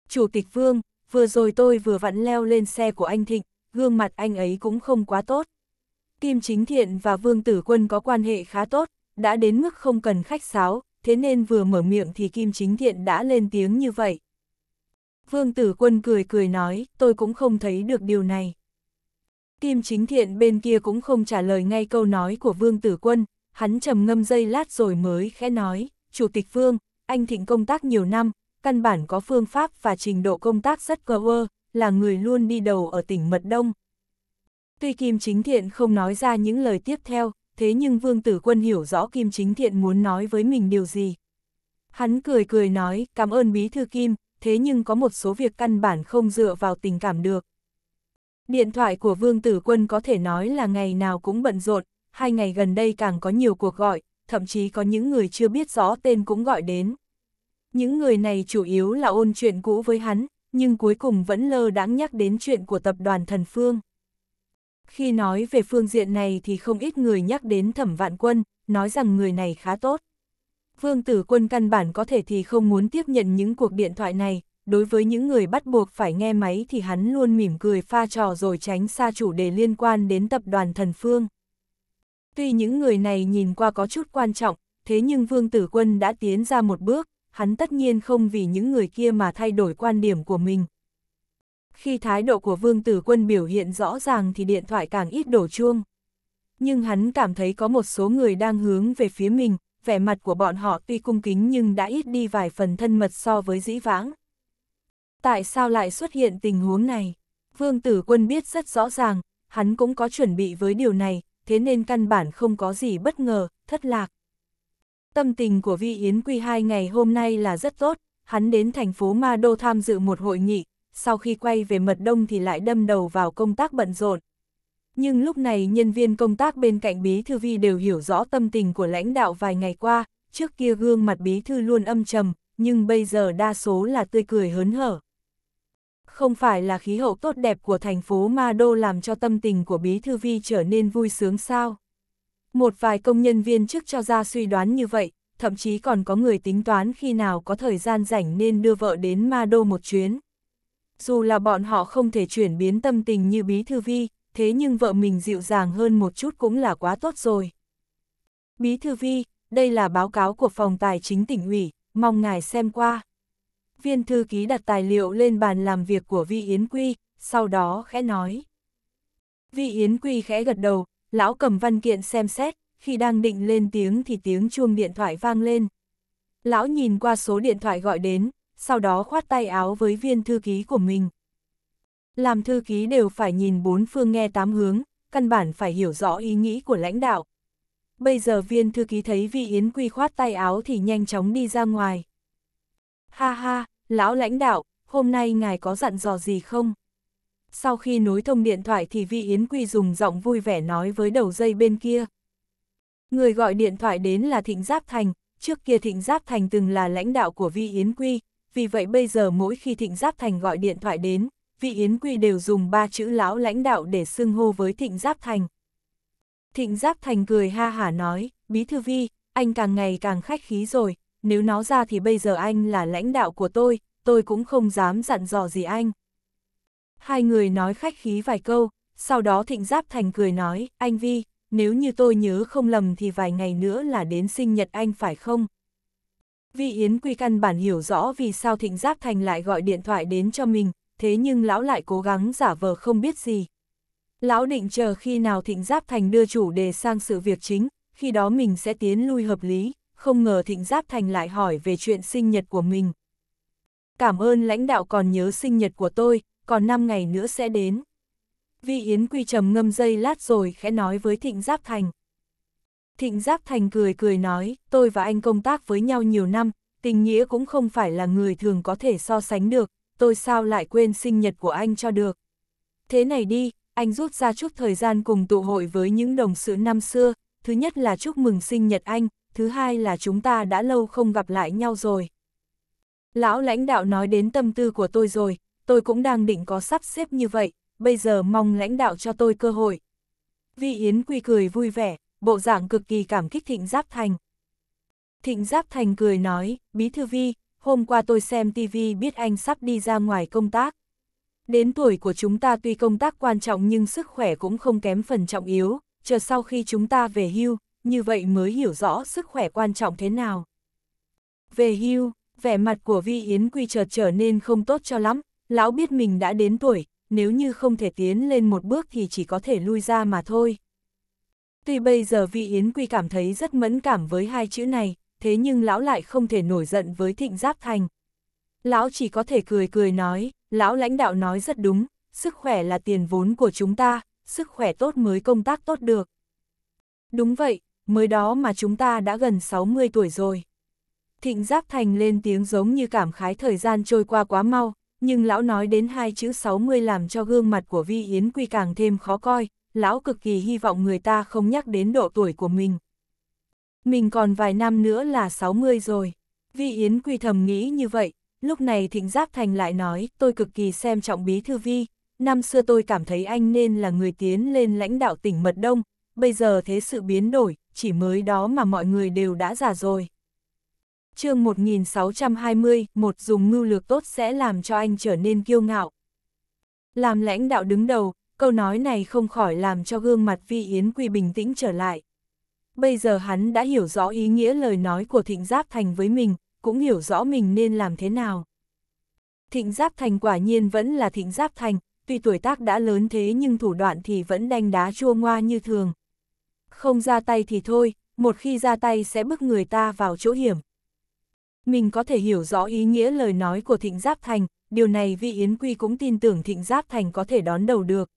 Chủ tịch Vương, vừa rồi tôi vừa vặn leo lên xe của anh Thịnh, gương mặt anh ấy cũng không quá tốt. Kim Chính Thiện và Vương Tử Quân có quan hệ khá tốt, đã đến mức không cần khách sáo, thế nên vừa mở miệng thì Kim Chính Thiện đã lên tiếng như vậy. Vương Tử Quân cười cười nói, tôi cũng không thấy được điều này. Kim Chính Thiện bên kia cũng không trả lời ngay câu nói của Vương Tử Quân, hắn trầm ngâm dây lát rồi mới khẽ nói, Chủ tịch Vương, anh thịnh công tác nhiều năm, căn bản có phương pháp và trình độ công tác rất cơ ơ, là người luôn đi đầu ở tỉnh Mật Đông. Tuy Kim Chính Thiện không nói ra những lời tiếp theo, thế nhưng Vương Tử Quân hiểu rõ Kim Chính Thiện muốn nói với mình điều gì. Hắn cười cười nói, cảm ơn Bí Thư Kim, thế nhưng có một số việc căn bản không dựa vào tình cảm được, Điện thoại của Vương Tử Quân có thể nói là ngày nào cũng bận rộn, hai ngày gần đây càng có nhiều cuộc gọi, thậm chí có những người chưa biết rõ tên cũng gọi đến. Những người này chủ yếu là ôn chuyện cũ với hắn, nhưng cuối cùng vẫn lơ đãng nhắc đến chuyện của tập đoàn Thần Phương. Khi nói về phương diện này thì không ít người nhắc đến Thẩm Vạn Quân, nói rằng người này khá tốt. Vương Tử Quân căn bản có thể thì không muốn tiếp nhận những cuộc điện thoại này, đối với những người bắt buộc phải nghe máy thì hắn luôn mỉm cười pha trò rồi tránh xa chủ đề liên quan đến tập đoàn thần phương. Tuy những người này nhìn qua có chút quan trọng, thế nhưng Vương Tử Quân đã tiến ra một bước, hắn tất nhiên không vì những người kia mà thay đổi quan điểm của mình. Khi thái độ của Vương Tử Quân biểu hiện rõ ràng thì điện thoại càng ít đổ chuông. Nhưng hắn cảm thấy có một số người đang hướng về phía mình, vẻ mặt của bọn họ tuy cung kính nhưng đã ít đi vài phần thân mật so với dĩ vãng. Tại sao lại xuất hiện tình huống này? Vương Tử Quân biết rất rõ ràng, hắn cũng có chuẩn bị với điều này, thế nên căn bản không có gì bất ngờ, thất lạc. Tâm tình của Vi Yến Quy hai ngày hôm nay là rất tốt, hắn đến thành phố Ma Đô tham dự một hội nghị, sau khi quay về mật đông thì lại đâm đầu vào công tác bận rộn. Nhưng lúc này nhân viên công tác bên cạnh Bí Thư Vi đều hiểu rõ tâm tình của lãnh đạo vài ngày qua, trước kia gương mặt Bí Thư luôn âm trầm, nhưng bây giờ đa số là tươi cười hớn hở không phải là khí hậu tốt đẹp của thành phố Ma Đô làm cho tâm tình của Bí Thư Vi trở nên vui sướng sao. Một vài công nhân viên chức cho ra suy đoán như vậy, thậm chí còn có người tính toán khi nào có thời gian rảnh nên đưa vợ đến Ma Đô một chuyến. Dù là bọn họ không thể chuyển biến tâm tình như Bí Thư Vi, thế nhưng vợ mình dịu dàng hơn một chút cũng là quá tốt rồi. Bí Thư Vi, đây là báo cáo của Phòng Tài chính tỉnh ủy, mong ngài xem qua viên thư ký đặt tài liệu lên bàn làm việc của Vi Yến Quy, sau đó khẽ nói. Vi Yến Quy khẽ gật đầu, lão cầm văn kiện xem xét, khi đang định lên tiếng thì tiếng chuông điện thoại vang lên. Lão nhìn qua số điện thoại gọi đến, sau đó khoát tay áo với viên thư ký của mình. Làm thư ký đều phải nhìn bốn phương nghe tám hướng, căn bản phải hiểu rõ ý nghĩ của lãnh đạo. Bây giờ viên thư ký thấy Vi Yến Quy khoát tay áo thì nhanh chóng đi ra ngoài. Ha ha, lão lãnh đạo, hôm nay ngài có dặn dò gì không? Sau khi nối thông điện thoại thì Vi Yến Quy dùng giọng vui vẻ nói với đầu dây bên kia. Người gọi điện thoại đến là Thịnh Giáp Thành, trước kia Thịnh Giáp Thành từng là lãnh đạo của Vi Yến Quy, vì vậy bây giờ mỗi khi Thịnh Giáp Thành gọi điện thoại đến, Vi Yến Quy đều dùng ba chữ lão lãnh đạo để xưng hô với Thịnh Giáp Thành. Thịnh Giáp Thành cười ha hả nói, Bí Thư Vi, anh càng ngày càng khách khí rồi, nếu nó ra thì bây giờ anh là lãnh đạo của tôi, tôi cũng không dám dặn dò gì anh. Hai người nói khách khí vài câu, sau đó Thịnh Giáp Thành cười nói, anh Vi, nếu như tôi nhớ không lầm thì vài ngày nữa là đến sinh nhật anh phải không? Vi Yến Quy căn bản hiểu rõ vì sao Thịnh Giáp Thành lại gọi điện thoại đến cho mình, thế nhưng lão lại cố gắng giả vờ không biết gì. Lão định chờ khi nào Thịnh Giáp Thành đưa chủ đề sang sự việc chính, khi đó mình sẽ tiến lui hợp lý, không ngờ Thịnh Giáp Thành lại hỏi về chuyện sinh nhật của mình. Cảm ơn lãnh đạo còn nhớ sinh nhật của tôi, còn 5 ngày nữa sẽ đến. Vi Yến Quy trầm ngâm dây lát rồi khẽ nói với Thịnh Giáp Thành. Thịnh Giáp Thành cười cười nói, tôi và anh công tác với nhau nhiều năm, tình nghĩa cũng không phải là người thường có thể so sánh được, tôi sao lại quên sinh nhật của anh cho được. Thế này đi, anh rút ra chút thời gian cùng tụ hội với những đồng sự năm xưa, thứ nhất là chúc mừng sinh nhật anh, thứ hai là chúng ta đã lâu không gặp lại nhau rồi. Lão lãnh đạo nói đến tâm tư của tôi rồi, tôi cũng đang định có sắp xếp như vậy, bây giờ mong lãnh đạo cho tôi cơ hội. Vi Yến Quy cười vui vẻ, bộ dạng cực kỳ cảm kích Thịnh Giáp Thành. Thịnh Giáp Thành cười nói, Bí Thư Vi, hôm qua tôi xem TV biết anh sắp đi ra ngoài công tác. Đến tuổi của chúng ta tuy công tác quan trọng nhưng sức khỏe cũng không kém phần trọng yếu, chờ sau khi chúng ta về hưu, như vậy mới hiểu rõ sức khỏe quan trọng thế nào. Về hưu, vẻ mặt của Vi Yến Quy chợt trở nên không tốt cho lắm, lão biết mình đã đến tuổi, nếu như không thể tiến lên một bước thì chỉ có thể lui ra mà thôi. Tuy bây giờ Vi Yến Quy cảm thấy rất mẫn cảm với hai chữ này, thế nhưng lão lại không thể nổi giận với Thịnh Giáp Thành. Lão chỉ có thể cười cười nói, lão lãnh đạo nói rất đúng, sức khỏe là tiền vốn của chúng ta, sức khỏe tốt mới công tác tốt được. Đúng vậy, mới đó mà chúng ta đã gần 60 tuổi rồi. Thịnh Giáp Thành lên tiếng giống như cảm khái thời gian trôi qua quá mau, nhưng lão nói đến hai chữ 60 làm cho gương mặt của Vi Yến Quy càng thêm khó coi, lão cực kỳ hy vọng người ta không nhắc đến độ tuổi của mình. Mình còn vài năm nữa là 60 rồi. Vi Yến Quy thầm nghĩ như vậy, lúc này Thịnh Giáp Thành lại nói, tôi cực kỳ xem trọng bí thư Vi, năm xưa tôi cảm thấy anh nên là người tiến lên lãnh đạo tỉnh Mật Đông, bây giờ thế sự biến đổi, chỉ mới đó mà mọi người đều đã già rồi. chương 1620, một dùng mưu lược tốt sẽ làm cho anh trở nên kiêu ngạo. Làm lãnh đạo đứng đầu, câu nói này không khỏi làm cho gương mặt Vi Yến Quy bình tĩnh trở lại. Bây giờ hắn đã hiểu rõ ý nghĩa lời nói của Thịnh Giáp Thành với mình, cũng hiểu rõ mình nên làm thế nào. Thịnh Giáp Thành quả nhiên vẫn là Thịnh Giáp Thành, tuy tuổi tác đã lớn thế nhưng thủ đoạn thì vẫn đanh đá chua ngoa như thường, không ra tay thì thôi, một khi ra tay sẽ bức người ta vào chỗ hiểm. Mình có thể hiểu rõ ý nghĩa lời nói của Thịnh Giáp Thành, điều này Vi Yến Quy cũng tin tưởng Thịnh Giáp Thành có thể đón đầu được.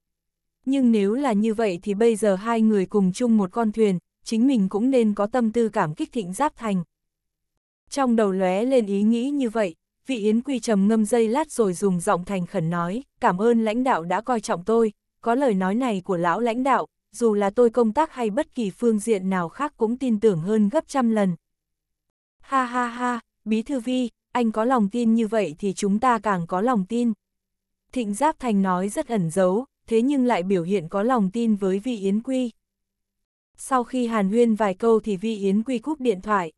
Nhưng nếu là như vậy thì bây giờ hai người cùng chung một con thuyền, chính mình cũng nên có tâm tư cảm kích Thịnh Giáp Thành. Trong đầu lóe lên ý nghĩ như vậy, vị Yến Quy trầm ngâm dây lát rồi dùng giọng thành khẩn nói, cảm ơn lãnh đạo đã coi trọng tôi, có lời nói này của lão lãnh đạo, dù là tôi công tác hay bất kỳ phương diện nào khác cũng tin tưởng hơn gấp trăm lần. Ha ha ha, Bí Thư Vi, anh có lòng tin như vậy thì chúng ta càng có lòng tin. Thịnh Giáp Thành nói rất ẩn giấu, thế nhưng lại biểu hiện có lòng tin với Vi Yến Quy. Sau khi hàn huyên vài câu thì Vi Yến Quy cúp điện thoại.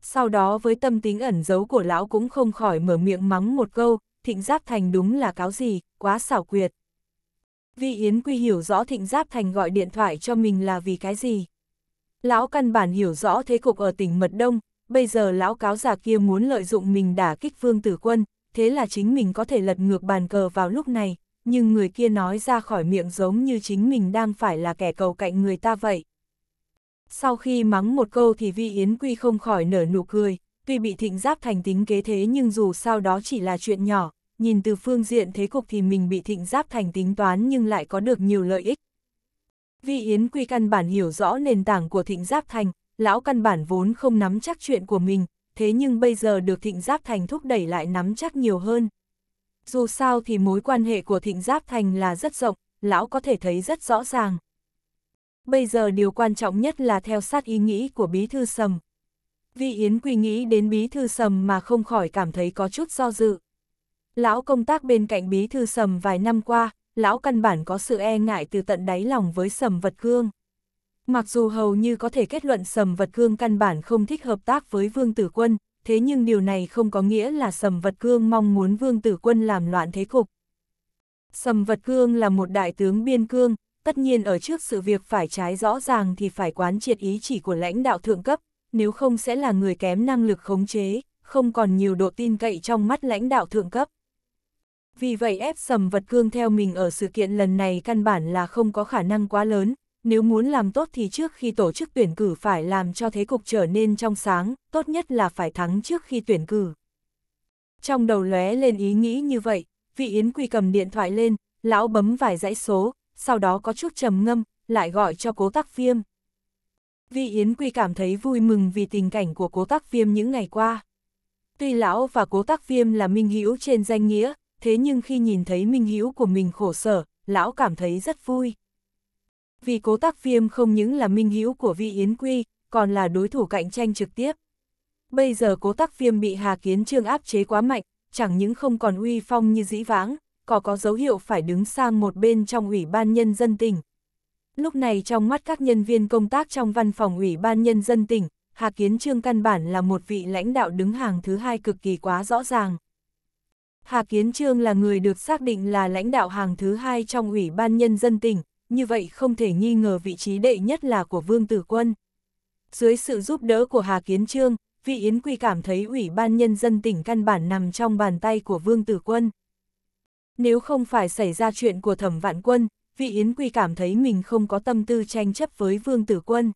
Sau đó với tâm tính ẩn giấu của lão cũng không khỏi mở miệng mắng một câu, Thịnh Giáp Thành đúng là cáo gì, quá xảo quyệt. Vi Yến Quy hiểu rõ Thịnh Giáp Thành gọi điện thoại cho mình là vì cái gì. Lão căn bản hiểu rõ thế cục ở tỉnh Mật Đông, bây giờ lão cáo già kia muốn lợi dụng mình đả kích vương tử quân, thế là chính mình có thể lật ngược bàn cờ vào lúc này, nhưng người kia nói ra khỏi miệng giống như chính mình đang phải là kẻ cầu cạnh người ta vậy. Sau khi mắng một câu thì Vi Yến Quy không khỏi nở nụ cười, tuy bị Thịnh Giáp Thành tính kế thế nhưng dù sao đó chỉ là chuyện nhỏ, nhìn từ phương diện thế cục thì mình bị thịnh giáp thành tính toán nhưng lại có được nhiều lợi ích. Vi Yến Quy căn bản hiểu rõ nền tảng của thịnh giáp thành, lão căn bản vốn không nắm chắc chuyện của mình, thế nhưng bây giờ được thịnh giáp thành thúc đẩy lại nắm chắc nhiều hơn. Dù sao thì mối quan hệ của thịnh giáp thành là rất rộng, lão có thể thấy rất rõ ràng. Bây giờ điều quan trọng nhất là theo sát ý nghĩ của bí thư sầm. Vi Yến Quy nghĩ đến bí thư sầm mà không khỏi cảm thấy có chút do dự. Lão công tác bên cạnh bí thư sầm vài năm qua, lão căn bản có sự e ngại từ tận đáy lòng với sầm vật cương. Mặc dù hầu như có thể kết luận sầm vật cương căn bản không thích hợp tác với vương tử quân, thế nhưng điều này không có nghĩa là sầm vật cương mong muốn vương tử quân làm loạn thế cục. Sầm vật cương là một đại tướng biên cương, tất nhiên ở trước sự việc phải trái rõ ràng thì phải quán triệt ý chỉ của lãnh đạo thượng cấp, nếu không sẽ là người kém năng lực khống chế, không còn nhiều độ tin cậy trong mắt lãnh đạo thượng cấp. Vì vậy ép sầm vật cương theo mình ở sự kiện lần này căn bản là không có khả năng quá lớn, nếu muốn làm tốt thì trước khi tổ chức tuyển cử phải làm cho thế cục trở nên trong sáng, tốt nhất là phải thắng trước khi tuyển cử. Trong đầu lóe lên ý nghĩ như vậy, vị Yến Quy cầm điện thoại lên, lão bấm vài dãy số, sau đó có chút trầm ngâm, lại gọi cho cố tắc viêm. Vị Yến Quy cảm thấy vui mừng vì tình cảnh của cố tắc viêm những ngày qua. Tuy lão và cố tắc viêm là minh hữu trên danh nghĩa, thế nhưng khi nhìn thấy minh hữu của mình khổ sở, lão cảm thấy rất vui. Vì cố tác viêm không những là minh hữu của vị Yến Quy, còn là đối thủ cạnh tranh trực tiếp. Bây giờ cố tác viêm bị Hà Kiến Trương áp chế quá mạnh, chẳng những không còn uy phong như dĩ vãng, có có dấu hiệu phải đứng sang một bên trong Ủy ban Nhân dân tỉnh. Lúc này trong mắt các nhân viên công tác trong văn phòng Ủy ban Nhân dân tỉnh, Hà Kiến Trương căn bản là một vị lãnh đạo đứng hàng thứ hai cực kỳ quá rõ ràng. Hà Kiến Trương là người được xác định là lãnh đạo hàng thứ hai trong Ủy ban Nhân dân tỉnh, như vậy không thể nghi ngờ vị trí đệ nhất là của Vương Tử Quân. Dưới sự giúp đỡ của Hà Kiến Trương, vị Yến Quy cảm thấy Ủy ban Nhân dân tỉnh căn bản nằm trong bàn tay của Vương Tử Quân. Nếu không phải xảy ra chuyện của Thẩm Vạn Quân, vị Yến Quy cảm thấy mình không có tâm tư tranh chấp với Vương Tử Quân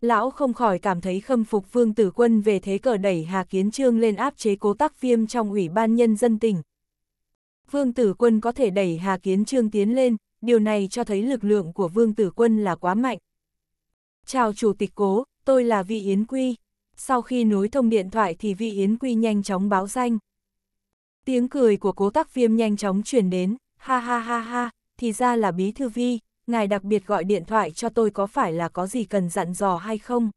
lão không khỏi cảm thấy khâm phục vương tử quân về thế cờ đẩy Hà Kiến Trương lên áp chế cố tắc viêm trong Ủy ban Nhân dân tỉnh. Vương tử quân có thể đẩy Hà Kiến Trương tiến lên, điều này cho thấy lực lượng của vương tử quân là quá mạnh. Chào Chủ tịch Cố, tôi là vị Yến Quy. Sau khi nối thông điện thoại thì vị Yến Quy nhanh chóng báo danh. Tiếng cười của cố tắc viêm nhanh chóng chuyển đến, ha ha ha ha, thì ra là bí thư Vi ngài đặc biệt gọi điện thoại cho tôi có phải là có gì cần dặn dò hay không?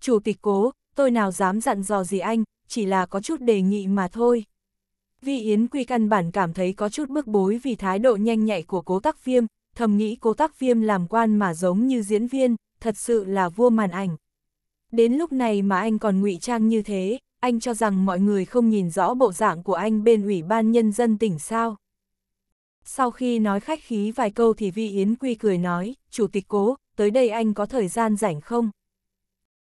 Chủ tịch cố, tôi nào dám dặn dò gì anh, chỉ là có chút đề nghị mà thôi. Vi Yến Quy căn bản cảm thấy có chút bức bối vì thái độ nhanh nhạy của cố tắc viêm, thầm nghĩ cố tắc viêm làm quan mà giống như diễn viên, thật sự là vua màn ảnh. Đến lúc này mà anh còn ngụy trang như thế, anh cho rằng mọi người không nhìn rõ bộ dạng của anh bên Ủy ban Nhân dân tỉnh sao. Sau khi nói khách khí vài câu thì Vi Yến Quy cười nói, Chủ tịch cố, tới đây anh có thời gian rảnh không?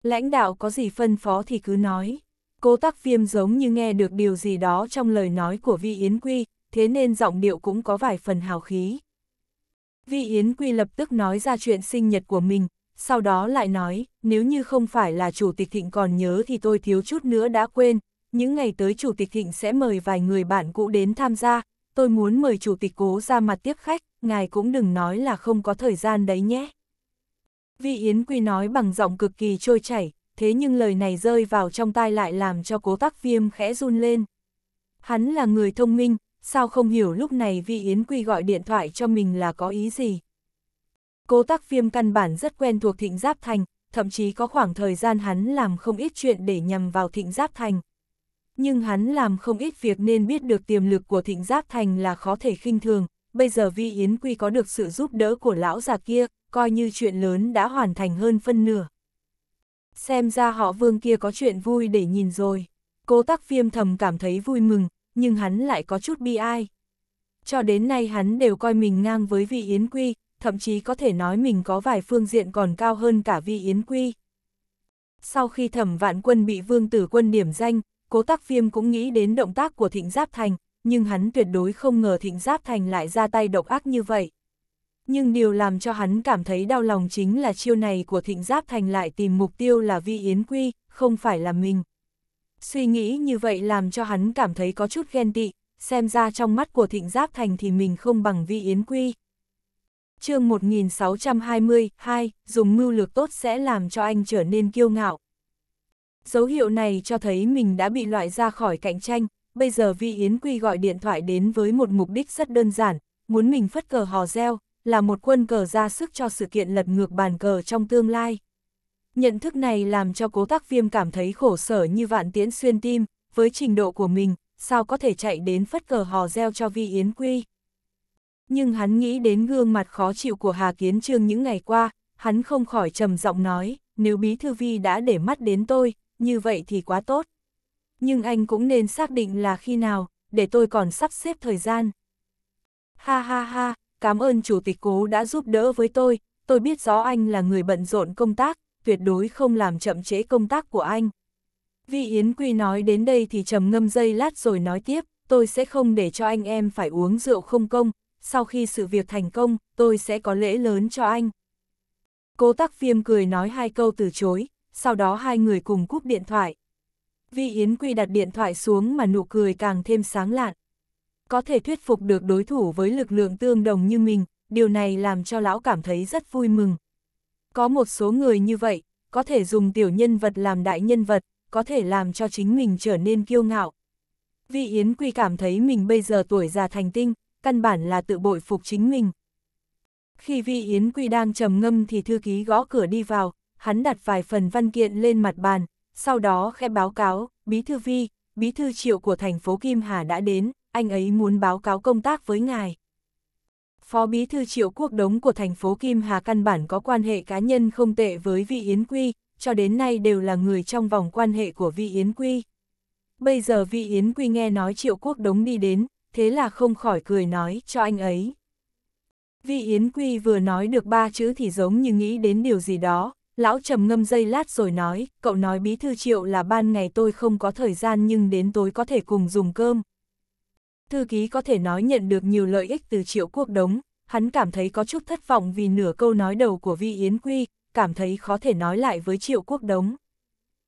Lãnh đạo có gì phân phó thì cứ nói. Cố tắc viêm giống như nghe được điều gì đó trong lời nói của Vi Yến Quy, thế nên giọng điệu cũng có vài phần hào khí. Vi Yến Quy lập tức nói ra chuyện sinh nhật của mình, sau đó lại nói, nếu như không phải là Chủ tịch Thịnh còn nhớ thì tôi thiếu chút nữa đã quên, những ngày tới Chủ tịch Thịnh sẽ mời vài người bạn cũ đến tham gia, tôi muốn mời chủ tịch cố ra mặt tiếp khách, ngài cũng đừng nói là không có thời gian đấy nhé. vị Yến Quy nói bằng giọng cực kỳ trôi chảy, thế nhưng lời này rơi vào trong tai lại làm cho cố tắc viêm khẽ run lên. Hắn là người thông minh, sao không hiểu lúc này vị Yến Quy gọi điện thoại cho mình là có ý gì. Cố tắc viêm căn bản rất quen thuộc thịnh giáp thành, thậm chí có khoảng thời gian hắn làm không ít chuyện để nhằm vào thịnh giáp thành nhưng hắn làm không ít việc nên biết được tiềm lực của thịnh giáp thành là khó thể khinh thường, bây giờ Vi Yến Quy có được sự giúp đỡ của lão già kia, coi như chuyện lớn đã hoàn thành hơn phân nửa. Xem ra họ vương kia có chuyện vui để nhìn rồi, cố tắc viêm thầm cảm thấy vui mừng, nhưng hắn lại có chút bi ai. Cho đến nay hắn đều coi mình ngang với Vi Yến Quy, thậm chí có thể nói mình có vài phương diện còn cao hơn cả Vi Yến Quy. Sau khi thẩm vạn quân bị vương tử quân điểm danh, Cố Tắc Viêm cũng nghĩ đến động tác của Thịnh Giáp Thành, nhưng hắn tuyệt đối không ngờ Thịnh Giáp Thành lại ra tay độc ác như vậy. Nhưng điều làm cho hắn cảm thấy đau lòng chính là chiêu này của Thịnh Giáp Thành lại tìm mục tiêu là Vi Yến Quy, không phải là mình. Suy nghĩ như vậy làm cho hắn cảm thấy có chút ghen tị, xem ra trong mắt của Thịnh Giáp Thành thì mình không bằng Vi Yến Quy. chương 1622, dùng mưu lược tốt sẽ làm cho anh trở nên kiêu ngạo. Dấu hiệu này cho thấy mình đã bị loại ra khỏi cạnh tranh, bây giờ Vi Yến Quy gọi điện thoại đến với một mục đích rất đơn giản, muốn mình phất cờ hò reo, là một quân cờ ra sức cho sự kiện lật ngược bàn cờ trong tương lai. Nhận thức này làm cho cố tác viêm cảm thấy khổ sở như vạn tiễn xuyên tim, với trình độ của mình, sao có thể chạy đến phất cờ hò reo cho Vi Yến Quy. Nhưng hắn nghĩ đến gương mặt khó chịu của Hà Kiến Trương những ngày qua, hắn không khỏi trầm giọng nói, nếu bí thư vi đã để mắt đến tôi, như vậy thì quá tốt. Nhưng anh cũng nên xác định là khi nào, để tôi còn sắp xếp thời gian. Ha ha ha, cảm ơn chủ tịch cố đã giúp đỡ với tôi, tôi biết rõ anh là người bận rộn công tác, tuyệt đối không làm chậm trễ công tác của anh. Vi Yến Quy nói đến đây thì trầm ngâm dây lát rồi nói tiếp, tôi sẽ không để cho anh em phải uống rượu không công, sau khi sự việc thành công, tôi sẽ có lễ lớn cho anh. Cố tắc viêm cười nói hai câu từ chối, sau đó hai người cùng cúp điện thoại. Vi Yến Quy đặt điện thoại xuống mà nụ cười càng thêm sáng lạn. Có thể thuyết phục được đối thủ với lực lượng tương đồng như mình, điều này làm cho lão cảm thấy rất vui mừng. Có một số người như vậy, có thể dùng tiểu nhân vật làm đại nhân vật, có thể làm cho chính mình trở nên kiêu ngạo. Vi Yến Quy cảm thấy mình bây giờ tuổi già thành tinh, căn bản là tự bội phục chính mình. Khi Vi Yến Quy đang trầm ngâm thì thư ký gõ cửa đi vào, hắn đặt vài phần văn kiện lên mặt bàn, sau đó khẽ báo cáo, Bí Thư Vi, Bí Thư Triệu của thành phố Kim Hà đã đến, anh ấy muốn báo cáo công tác với ngài. Phó Bí Thư Triệu Quốc Đống của thành phố Kim Hà căn bản có quan hệ cá nhân không tệ với Vị Yến Quy, cho đến nay đều là người trong vòng quan hệ của Vị Yến Quy. Bây giờ Vị Yến Quy nghe nói Triệu Quốc Đống đi đến, thế là không khỏi cười nói cho anh ấy. Vị Yến Quy vừa nói được ba chữ thì giống như nghĩ đến điều gì đó, Lão trầm ngâm dây lát rồi nói, cậu nói bí thư triệu là ban ngày tôi không có thời gian nhưng đến tối có thể cùng dùng cơm. Thư ký có thể nói nhận được nhiều lợi ích từ triệu quốc đống, hắn cảm thấy có chút thất vọng vì nửa câu nói đầu của Vi Yến Quy, cảm thấy khó thể nói lại với triệu quốc đống.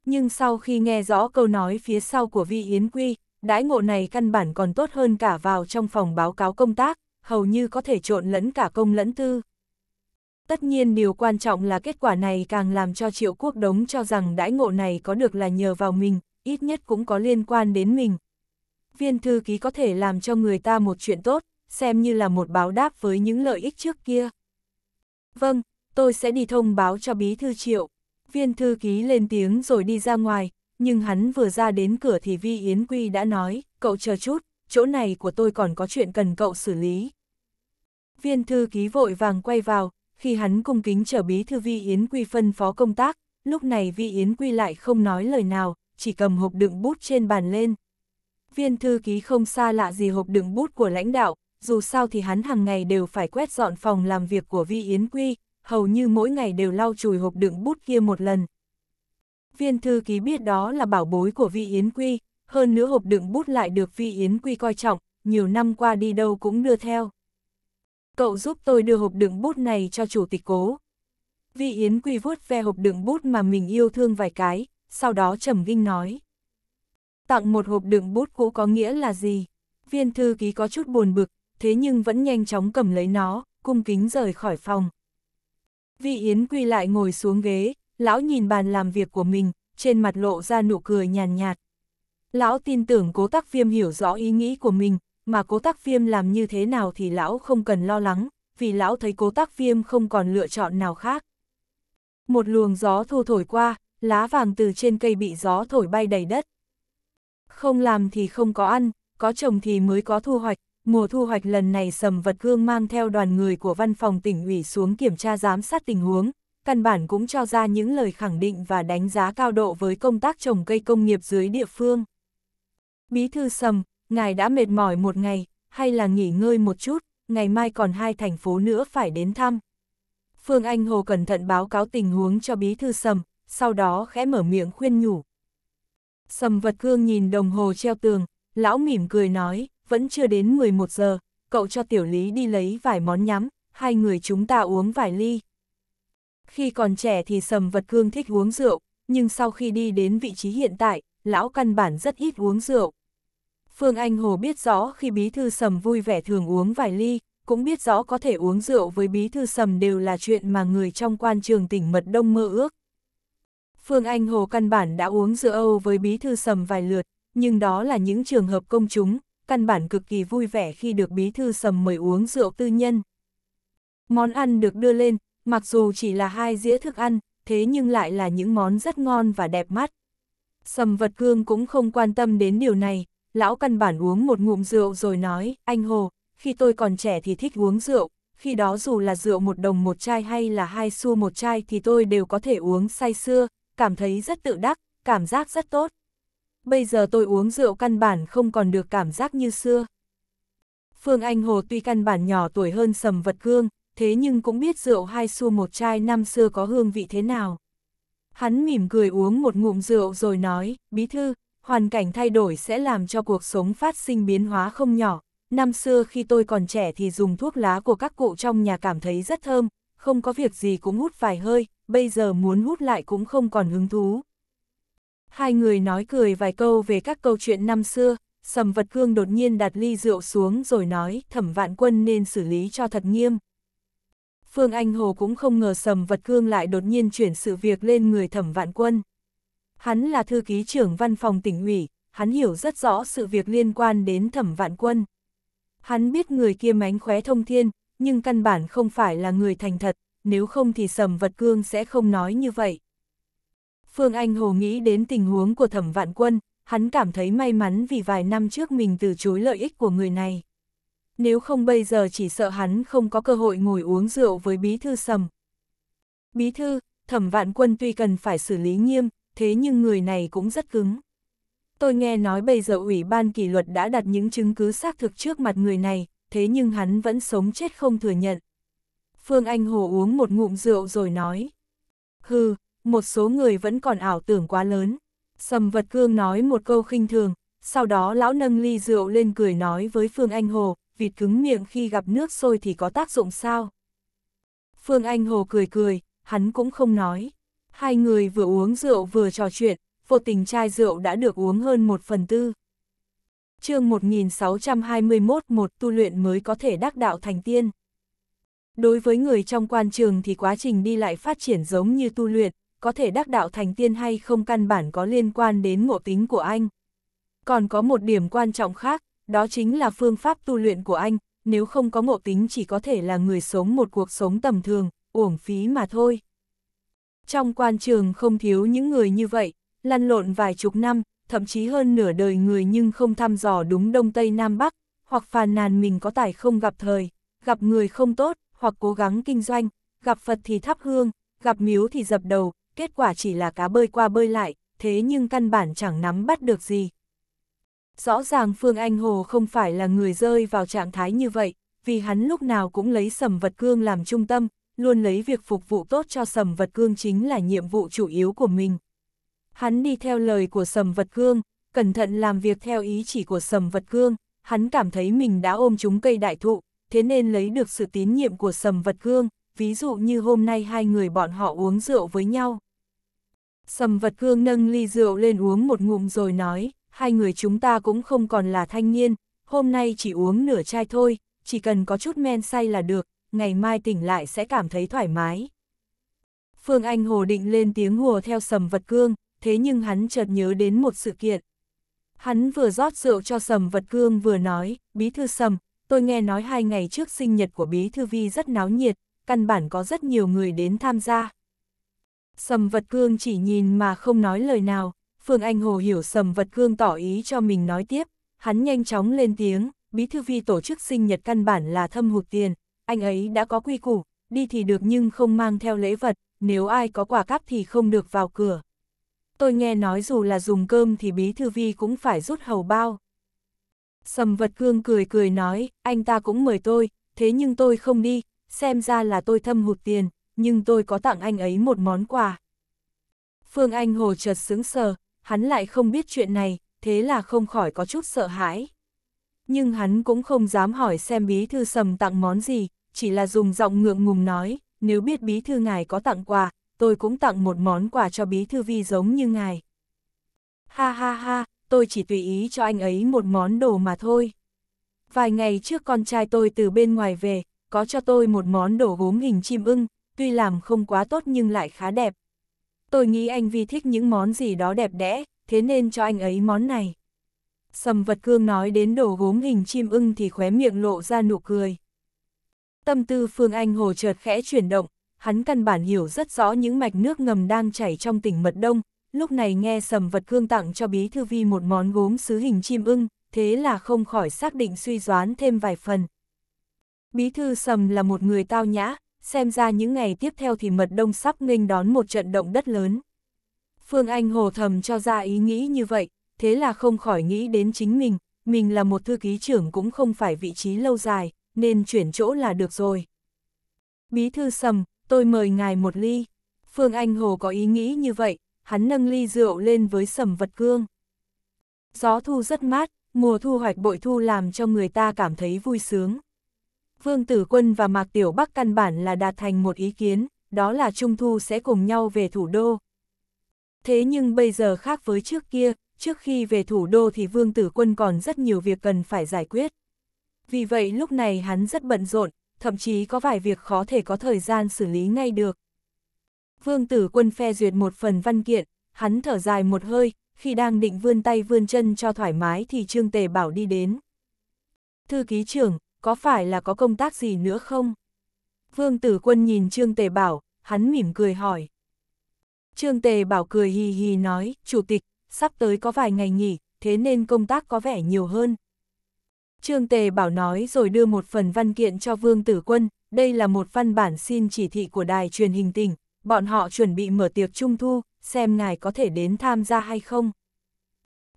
Nhưng sau khi nghe rõ câu nói phía sau của Vi Yến Quy, đãi ngộ này căn bản còn tốt hơn cả vào trong phòng báo cáo công tác, hầu như có thể trộn lẫn cả công lẫn tư. Tất nhiên điều quan trọng là kết quả này càng làm cho triệu quốc đống cho rằng đãi ngộ này có được là nhờ vào mình, ít nhất cũng có liên quan đến mình. Viên thư ký có thể làm cho người ta một chuyện tốt, xem như là một báo đáp với những lợi ích trước kia. Vâng, tôi sẽ đi thông báo cho bí thư triệu. Viên thư ký lên tiếng rồi đi ra ngoài, nhưng hắn vừa ra đến cửa thì Vi Yến Quy đã nói, cậu chờ chút, chỗ này của tôi còn có chuyện cần cậu xử lý. Viên thư ký vội vàng quay vào, khi hắn cung kính trở bí thư Vi Yến Quy phân phó công tác, lúc này Vi Yến Quy lại không nói lời nào, chỉ cầm hộp đựng bút trên bàn lên. Viên thư ký không xa lạ gì hộp đựng bút của lãnh đạo, dù sao thì hắn hàng ngày đều phải quét dọn phòng làm việc của Vi Yến Quy, hầu như mỗi ngày đều lau chùi hộp đựng bút kia một lần. Viên thư ký biết đó là bảo bối của Vi Yến Quy, hơn nữa hộp đựng bút lại được Vi Yến Quy coi trọng, nhiều năm qua đi đâu cũng đưa theo cậu giúp tôi đưa hộp đựng bút này cho chủ tịch cố. Vi Yến Quy vuốt ve hộp đựng bút mà mình yêu thương vài cái, sau đó trầm kinh nói. Tặng một hộp đựng bút cũ có nghĩa là gì? Viên thư ký có chút buồn bực, thế nhưng vẫn nhanh chóng cầm lấy nó, cung kính rời khỏi phòng. Vi Yến Quy lại ngồi xuống ghế, lão nhìn bàn làm việc của mình, trên mặt lộ ra nụ cười nhàn nhạt, nhạt. Lão tin tưởng cố tắc viêm hiểu rõ ý nghĩ của mình, mà cố tác viêm làm như thế nào thì lão không cần lo lắng, vì lão thấy cố tác viêm không còn lựa chọn nào khác. Một luồng gió thu thổi qua, lá vàng từ trên cây bị gió thổi bay đầy đất. Không làm thì không có ăn, có trồng thì mới có thu hoạch, mùa thu hoạch lần này sầm vật gương mang theo đoàn người của văn phòng tỉnh ủy xuống kiểm tra giám sát tình huống, căn bản cũng cho ra những lời khẳng định và đánh giá cao độ với công tác trồng cây công nghiệp dưới địa phương. Bí thư sầm, ngài đã mệt mỏi một ngày, hay là nghỉ ngơi một chút, ngày mai còn hai thành phố nữa phải đến thăm. Phương Anh Hồ cẩn thận báo cáo tình huống cho bí thư sầm, sau đó khẽ mở miệng khuyên nhủ. Sầm vật cương nhìn đồng hồ treo tường, lão mỉm cười nói, vẫn chưa đến 11 giờ, cậu cho tiểu lý đi lấy vài món nhắm, hai người chúng ta uống vài ly. Khi còn trẻ thì sầm vật cương thích uống rượu, nhưng sau khi đi đến vị trí hiện tại, lão căn bản rất ít uống rượu. Phương Anh Hồ biết rõ khi bí thư sầm vui vẻ thường uống vài ly, cũng biết rõ có thể uống rượu với bí thư sầm đều là chuyện mà người trong quan trường tỉnh Mật Đông mơ ước. Phương Anh Hồ căn bản đã uống rượu Âu với bí thư sầm vài lượt, nhưng đó là những trường hợp công chúng, căn bản cực kỳ vui vẻ khi được bí thư sầm mời uống rượu tư nhân. Món ăn được đưa lên, mặc dù chỉ là hai dĩa thức ăn, thế nhưng lại là những món rất ngon và đẹp mắt. Sầm vật cương cũng không quan tâm đến điều này, lão căn bản uống một ngụm rượu rồi nói, anh Hồ, khi tôi còn trẻ thì thích uống rượu, khi đó dù là rượu một đồng một chai hay là hai xu một chai thì tôi đều có thể uống say xưa, cảm thấy rất tự đắc, cảm giác rất tốt. Bây giờ tôi uống rượu căn bản không còn được cảm giác như xưa. Phương Anh Hồ tuy căn bản nhỏ tuổi hơn sầm vật cương, thế nhưng cũng biết rượu hai xu một chai năm xưa có hương vị thế nào. Hắn mỉm cười uống một ngụm rượu rồi nói, bí thư, hoàn cảnh thay đổi sẽ làm cho cuộc sống phát sinh biến hóa không nhỏ. Năm xưa khi tôi còn trẻ thì dùng thuốc lá của các cụ trong nhà cảm thấy rất thơm, không có việc gì cũng hút vài hơi, bây giờ muốn hút lại cũng không còn hứng thú. Hai người nói cười vài câu về các câu chuyện năm xưa, Sầm Vật Cương đột nhiên đặt ly rượu xuống rồi nói thẩm vạn quân nên xử lý cho thật nghiêm. Phương Anh Hồ cũng không ngờ Sầm Vật Cương lại đột nhiên chuyển sự việc lên người thẩm vạn quân. Hắn là thư ký trưởng văn phòng tỉnh ủy, hắn hiểu rất rõ sự việc liên quan đến thẩm vạn quân. Hắn biết người kia mánh khóe thông thiên, nhưng căn bản không phải là người thành thật, nếu không thì sầm vật cương sẽ không nói như vậy. Phương Anh Hồ nghĩ đến tình huống của thẩm vạn quân, hắn cảm thấy may mắn vì vài năm trước mình từ chối lợi ích của người này. Nếu không bây giờ chỉ sợ hắn không có cơ hội ngồi uống rượu với bí thư sầm. Bí thư, thẩm vạn quân tuy cần phải xử lý nghiêm, thế nhưng người này cũng rất cứng. Tôi nghe nói bây giờ Ủy ban kỷ luật đã đặt những chứng cứ xác thực trước mặt người này, thế nhưng hắn vẫn sống chết không thừa nhận. Phương Anh Hồ uống một ngụm rượu rồi nói. Hừ, một số người vẫn còn ảo tưởng quá lớn. Sầm vật cương nói một câu khinh thường, sau đó lão nâng ly rượu lên cười nói với Phương Anh Hồ, vịt cứng miệng khi gặp nước sôi thì có tác dụng sao? Phương Anh Hồ cười cười, hắn cũng không nói. Hai người vừa uống rượu vừa trò chuyện, vô tình chai rượu đã được uống hơn một phần tư. chương 1621 một tu luyện mới có thể đắc đạo thành tiên. Đối với người trong quan trường thì quá trình đi lại phát triển giống như tu luyện, có thể đắc đạo thành tiên hay không căn bản có liên quan đến ngộ tính của anh. Còn có một điểm quan trọng khác, đó chính là phương pháp tu luyện của anh, nếu không có ngộ tính chỉ có thể là người sống một cuộc sống tầm thường, uổng phí mà thôi. Trong quan trường không thiếu những người như vậy, lăn lộn vài chục năm, thậm chí hơn nửa đời người nhưng không thăm dò đúng Đông Tây Nam Bắc, hoặc phàn nàn mình có tài không gặp thời, gặp người không tốt, hoặc cố gắng kinh doanh, gặp Phật thì thắp hương, gặp miếu thì dập đầu, kết quả chỉ là cá bơi qua bơi lại, thế nhưng căn bản chẳng nắm bắt được gì. Rõ ràng Phương Anh Hồ không phải là người rơi vào trạng thái như vậy, vì hắn lúc nào cũng lấy sầm vật cương làm trung tâm, luôn lấy việc phục vụ tốt cho sầm vật cương chính là nhiệm vụ chủ yếu của mình. Hắn đi theo lời của sầm vật cương, cẩn thận làm việc theo ý chỉ của sầm vật cương, hắn cảm thấy mình đã ôm chúng cây đại thụ, thế nên lấy được sự tín nhiệm của sầm vật cương, ví dụ như hôm nay hai người bọn họ uống rượu với nhau. Sầm vật cương nâng ly rượu lên uống một ngụm rồi nói, hai người chúng ta cũng không còn là thanh niên, hôm nay chỉ uống nửa chai thôi, chỉ cần có chút men say là được, ngày mai tỉnh lại sẽ cảm thấy thoải mái. Phương Anh Hồ định lên tiếng hùa theo sầm vật cương, thế nhưng hắn chợt nhớ đến một sự kiện. Hắn vừa rót rượu cho sầm vật cương vừa nói, bí thư sầm, tôi nghe nói hai ngày trước sinh nhật của bí thư vi rất náo nhiệt, căn bản có rất nhiều người đến tham gia. Sầm vật cương chỉ nhìn mà không nói lời nào, Phương Anh Hồ hiểu sầm vật cương tỏ ý cho mình nói tiếp, hắn nhanh chóng lên tiếng, bí thư vi tổ chức sinh nhật căn bản là thâm hụt tiền, anh ấy đã có quy củ, đi thì được nhưng không mang theo lễ vật, nếu ai có quả cắp thì không được vào cửa. Tôi nghe nói dù là dùng cơm thì bí thư vi cũng phải rút hầu bao. Sầm vật cương cười cười nói, anh ta cũng mời tôi, thế nhưng tôi không đi, xem ra là tôi thâm hụt tiền, nhưng tôi có tặng anh ấy một món quà. Phương Anh Hồ chợt sững sờ, hắn lại không biết chuyện này, thế là không khỏi có chút sợ hãi. Nhưng hắn cũng không dám hỏi xem bí thư sầm tặng món gì, chỉ là dùng giọng ngượng ngùng nói, nếu biết bí thư ngài có tặng quà, tôi cũng tặng một món quà cho bí thư vi giống như ngài. Ha ha ha, tôi chỉ tùy ý cho anh ấy một món đồ mà thôi. Vài ngày trước con trai tôi từ bên ngoài về, có cho tôi một món đồ gốm hình chim ưng, tuy làm không quá tốt nhưng lại khá đẹp. Tôi nghĩ anh Vi thích những món gì đó đẹp đẽ, thế nên cho anh ấy món này. Sầm vật cương nói đến đồ gốm hình chim ưng thì khóe miệng lộ ra nụ cười. Tâm tư Phương Anh Hồ chợt khẽ chuyển động, hắn căn bản hiểu rất rõ những mạch nước ngầm đang chảy trong tỉnh Mật Đông, lúc này nghe sầm vật cương tặng cho bí thư vi một món gốm sứ hình chim ưng, thế là không khỏi xác định suy đoán thêm vài phần. Bí thư sầm là một người tao nhã, xem ra những ngày tiếp theo thì Mật Đông sắp nghênh đón một trận động đất lớn. Phương Anh hồ thầm cho ra ý nghĩ như vậy, thế là không khỏi nghĩ đến chính mình, mình là một thư ký trưởng cũng không phải vị trí lâu dài, nên chuyển chỗ là được rồi. Bí thư sầm, tôi mời ngài một ly. Phương Anh Hồ có ý nghĩ như vậy, hắn nâng ly rượu lên với sầm vật cương. Gió thu rất mát, mùa thu hoạch bội thu làm cho người ta cảm thấy vui sướng. Vương Tử Quân và Mạc Tiểu Bắc căn bản là đạt thành một ý kiến, đó là Trung Thu sẽ cùng nhau về thủ đô. Thế nhưng bây giờ khác với trước kia, trước khi về thủ đô thì Vương Tử Quân còn rất nhiều việc cần phải giải quyết vì vậy lúc này hắn rất bận rộn, thậm chí có vài việc khó thể có thời gian xử lý ngay được. Vương tử quân phe duyệt một phần văn kiện, hắn thở dài một hơi, khi đang định vươn tay vươn chân cho thoải mái thì Trương Tề Bảo đi đến. Thư ký trưởng, có phải là có công tác gì nữa không? Vương tử quân nhìn Trương Tề Bảo, hắn mỉm cười hỏi. Trương Tề Bảo cười hì hì nói, Chủ tịch, sắp tới có vài ngày nghỉ, thế nên công tác có vẻ nhiều hơn, Trương Tề Bảo nói rồi đưa một phần văn kiện cho Vương Tử Quân, đây là một văn bản xin chỉ thị của đài truyền hình tỉnh, bọn họ chuẩn bị mở tiệc trung thu, xem ngài có thể đến tham gia hay không.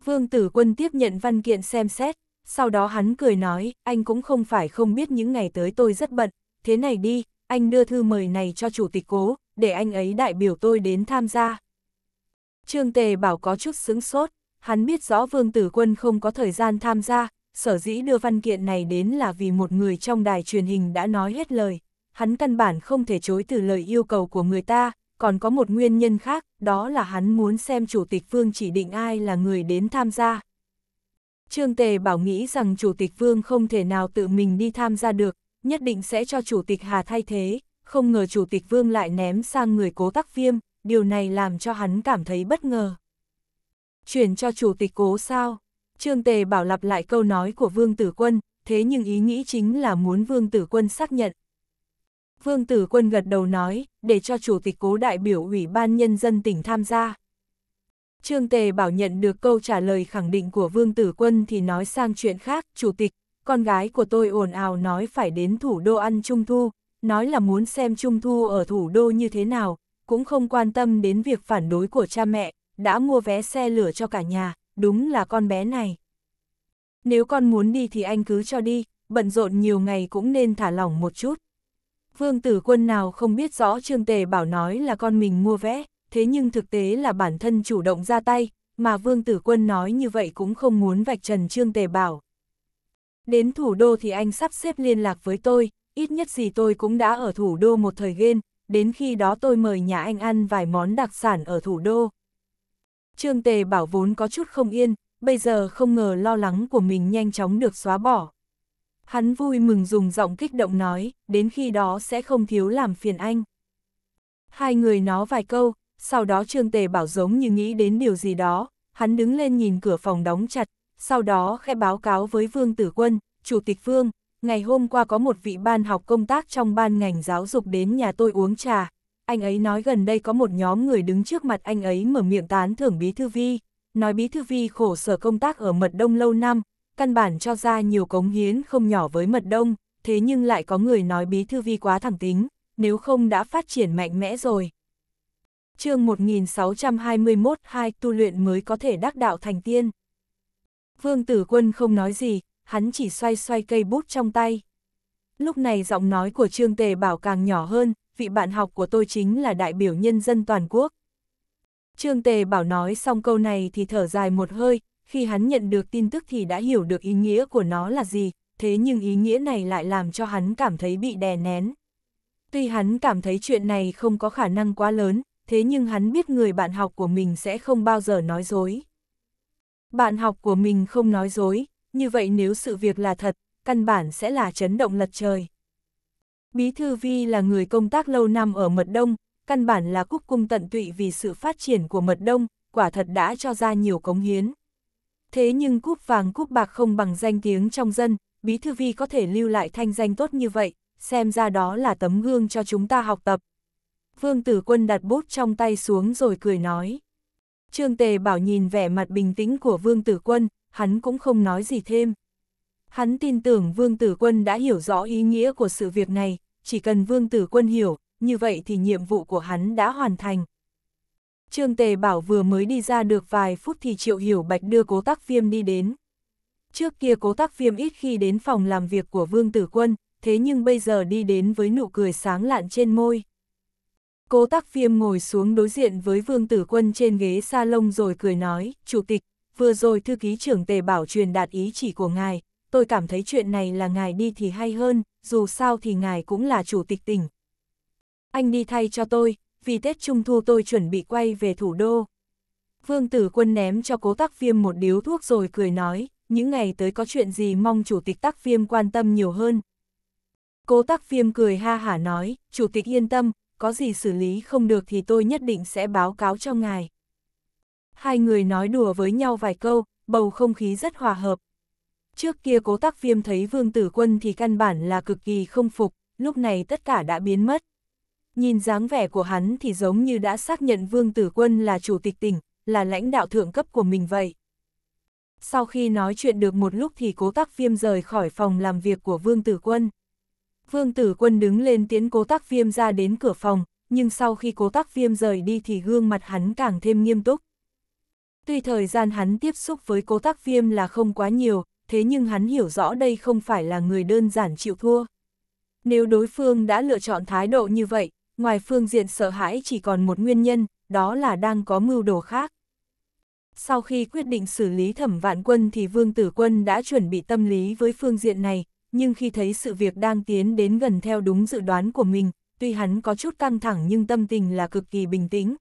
Vương Tử Quân tiếp nhận văn kiện xem xét, sau đó hắn cười nói, anh cũng không phải không biết những ngày tới tôi rất bận, thế này đi, anh đưa thư mời này cho chủ tịch cố, để anh ấy đại biểu tôi đến tham gia. Trương Tề Bảo có chút xứng sốt, hắn biết rõ Vương Tử Quân không có thời gian tham gia, sở dĩ đưa văn kiện này đến là vì một người trong đài truyền hình đã nói hết lời, hắn căn bản không thể chối từ lời yêu cầu của người ta, còn có một nguyên nhân khác, đó là hắn muốn xem Chủ tịch Vương chỉ định ai là người đến tham gia. Trương Tề bảo nghĩ rằng Chủ tịch Vương không thể nào tự mình đi tham gia được, nhất định sẽ cho Chủ tịch Hà thay thế, không ngờ Chủ tịch Vương lại ném sang người cố tắc viêm, điều này làm cho hắn cảm thấy bất ngờ. Chuyển cho Chủ tịch cố sao? Trương Tề bảo lặp lại câu nói của Vương Tử Quân, thế nhưng ý nghĩ chính là muốn Vương Tử Quân xác nhận. Vương Tử Quân gật đầu nói, để cho Chủ tịch cố đại biểu Ủy ban Nhân dân tỉnh tham gia. Trương Tề bảo nhận được câu trả lời khẳng định của Vương Tử Quân thì nói sang chuyện khác, Chủ tịch, con gái của tôi ồn ào nói phải đến thủ đô ăn Trung Thu, nói là muốn xem Trung Thu ở thủ đô như thế nào, cũng không quan tâm đến việc phản đối của cha mẹ, đã mua vé xe lửa cho cả nhà, đúng là con bé này. Nếu con muốn đi thì anh cứ cho đi, bận rộn nhiều ngày cũng nên thả lỏng một chút. Vương tử quân nào không biết rõ Trương Tề bảo nói là con mình mua vé, thế nhưng thực tế là bản thân chủ động ra tay, mà Vương tử quân nói như vậy cũng không muốn vạch trần Trương Tề bảo. Đến thủ đô thì anh sắp xếp liên lạc với tôi, ít nhất gì tôi cũng đã ở thủ đô một thời gian, đến khi đó tôi mời nhà anh ăn vài món đặc sản ở thủ đô. Trương Tề Bảo vốn có chút không yên, bây giờ không ngờ lo lắng của mình nhanh chóng được xóa bỏ. Hắn vui mừng dùng giọng kích động nói, đến khi đó sẽ không thiếu làm phiền anh. Hai người nói vài câu, sau đó Trương Tề Bảo giống như nghĩ đến điều gì đó, hắn đứng lên nhìn cửa phòng đóng chặt, sau đó khẽ báo cáo với Vương Tử Quân, Chủ tịch Vương, ngày hôm qua có một vị ban học công tác trong ban ngành giáo dục đến nhà tôi uống trà, anh ấy nói gần đây có một nhóm người đứng trước mặt anh ấy mở miệng tán thưởng Bí Thư Vi, nói Bí Thư Vi khổ sở công tác ở Mật Đông lâu năm, căn bản cho ra nhiều cống hiến không nhỏ với Mật Đông, thế nhưng lại có người nói Bí Thư Vi quá thẳng tính, nếu không đã phát triển mạnh mẽ rồi. chương 1621 hai tu luyện mới có thể đắc đạo thành tiên. Vương Tử Quân không nói gì, hắn chỉ xoay xoay cây bút trong tay. Lúc này giọng nói của Trương Tề Bảo càng nhỏ hơn, vị bạn học của tôi chính là đại biểu nhân dân toàn quốc. Trương Tề Bảo nói xong câu này thì thở dài một hơi, khi hắn nhận được tin tức thì đã hiểu được ý nghĩa của nó là gì, thế nhưng ý nghĩa này lại làm cho hắn cảm thấy bị đè nén. Tuy hắn cảm thấy chuyện này không có khả năng quá lớn, thế nhưng hắn biết người bạn học của mình sẽ không bao giờ nói dối. Bạn học của mình không nói dối, như vậy nếu sự việc là thật, căn bản sẽ là chấn động lật trời. Bí Thư Vi là người công tác lâu năm ở Mật Đông, căn bản là cúc cung tận tụy vì sự phát triển của Mật Đông, quả thật đã cho ra nhiều cống hiến. Thế nhưng cúp vàng cúp bạc không bằng danh tiếng trong dân, Bí Thư Vi có thể lưu lại thanh danh tốt như vậy, xem ra đó là tấm gương cho chúng ta học tập. Vương Tử Quân đặt bút trong tay xuống rồi cười nói. Trương Tề bảo nhìn vẻ mặt bình tĩnh của Vương Tử Quân, hắn cũng không nói gì thêm. Hắn tin tưởng Vương Tử Quân đã hiểu rõ ý nghĩa của sự việc này, chỉ cần vương tử quân hiểu, như vậy thì nhiệm vụ của hắn đã hoàn thành. Trương Tề Bảo vừa mới đi ra được vài phút thì Triệu Hiểu Bạch đưa cố tác viêm đi đến. Trước kia cố tác viêm ít khi đến phòng làm việc của Vương Tử Quân, thế nhưng bây giờ đi đến với nụ cười sáng lạn trên môi. Cố tác viêm ngồi xuống đối diện với Vương Tử Quân trên ghế salon rồi cười nói, Chủ tịch, vừa rồi thư ký trưởng Tề Bảo truyền đạt ý chỉ của ngài, tôi cảm thấy chuyện này là ngài đi thì hay hơn, dù sao thì ngài cũng là chủ tịch tỉnh. Anh đi thay cho tôi, vì Tết Trung Thu tôi chuẩn bị quay về thủ đô. Vương Tử Quân ném cho cố tắc viêm một điếu thuốc rồi cười nói, những ngày tới có chuyện gì mong chủ tịch tắc viêm quan tâm nhiều hơn. Cố tắc viêm cười ha hả nói, chủ tịch yên tâm, có gì xử lý không được thì tôi nhất định sẽ báo cáo cho ngài. Hai người nói đùa với nhau vài câu, bầu không khí rất hòa hợp. Trước kia cố tắc viêm thấy vương tử quân thì căn bản là cực kỳ không phục, lúc này tất cả đã biến mất. Nhìn dáng vẻ của hắn thì giống như đã xác nhận vương tử quân là chủ tịch tỉnh, là lãnh đạo thượng cấp của mình vậy. Sau khi nói chuyện được một lúc thì cố tắc viêm rời khỏi phòng làm việc của vương tử quân. Vương tử quân đứng lên tiến cố tắc viêm ra đến cửa phòng, nhưng sau khi cố tắc viêm rời đi thì gương mặt hắn càng thêm nghiêm túc. Tuy thời gian hắn tiếp xúc với cố tắc viêm là không quá nhiều, thế nhưng hắn hiểu rõ đây không phải là người đơn giản chịu thua. Nếu đối phương đã lựa chọn thái độ như vậy, ngoài phương diện sợ hãi chỉ còn một nguyên nhân, đó là đang có mưu đồ khác. Sau khi quyết định xử lý thẩm vạn quân thì Vương Tử Quân đã chuẩn bị tâm lý với phương diện này, nhưng khi thấy sự việc đang tiến đến gần theo đúng dự đoán của mình, tuy hắn có chút căng thẳng nhưng tâm tình là cực kỳ bình tĩnh,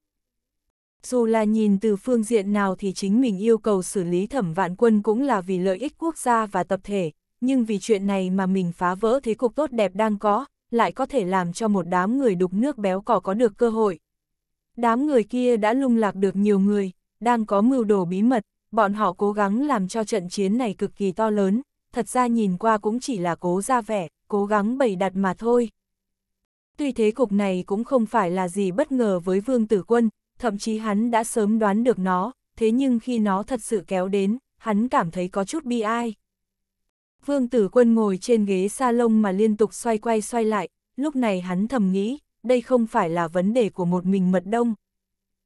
dù là nhìn từ phương diện nào thì chính mình yêu cầu xử lý thẩm vạn quân cũng là vì lợi ích quốc gia và tập thể, nhưng vì chuyện này mà mình phá vỡ thế cục tốt đẹp đang có, lại có thể làm cho một đám người đục nước béo cỏ có được cơ hội. Đám người kia đã lung lạc được nhiều người, đang có mưu đồ bí mật, bọn họ cố gắng làm cho trận chiến này cực kỳ to lớn, thật ra nhìn qua cũng chỉ là cố ra vẻ, cố gắng bày đặt mà thôi. Tuy thế cục này cũng không phải là gì bất ngờ với Vương Tử Quân, thậm chí hắn đã sớm đoán được nó, thế nhưng khi nó thật sự kéo đến, hắn cảm thấy có chút bi ai. Vương tử quân ngồi trên ghế sa lông mà liên tục xoay quay xoay lại, lúc này hắn thầm nghĩ, đây không phải là vấn đề của một mình mật đông.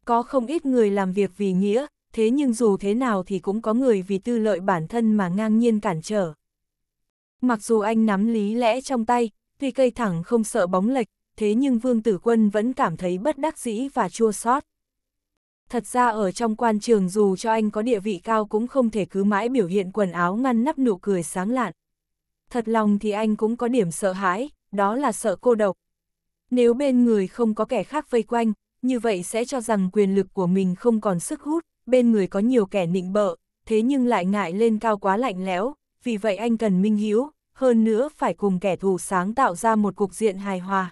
Có không ít người làm việc vì nghĩa, thế nhưng dù thế nào thì cũng có người vì tư lợi bản thân mà ngang nhiên cản trở. Mặc dù anh nắm lý lẽ trong tay, tuy cây thẳng không sợ bóng lệch, thế nhưng Vương Tử Quân vẫn cảm thấy bất đắc dĩ và chua xót thật ra ở trong quan trường dù cho anh có địa vị cao cũng không thể cứ mãi biểu hiện quần áo ngăn nắp nụ cười sáng lạn. Thật lòng thì anh cũng có điểm sợ hãi, đó là sợ cô độc. Nếu bên người không có kẻ khác vây quanh, như vậy sẽ cho rằng quyền lực của mình không còn sức hút, bên người có nhiều kẻ nịnh bợ, thế nhưng lại ngại lên cao quá lạnh lẽo, vì vậy anh cần minh hiếu, hơn nữa phải cùng kẻ thù sáng tạo ra một cục diện hài hòa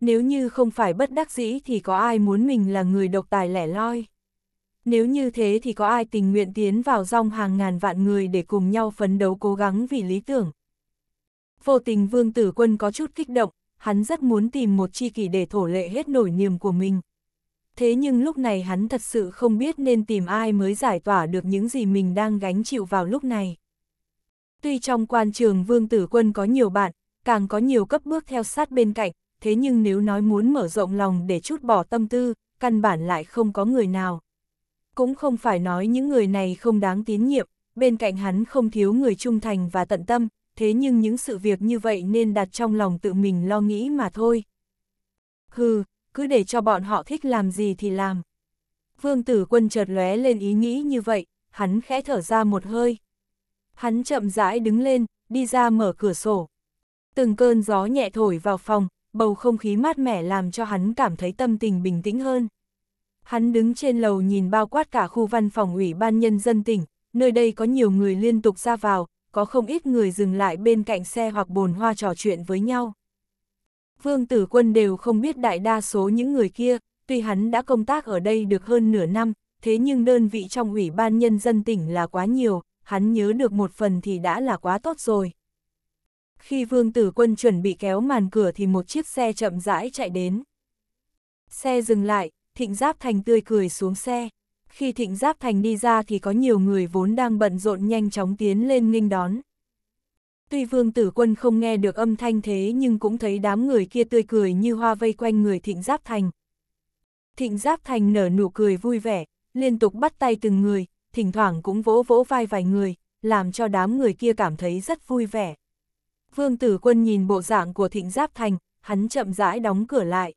nếu như không phải bất đắc dĩ thì có ai muốn mình là người độc tài lẻ loi. Nếu như thế thì có ai tình nguyện tiến vào dòng hàng ngàn vạn người để cùng nhau phấn đấu cố gắng vì lý tưởng. Vô tình vương tử quân có chút kích động, hắn rất muốn tìm một chi kỷ để thổ lệ hết nổi niềm của mình. Thế nhưng lúc này hắn thật sự không biết nên tìm ai mới giải tỏa được những gì mình đang gánh chịu vào lúc này. Tuy trong quan trường vương tử quân có nhiều bạn, càng có nhiều cấp bước theo sát bên cạnh, thế nhưng nếu nói muốn mở rộng lòng để chút bỏ tâm tư, căn bản lại không có người nào. Cũng không phải nói những người này không đáng tín nhiệm, bên cạnh hắn không thiếu người trung thành và tận tâm, thế nhưng những sự việc như vậy nên đặt trong lòng tự mình lo nghĩ mà thôi. Hừ, cứ để cho bọn họ thích làm gì thì làm. Vương tử quân chợt lóe lên ý nghĩ như vậy, hắn khẽ thở ra một hơi. Hắn chậm rãi đứng lên, đi ra mở cửa sổ. Từng cơn gió nhẹ thổi vào phòng, bầu không khí mát mẻ làm cho hắn cảm thấy tâm tình bình tĩnh hơn. Hắn đứng trên lầu nhìn bao quát cả khu văn phòng ủy ban nhân dân tỉnh, nơi đây có nhiều người liên tục ra vào, có không ít người dừng lại bên cạnh xe hoặc bồn hoa trò chuyện với nhau. Vương Tử Quân đều không biết đại đa số những người kia, tuy hắn đã công tác ở đây được hơn nửa năm, thế nhưng đơn vị trong Ủy ban Nhân dân tỉnh là quá nhiều, hắn nhớ được một phần thì đã là quá tốt rồi khi Vương Tử Quân chuẩn bị kéo màn cửa thì một chiếc xe chậm rãi chạy đến. Xe dừng lại, Thịnh Giáp Thành tươi cười xuống xe. Khi Thịnh Giáp Thành đi ra thì có nhiều người vốn đang bận rộn nhanh chóng tiến lên nghênh đón. Tuy Vương Tử Quân không nghe được âm thanh thế nhưng cũng thấy đám người kia tươi cười như hoa vây quanh người Thịnh Giáp Thành. Thịnh Giáp Thành nở nụ cười vui vẻ, liên tục bắt tay từng người, thỉnh thoảng cũng vỗ vỗ vai vài người, làm cho đám người kia cảm thấy rất vui vẻ. Vương Tử Quân nhìn bộ dạng của Thịnh Giáp Thành, hắn chậm rãi đóng cửa lại.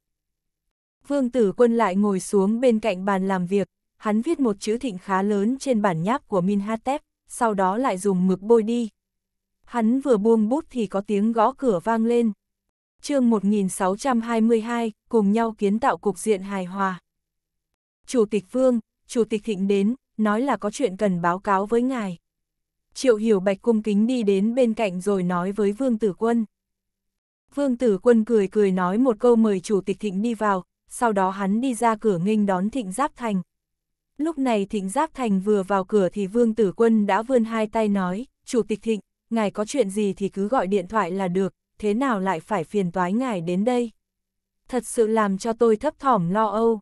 Vương Tử Quân lại ngồi xuống bên cạnh bàn làm việc, hắn viết một chữ thịnh khá lớn trên bản nháp của Minhatep, sau đó lại dùng mực bôi đi. Hắn vừa buông bút thì có tiếng gõ cửa vang lên. chương 1622, cùng nhau kiến tạo cục diện hài hòa. Chủ tịch Vương, Chủ tịch Thịnh đến, nói là có chuyện cần báo cáo với ngài. Triệu Hiểu Bạch cung kính đi đến bên cạnh rồi nói với Vương Tử Quân. Vương Tử Quân cười cười nói một câu mời Chủ tịch Thịnh đi vào, sau đó hắn đi ra cửa nghênh đón Thịnh Giáp Thành. Lúc này Thịnh Giáp Thành vừa vào cửa thì Vương Tử Quân đã vươn hai tay nói, Chủ tịch Thịnh, ngài có chuyện gì thì cứ gọi điện thoại là được, thế nào lại phải phiền toái ngài đến đây? Thật sự làm cho tôi thấp thỏm lo âu.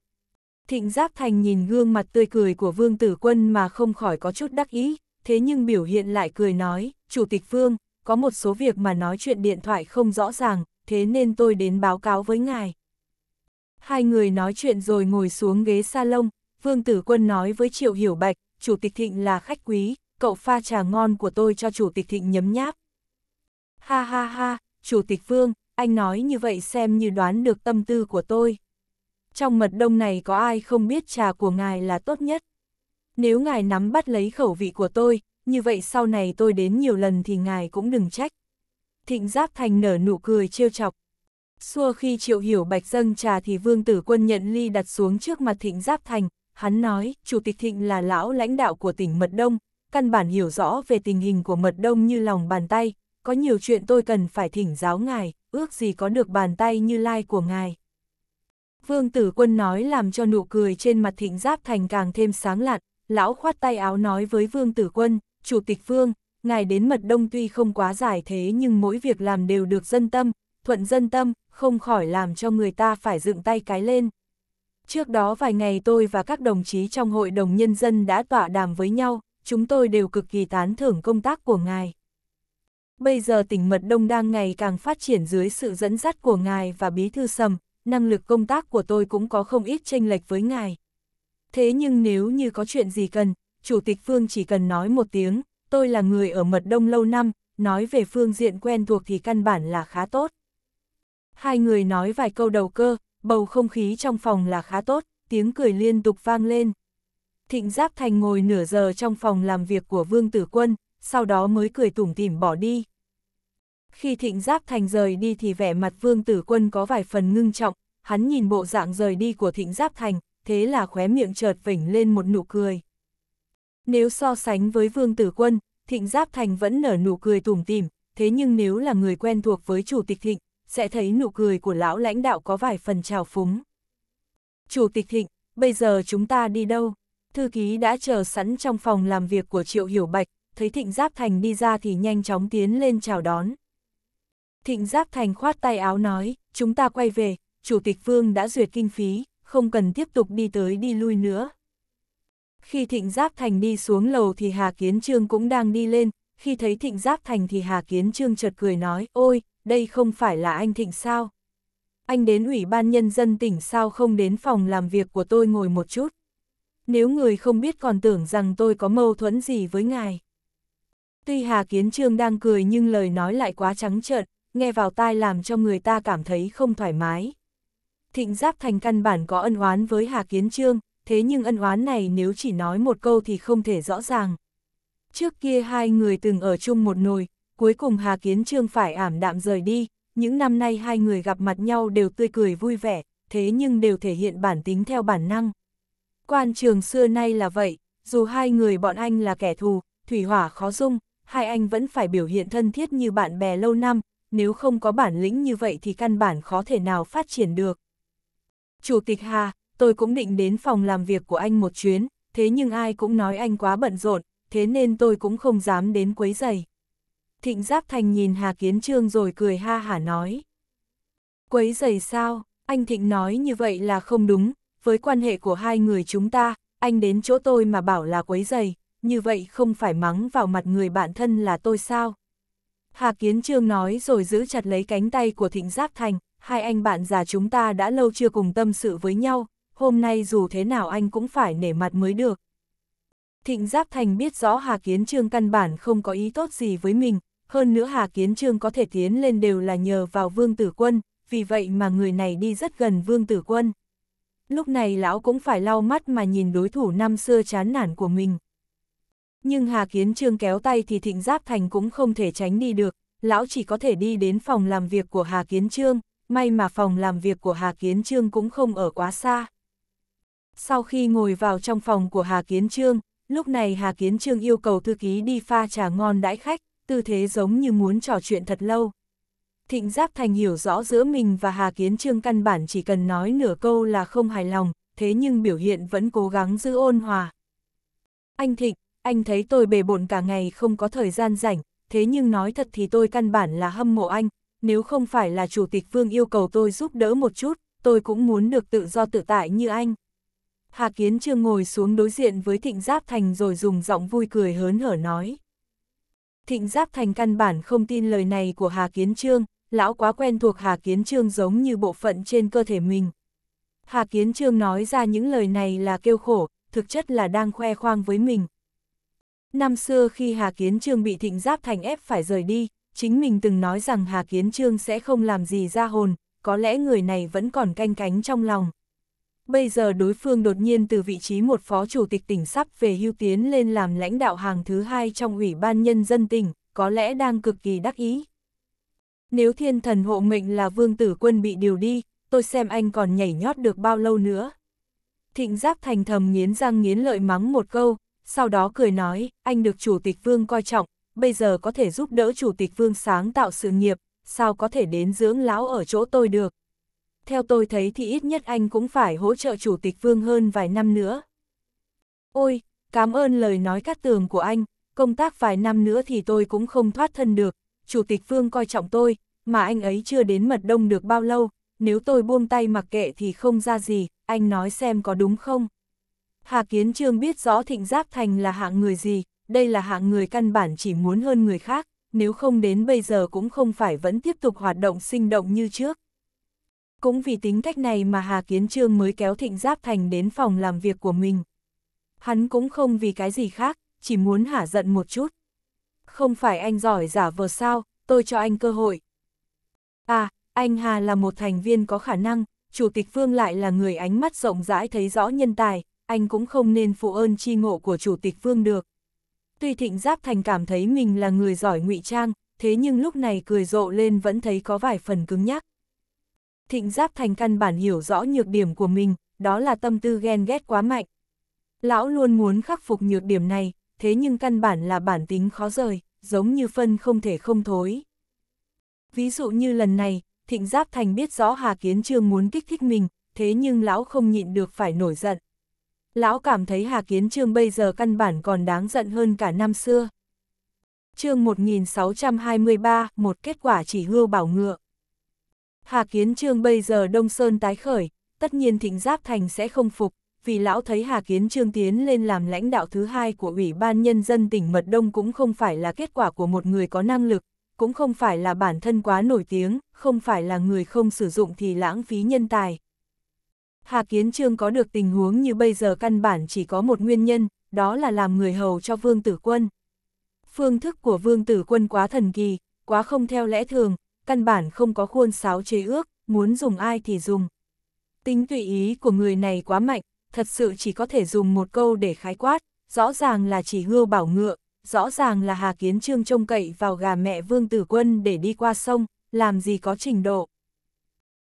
Thịnh Giáp Thành nhìn gương mặt tươi cười của Vương Tử Quân mà không khỏi có chút đắc ý, thế nhưng biểu hiện lại cười nói, Chủ tịch Vương, có một số việc mà nói chuyện điện thoại không rõ ràng, thế nên tôi đến báo cáo với ngài. Hai người nói chuyện rồi ngồi xuống ghế salon, Vương Tử Quân nói với Triệu Hiểu Bạch, Chủ tịch Thịnh là khách quý, cậu pha trà ngon của tôi cho Chủ tịch Thịnh nhấm nháp. Ha ha ha, Chủ tịch Vương, anh nói như vậy xem như đoán được tâm tư của tôi. Trong mật đông này có ai không biết trà của ngài là tốt nhất? nếu ngài nắm bắt lấy khẩu vị của tôi, như vậy sau này tôi đến nhiều lần thì ngài cũng đừng trách. Thịnh Giáp Thành nở nụ cười trêu chọc. Xua khi triệu hiểu bạch dâng trà thì vương tử quân nhận ly đặt xuống trước mặt thịnh Giáp Thành, hắn nói, Chủ tịch Thịnh là lão lãnh đạo của tỉnh Mật Đông, căn bản hiểu rõ về tình hình của Mật Đông như lòng bàn tay, có nhiều chuyện tôi cần phải thỉnh giáo ngài, ước gì có được bàn tay như lai của ngài. Vương tử quân nói làm cho nụ cười trên mặt thịnh Giáp Thành càng thêm sáng lạn, lão khoát tay áo nói với Vương Tử Quân, Chủ tịch Vương, ngài đến mật đông tuy không quá giải thế nhưng mỗi việc làm đều được dân tâm, thuận dân tâm, không khỏi làm cho người ta phải dựng tay cái lên. Trước đó vài ngày tôi và các đồng chí trong Hội đồng Nhân dân đã tọa đàm với nhau, chúng tôi đều cực kỳ tán thưởng công tác của ngài. Bây giờ tỉnh Mật Đông đang ngày càng phát triển dưới sự dẫn dắt của ngài và bí thư sầm, năng lực công tác của tôi cũng có không ít chênh lệch với ngài thế nhưng nếu như có chuyện gì cần, Chủ tịch Phương chỉ cần nói một tiếng, tôi là người ở mật đông lâu năm, nói về phương diện quen thuộc thì căn bản là khá tốt. Hai người nói vài câu đầu cơ, bầu không khí trong phòng là khá tốt, tiếng cười liên tục vang lên. Thịnh Giáp Thành ngồi nửa giờ trong phòng làm việc của Vương Tử Quân, sau đó mới cười tủm tỉm bỏ đi. Khi Thịnh Giáp Thành rời đi thì vẻ mặt Vương Tử Quân có vài phần ngưng trọng, hắn nhìn bộ dạng rời đi của Thịnh Giáp Thành, thế là khóe miệng chợt vỉnh lên một nụ cười. Nếu so sánh với Vương Tử Quân, Thịnh Giáp Thành vẫn nở nụ cười tủm tìm, thế nhưng nếu là người quen thuộc với Chủ tịch Thịnh, sẽ thấy nụ cười của lão lãnh đạo có vài phần trào phúng. Chủ tịch Thịnh, bây giờ chúng ta đi đâu? Thư ký đã chờ sẵn trong phòng làm việc của Triệu Hiểu Bạch, thấy Thịnh Giáp Thành đi ra thì nhanh chóng tiến lên chào đón. Thịnh Giáp Thành khoát tay áo nói, chúng ta quay về, Chủ tịch Vương đã duyệt kinh phí, không cần tiếp tục đi tới đi lui nữa. Khi Thịnh Giáp Thành đi xuống lầu thì Hà Kiến Trương cũng đang đi lên, khi thấy Thịnh Giáp Thành thì Hà Kiến Trương chợt cười nói, ôi, đây không phải là anh Thịnh sao? Anh đến Ủy ban Nhân dân tỉnh sao không đến phòng làm việc của tôi ngồi một chút? Nếu người không biết còn tưởng rằng tôi có mâu thuẫn gì với ngài. Tuy Hà Kiến Trương đang cười nhưng lời nói lại quá trắng trợn, nghe vào tai làm cho người ta cảm thấy không thoải mái. Thịnh Giáp Thành căn bản có ân oán với Hà Kiến Trương, thế nhưng ân oán này nếu chỉ nói một câu thì không thể rõ ràng. Trước kia hai người từng ở chung một nồi, cuối cùng Hà Kiến Trương phải ảm đạm rời đi, những năm nay hai người gặp mặt nhau đều tươi cười vui vẻ, thế nhưng đều thể hiện bản tính theo bản năng. Quan trường xưa nay là vậy, dù hai người bọn anh là kẻ thù, thủy hỏa khó dung, hai anh vẫn phải biểu hiện thân thiết như bạn bè lâu năm, nếu không có bản lĩnh như vậy thì căn bản khó thể nào phát triển được. Chủ tịch Hà, tôi cũng định đến phòng làm việc của anh một chuyến, thế nhưng ai cũng nói anh quá bận rộn, thế nên tôi cũng không dám đến quấy giày. Thịnh Giáp Thành nhìn Hà Kiến Trương rồi cười ha hả nói. Quấy giày sao, anh Thịnh nói như vậy là không đúng, với quan hệ của hai người chúng ta, anh đến chỗ tôi mà bảo là quấy giày, như vậy không phải mắng vào mặt người bạn thân là tôi sao? Hà Kiến Trương nói rồi giữ chặt lấy cánh tay của Thịnh Giáp Thành, hai anh bạn già chúng ta đã lâu chưa cùng tâm sự với nhau, hôm nay dù thế nào anh cũng phải nể mặt mới được. Thịnh Giáp Thành biết rõ Hà Kiến Trương căn bản không có ý tốt gì với mình, hơn nữa Hà Kiến Trương có thể tiến lên đều là nhờ vào Vương Tử Quân, vì vậy mà người này đi rất gần Vương Tử Quân. Lúc này lão cũng phải lau mắt mà nhìn đối thủ năm xưa chán nản của mình. Nhưng Hà Kiến Trương kéo tay thì Thịnh Giáp Thành cũng không thể tránh đi được, lão chỉ có thể đi đến phòng làm việc của Hà Kiến Trương may mà phòng làm việc của Hà Kiến Trương cũng không ở quá xa. Sau khi ngồi vào trong phòng của Hà Kiến Trương, lúc này Hà Kiến Trương yêu cầu thư ký đi pha trà ngon đãi khách, tư thế giống như muốn trò chuyện thật lâu. Thịnh Giáp Thành hiểu rõ giữa mình và Hà Kiến Trương căn bản chỉ cần nói nửa câu là không hài lòng, thế nhưng biểu hiện vẫn cố gắng giữ ôn hòa. Anh Thịnh, anh thấy tôi bề bộn cả ngày không có thời gian rảnh, thế nhưng nói thật thì tôi căn bản là hâm mộ anh, nếu không phải là Chủ tịch Vương yêu cầu tôi giúp đỡ một chút, tôi cũng muốn được tự do tự tại như anh. Hà Kiến Trương ngồi xuống đối diện với Thịnh Giáp Thành rồi dùng giọng vui cười hớn hở nói. Thịnh Giáp Thành căn bản không tin lời này của Hà Kiến Trương, lão quá quen thuộc Hà Kiến Trương giống như bộ phận trên cơ thể mình. Hà Kiến Trương nói ra những lời này là kêu khổ, thực chất là đang khoe khoang với mình. Năm xưa khi Hà Kiến Trương bị Thịnh Giáp Thành ép phải rời đi, chính mình từng nói rằng Hà Kiến Trương sẽ không làm gì ra hồn, có lẽ người này vẫn còn canh cánh trong lòng. Bây giờ đối phương đột nhiên từ vị trí một phó chủ tịch tỉnh sắp về hưu tiến lên làm lãnh đạo hàng thứ hai trong Ủy ban Nhân dân tỉnh, có lẽ đang cực kỳ đắc ý. Nếu thiên thần hộ mệnh là vương tử quân bị điều đi, tôi xem anh còn nhảy nhót được bao lâu nữa. Thịnh giáp thành thầm nghiến răng nghiến lợi mắng một câu, sau đó cười nói, anh được chủ tịch vương coi trọng, bây giờ có thể giúp đỡ Chủ tịch Vương sáng tạo sự nghiệp, sao có thể đến dưỡng lão ở chỗ tôi được. Theo tôi thấy thì ít nhất anh cũng phải hỗ trợ Chủ tịch Vương hơn vài năm nữa. Ôi, cảm ơn lời nói cắt tường của anh, công tác vài năm nữa thì tôi cũng không thoát thân được, Chủ tịch Vương coi trọng tôi, mà anh ấy chưa đến mật đông được bao lâu, nếu tôi buông tay mặc kệ thì không ra gì, anh nói xem có đúng không. Hà Kiến Trương biết rõ Thịnh Giáp Thành là hạng người gì, đây là hạng người căn bản chỉ muốn hơn người khác, nếu không đến bây giờ cũng không phải vẫn tiếp tục hoạt động sinh động như trước. Cũng vì tính cách này mà Hà Kiến Trương mới kéo Thịnh Giáp Thành đến phòng làm việc của mình. Hắn cũng không vì cái gì khác, chỉ muốn hả giận một chút. Không phải anh giỏi giả vờ sao, tôi cho anh cơ hội. À, anh Hà là một thành viên có khả năng, Chủ tịch Vương lại là người ánh mắt rộng rãi thấy rõ nhân tài, anh cũng không nên phụ ơn chi ngộ của Chủ tịch Vương được. Tuy Thịnh Giáp Thành cảm thấy mình là người giỏi ngụy trang, thế nhưng lúc này cười rộ lên vẫn thấy có vài phần cứng nhắc. Thịnh Giáp Thành căn bản hiểu rõ nhược điểm của mình, đó là tâm tư ghen ghét quá mạnh. Lão luôn muốn khắc phục nhược điểm này, thế nhưng căn bản là bản tính khó rời, giống như phân không thể không thối. Ví dụ như lần này, Thịnh Giáp Thành biết rõ Hà Kiến Trương muốn kích thích mình, thế nhưng lão không nhịn được phải nổi giận lão cảm thấy Hà Kiến Trương bây giờ căn bản còn đáng giận hơn cả năm xưa. chương 1623, một kết quả chỉ hưu bảo ngựa. Hà Kiến Trương bây giờ đông sơn tái khởi, tất nhiên thịnh giáp thành sẽ không phục, vì lão thấy Hà Kiến Trương tiến lên làm lãnh đạo thứ hai của Ủy ban Nhân dân tỉnh Mật Đông cũng không phải là kết quả của một người có năng lực, cũng không phải là bản thân quá nổi tiếng, không phải là người không sử dụng thì lãng phí nhân tài, Hà Kiến Trương có được tình huống như bây giờ căn bản chỉ có một nguyên nhân, đó là làm người hầu cho Vương Tử Quân. Phương thức của Vương Tử Quân quá thần kỳ, quá không theo lẽ thường, căn bản không có khuôn sáo chế ước, muốn dùng ai thì dùng. Tính tùy ý của người này quá mạnh, thật sự chỉ có thể dùng một câu để khái quát, rõ ràng là chỉ hưu bảo ngựa, rõ ràng là Hà Kiến Trương trông cậy vào gà mẹ Vương Tử Quân để đi qua sông, làm gì có trình độ.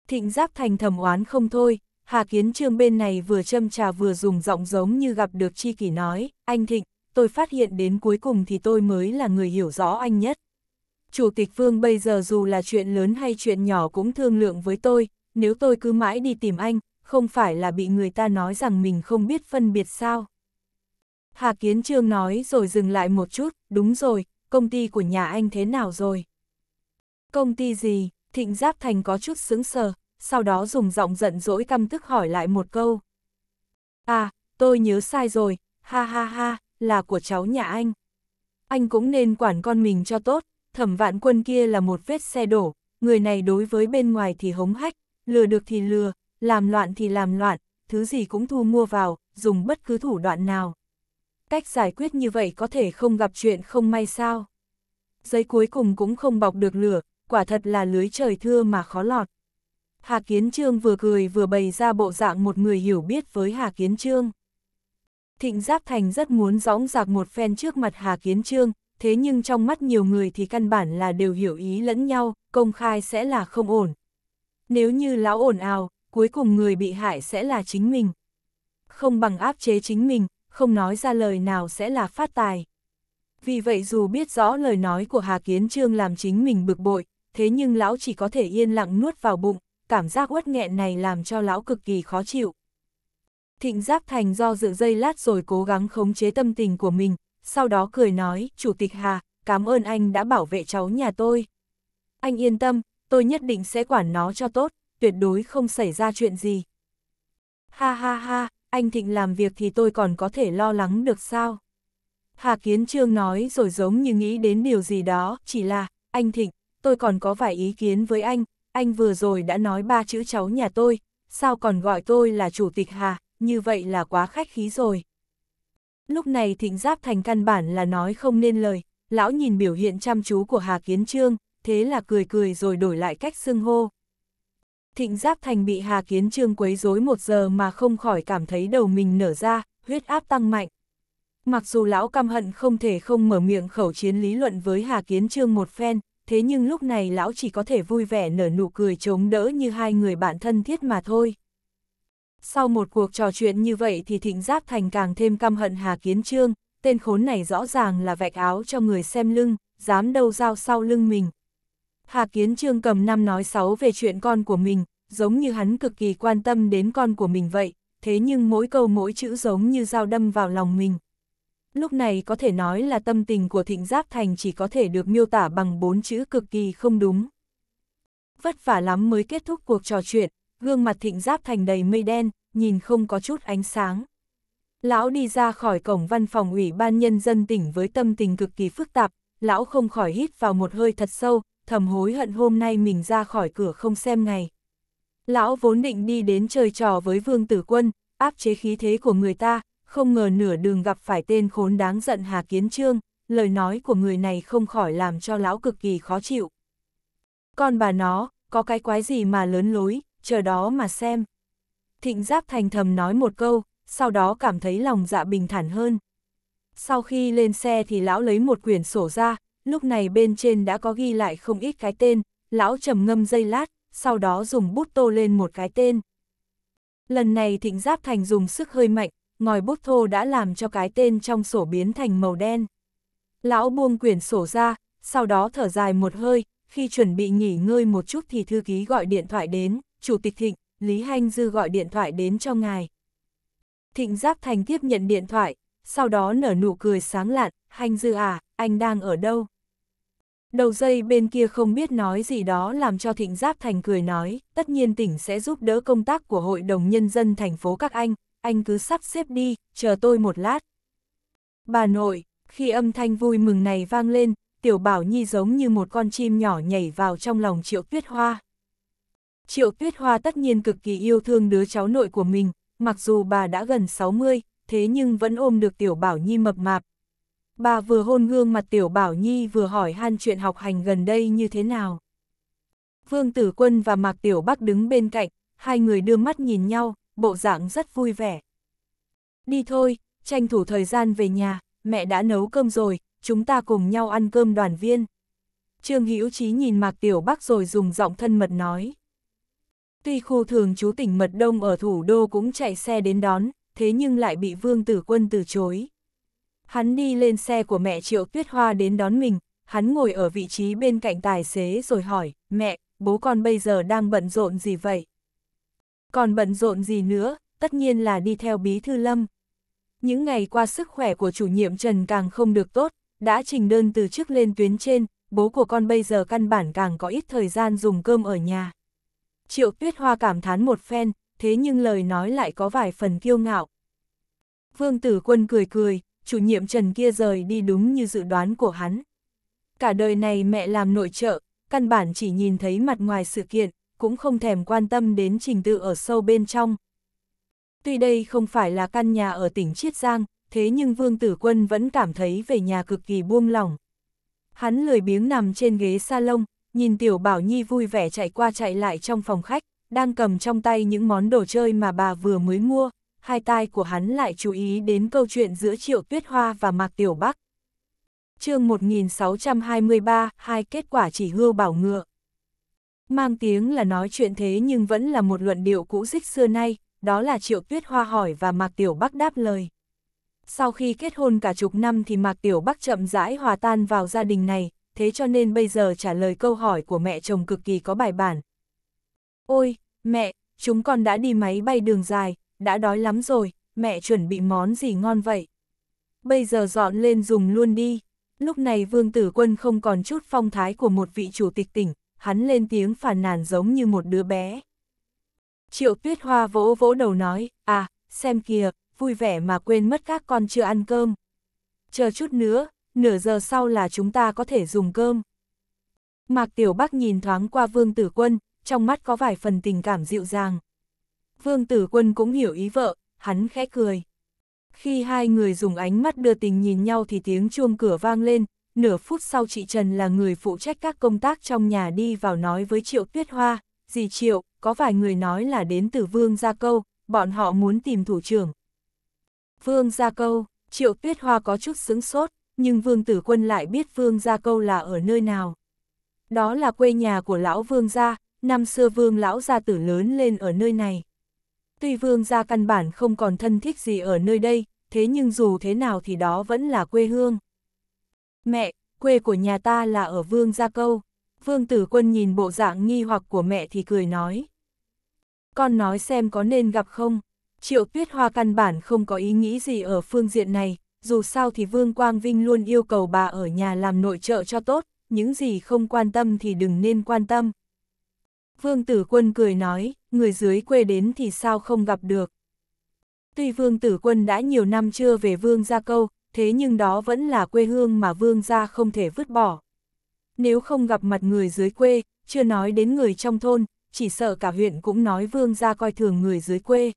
Thịnh Giáp Thành thầm oán không thôi, Hà Kiến Trương bên này vừa châm trà vừa dùng giọng giống như gặp được chi kỷ nói, anh Thịnh, tôi phát hiện đến cuối cùng thì tôi mới là người hiểu rõ anh nhất. Chủ tịch Phương bây giờ dù là chuyện lớn hay chuyện nhỏ cũng thương lượng với tôi, nếu tôi cứ mãi đi tìm anh, không phải là bị người ta nói rằng mình không biết phân biệt sao. Hà Kiến Trương nói rồi dừng lại một chút, đúng rồi, công ty của nhà anh thế nào rồi? Công ty gì? Thịnh Giáp Thành có chút sững sờ, sau đó dùng giọng giận dỗi căm tức hỏi lại một câu. À, tôi nhớ sai rồi, ha ha ha, là của cháu nhà anh. Anh cũng nên quản con mình cho tốt, thẩm vạn quân kia là một vết xe đổ, người này đối với bên ngoài thì hống hách, lừa được thì lừa, làm loạn thì làm loạn, thứ gì cũng thu mua vào, dùng bất cứ thủ đoạn nào. Cách giải quyết như vậy có thể không gặp chuyện không may sao. Giấy cuối cùng cũng không bọc được lửa, quả thật là lưới trời thưa mà khó lọt. Hà Kiến Trương vừa cười vừa bày ra bộ dạng một người hiểu biết với Hà Kiến Trương. Thịnh Giáp Thành rất muốn gióng giạc một phen trước mặt Hà Kiến Trương, thế nhưng trong mắt nhiều người thì căn bản là đều hiểu ý lẫn nhau, công khai sẽ là không ổn. Nếu như lão ổn ào, cuối cùng người bị hại sẽ là chính mình. Không bằng áp chế chính mình, không nói ra lời nào sẽ là phát tài. Vì vậy dù biết rõ lời nói của Hà Kiến Trương làm chính mình bực bội, thế nhưng lão chỉ có thể yên lặng nuốt vào bụng, cảm giác uất nghẹn này làm cho lão cực kỳ khó chịu. Thịnh Giáp Thành do dự dây lát rồi cố gắng khống chế tâm tình của mình, sau đó cười nói, Chủ tịch Hà, cảm ơn anh đã bảo vệ cháu nhà tôi. Anh yên tâm, tôi nhất định sẽ quản nó cho tốt, tuyệt đối không xảy ra chuyện gì. Ha ha ha, anh Thịnh làm việc thì tôi còn có thể lo lắng được sao? Hà Kiến Trương nói rồi giống như nghĩ đến điều gì đó, chỉ là, anh Thịnh, tôi còn có vài ý kiến với anh, anh vừa rồi đã nói ba chữ cháu nhà tôi, sao còn gọi tôi là chủ tịch hà, như vậy là quá khách khí rồi. Lúc này thịnh giáp thành căn bản là nói không nên lời, lão nhìn biểu hiện chăm chú của Hà Kiến Trương, thế là cười cười rồi đổi lại cách xưng hô. Thịnh giáp thành bị Hà Kiến Trương quấy rối một giờ mà không khỏi cảm thấy đầu mình nở ra, huyết áp tăng mạnh. Mặc dù lão căm hận không thể không mở miệng khẩu chiến lý luận với Hà Kiến Trương một phen, thế nhưng lúc này lão chỉ có thể vui vẻ nở nụ cười chống đỡ như hai người bạn thân thiết mà thôi. Sau một cuộc trò chuyện như vậy thì Thịnh Giáp Thành càng thêm căm hận Hà Kiến Trương, tên khốn này rõ ràng là vạch áo cho người xem lưng, dám đâu dao sau lưng mình. Hà Kiến Trương cầm năm nói sáu về chuyện con của mình, giống như hắn cực kỳ quan tâm đến con của mình vậy, thế nhưng mỗi câu mỗi chữ giống như dao đâm vào lòng mình. Lúc này có thể nói là tâm tình của thịnh giáp thành chỉ có thể được miêu tả bằng bốn chữ cực kỳ không đúng. Vất vả lắm mới kết thúc cuộc trò chuyện, gương mặt thịnh giáp thành đầy mây đen, nhìn không có chút ánh sáng. Lão đi ra khỏi cổng văn phòng ủy ban nhân dân tỉnh với tâm tình cực kỳ phức tạp, lão không khỏi hít vào một hơi thật sâu, thầm hối hận hôm nay mình ra khỏi cửa không xem ngày. Lão vốn định đi đến chơi trò với vương tử quân, áp chế khí thế của người ta, không ngờ nửa đường gặp phải tên khốn đáng giận Hà Kiến Trương, lời nói của người này không khỏi làm cho lão cực kỳ khó chịu. Con bà nó, có cái quái gì mà lớn lối, chờ đó mà xem. Thịnh Giáp thành thầm nói một câu, sau đó cảm thấy lòng dạ bình thản hơn. Sau khi lên xe thì lão lấy một quyển sổ ra, lúc này bên trên đã có ghi lại không ít cái tên, lão trầm ngâm dây lát, sau đó dùng bút tô lên một cái tên. Lần này Thịnh Giáp Thành dùng sức hơi mạnh, ngòi bút thô đã làm cho cái tên trong sổ biến thành màu đen. Lão buông quyển sổ ra, sau đó thở dài một hơi, khi chuẩn bị nghỉ ngơi một chút thì thư ký gọi điện thoại đến, Chủ tịch Thịnh, Lý Hanh Dư gọi điện thoại đến cho ngài. Thịnh Giáp Thành tiếp nhận điện thoại, sau đó nở nụ cười sáng lạn, Hanh Dư à, anh đang ở đâu? Đầu dây bên kia không biết nói gì đó làm cho Thịnh Giáp Thành cười nói, tất nhiên tỉnh sẽ giúp đỡ công tác của Hội đồng Nhân dân thành phố các anh, anh cứ sắp xếp đi, chờ tôi một lát. Bà nội, khi âm thanh vui mừng này vang lên, Tiểu Bảo Nhi giống như một con chim nhỏ nhảy vào trong lòng Triệu Tuyết Hoa. Triệu Tuyết Hoa tất nhiên cực kỳ yêu thương đứa cháu nội của mình, mặc dù bà đã gần 60, thế nhưng vẫn ôm được Tiểu Bảo Nhi mập mạp. Bà vừa hôn gương mặt Tiểu Bảo Nhi vừa hỏi han chuyện học hành gần đây như thế nào. Vương Tử Quân và Mạc Tiểu Bắc đứng bên cạnh, hai người đưa mắt nhìn nhau, bộ dạng rất vui vẻ. Đi thôi, tranh thủ thời gian về nhà, mẹ đã nấu cơm rồi, chúng ta cùng nhau ăn cơm đoàn viên. Trương Hữu Chí nhìn Mạc Tiểu Bắc rồi dùng giọng thân mật nói. Tuy khu thường chú tỉnh Mật Đông ở thủ đô cũng chạy xe đến đón, thế nhưng lại bị Vương Tử Quân từ chối. Hắn đi lên xe của mẹ Triệu Tuyết Hoa đến đón mình, hắn ngồi ở vị trí bên cạnh tài xế rồi hỏi, mẹ, bố con bây giờ đang bận rộn gì vậy? Còn bận rộn gì nữa, tất nhiên là đi theo Bí Thư Lâm. Những ngày qua sức khỏe của chủ nhiệm Trần càng không được tốt, đã trình đơn từ chức lên tuyến trên, bố của con bây giờ căn bản càng có ít thời gian dùng cơm ở nhà. Triệu Tuyết Hoa cảm thán một phen, thế nhưng lời nói lại có vài phần kiêu ngạo. Vương Tử Quân cười cười, chủ nhiệm Trần kia rời đi đúng như dự đoán của hắn. Cả đời này mẹ làm nội trợ, căn bản chỉ nhìn thấy mặt ngoài sự kiện, cũng không thèm quan tâm đến trình tự ở sâu bên trong. Tuy đây không phải là căn nhà ở tỉnh Chiết Giang, thế nhưng Vương Tử Quân vẫn cảm thấy về nhà cực kỳ buông lỏng. Hắn lười biếng nằm trên ghế salon, nhìn Tiểu Bảo Nhi vui vẻ chạy qua chạy lại trong phòng khách, đang cầm trong tay những món đồ chơi mà bà vừa mới mua, hai tai của hắn lại chú ý đến câu chuyện giữa Triệu Tuyết Hoa và Mạc Tiểu Bắc. chương 1623, hai kết quả chỉ hưu bảo ngựa. Mang tiếng là nói chuyện thế nhưng vẫn là một luận điệu cũ xích xưa nay, đó là Triệu Tuyết Hoa hỏi và Mạc Tiểu Bắc đáp lời. Sau khi kết hôn cả chục năm thì Mạc Tiểu Bắc chậm rãi hòa tan vào gia đình này, thế cho nên bây giờ trả lời câu hỏi của mẹ chồng cực kỳ có bài bản. Ôi, mẹ, chúng con đã đi máy bay đường dài, đã đói lắm rồi, mẹ chuẩn bị món gì ngon vậy? Bây giờ dọn lên dùng luôn đi. Lúc này Vương Tử Quân không còn chút phong thái của một vị chủ tịch tỉnh, hắn lên tiếng phản nàn giống như một đứa bé. Triệu tuyết hoa vỗ vỗ đầu nói, à, xem kìa, vui vẻ mà quên mất các con chưa ăn cơm. Chờ chút nữa, nửa giờ sau là chúng ta có thể dùng cơm. Mạc Tiểu Bắc nhìn thoáng qua Vương Tử Quân, trong mắt có vài phần tình cảm dịu dàng. Vương Tử Quân cũng hiểu ý vợ, hắn khẽ cười. Khi hai người dùng ánh mắt đưa tình nhìn nhau thì tiếng chuông cửa vang lên, Nửa phút sau chị Trần là người phụ trách các công tác trong nhà đi vào nói với Triệu Tuyết Hoa, dì Triệu, có vài người nói là đến từ Vương Gia Câu, bọn họ muốn tìm thủ trưởng. Vương Gia Câu, Triệu Tuyết Hoa có chút sững sốt, nhưng Vương Tử Quân lại biết Vương Gia Câu là ở nơi nào. Đó là quê nhà của lão Vương Gia, năm xưa Vương Lão Gia Tử lớn lên ở nơi này. Tuy Vương Gia căn bản không còn thân thích gì ở nơi đây, thế nhưng dù thế nào thì đó vẫn là quê hương. Mẹ, quê của nhà ta là ở Vương Gia Câu. Vương Tử Quân nhìn bộ dạng nghi hoặc của mẹ thì cười nói. Con nói xem có nên gặp không? Triệu Tuyết Hoa căn bản không có ý nghĩ gì ở phương diện này, dù sao thì Vương Quang Vinh luôn yêu cầu bà ở nhà làm nội trợ cho tốt, những gì không quan tâm thì đừng nên quan tâm. Vương Tử Quân cười nói, người dưới quê đến thì sao không gặp được. Tuy Vương Tử Quân đã nhiều năm chưa về Vương Gia Câu, thế nhưng đó vẫn là quê hương mà vương gia không thể vứt bỏ. Nếu không gặp mặt người dưới quê, chưa nói đến người trong thôn, chỉ sợ cả huyện cũng nói vương gia coi thường người dưới quê.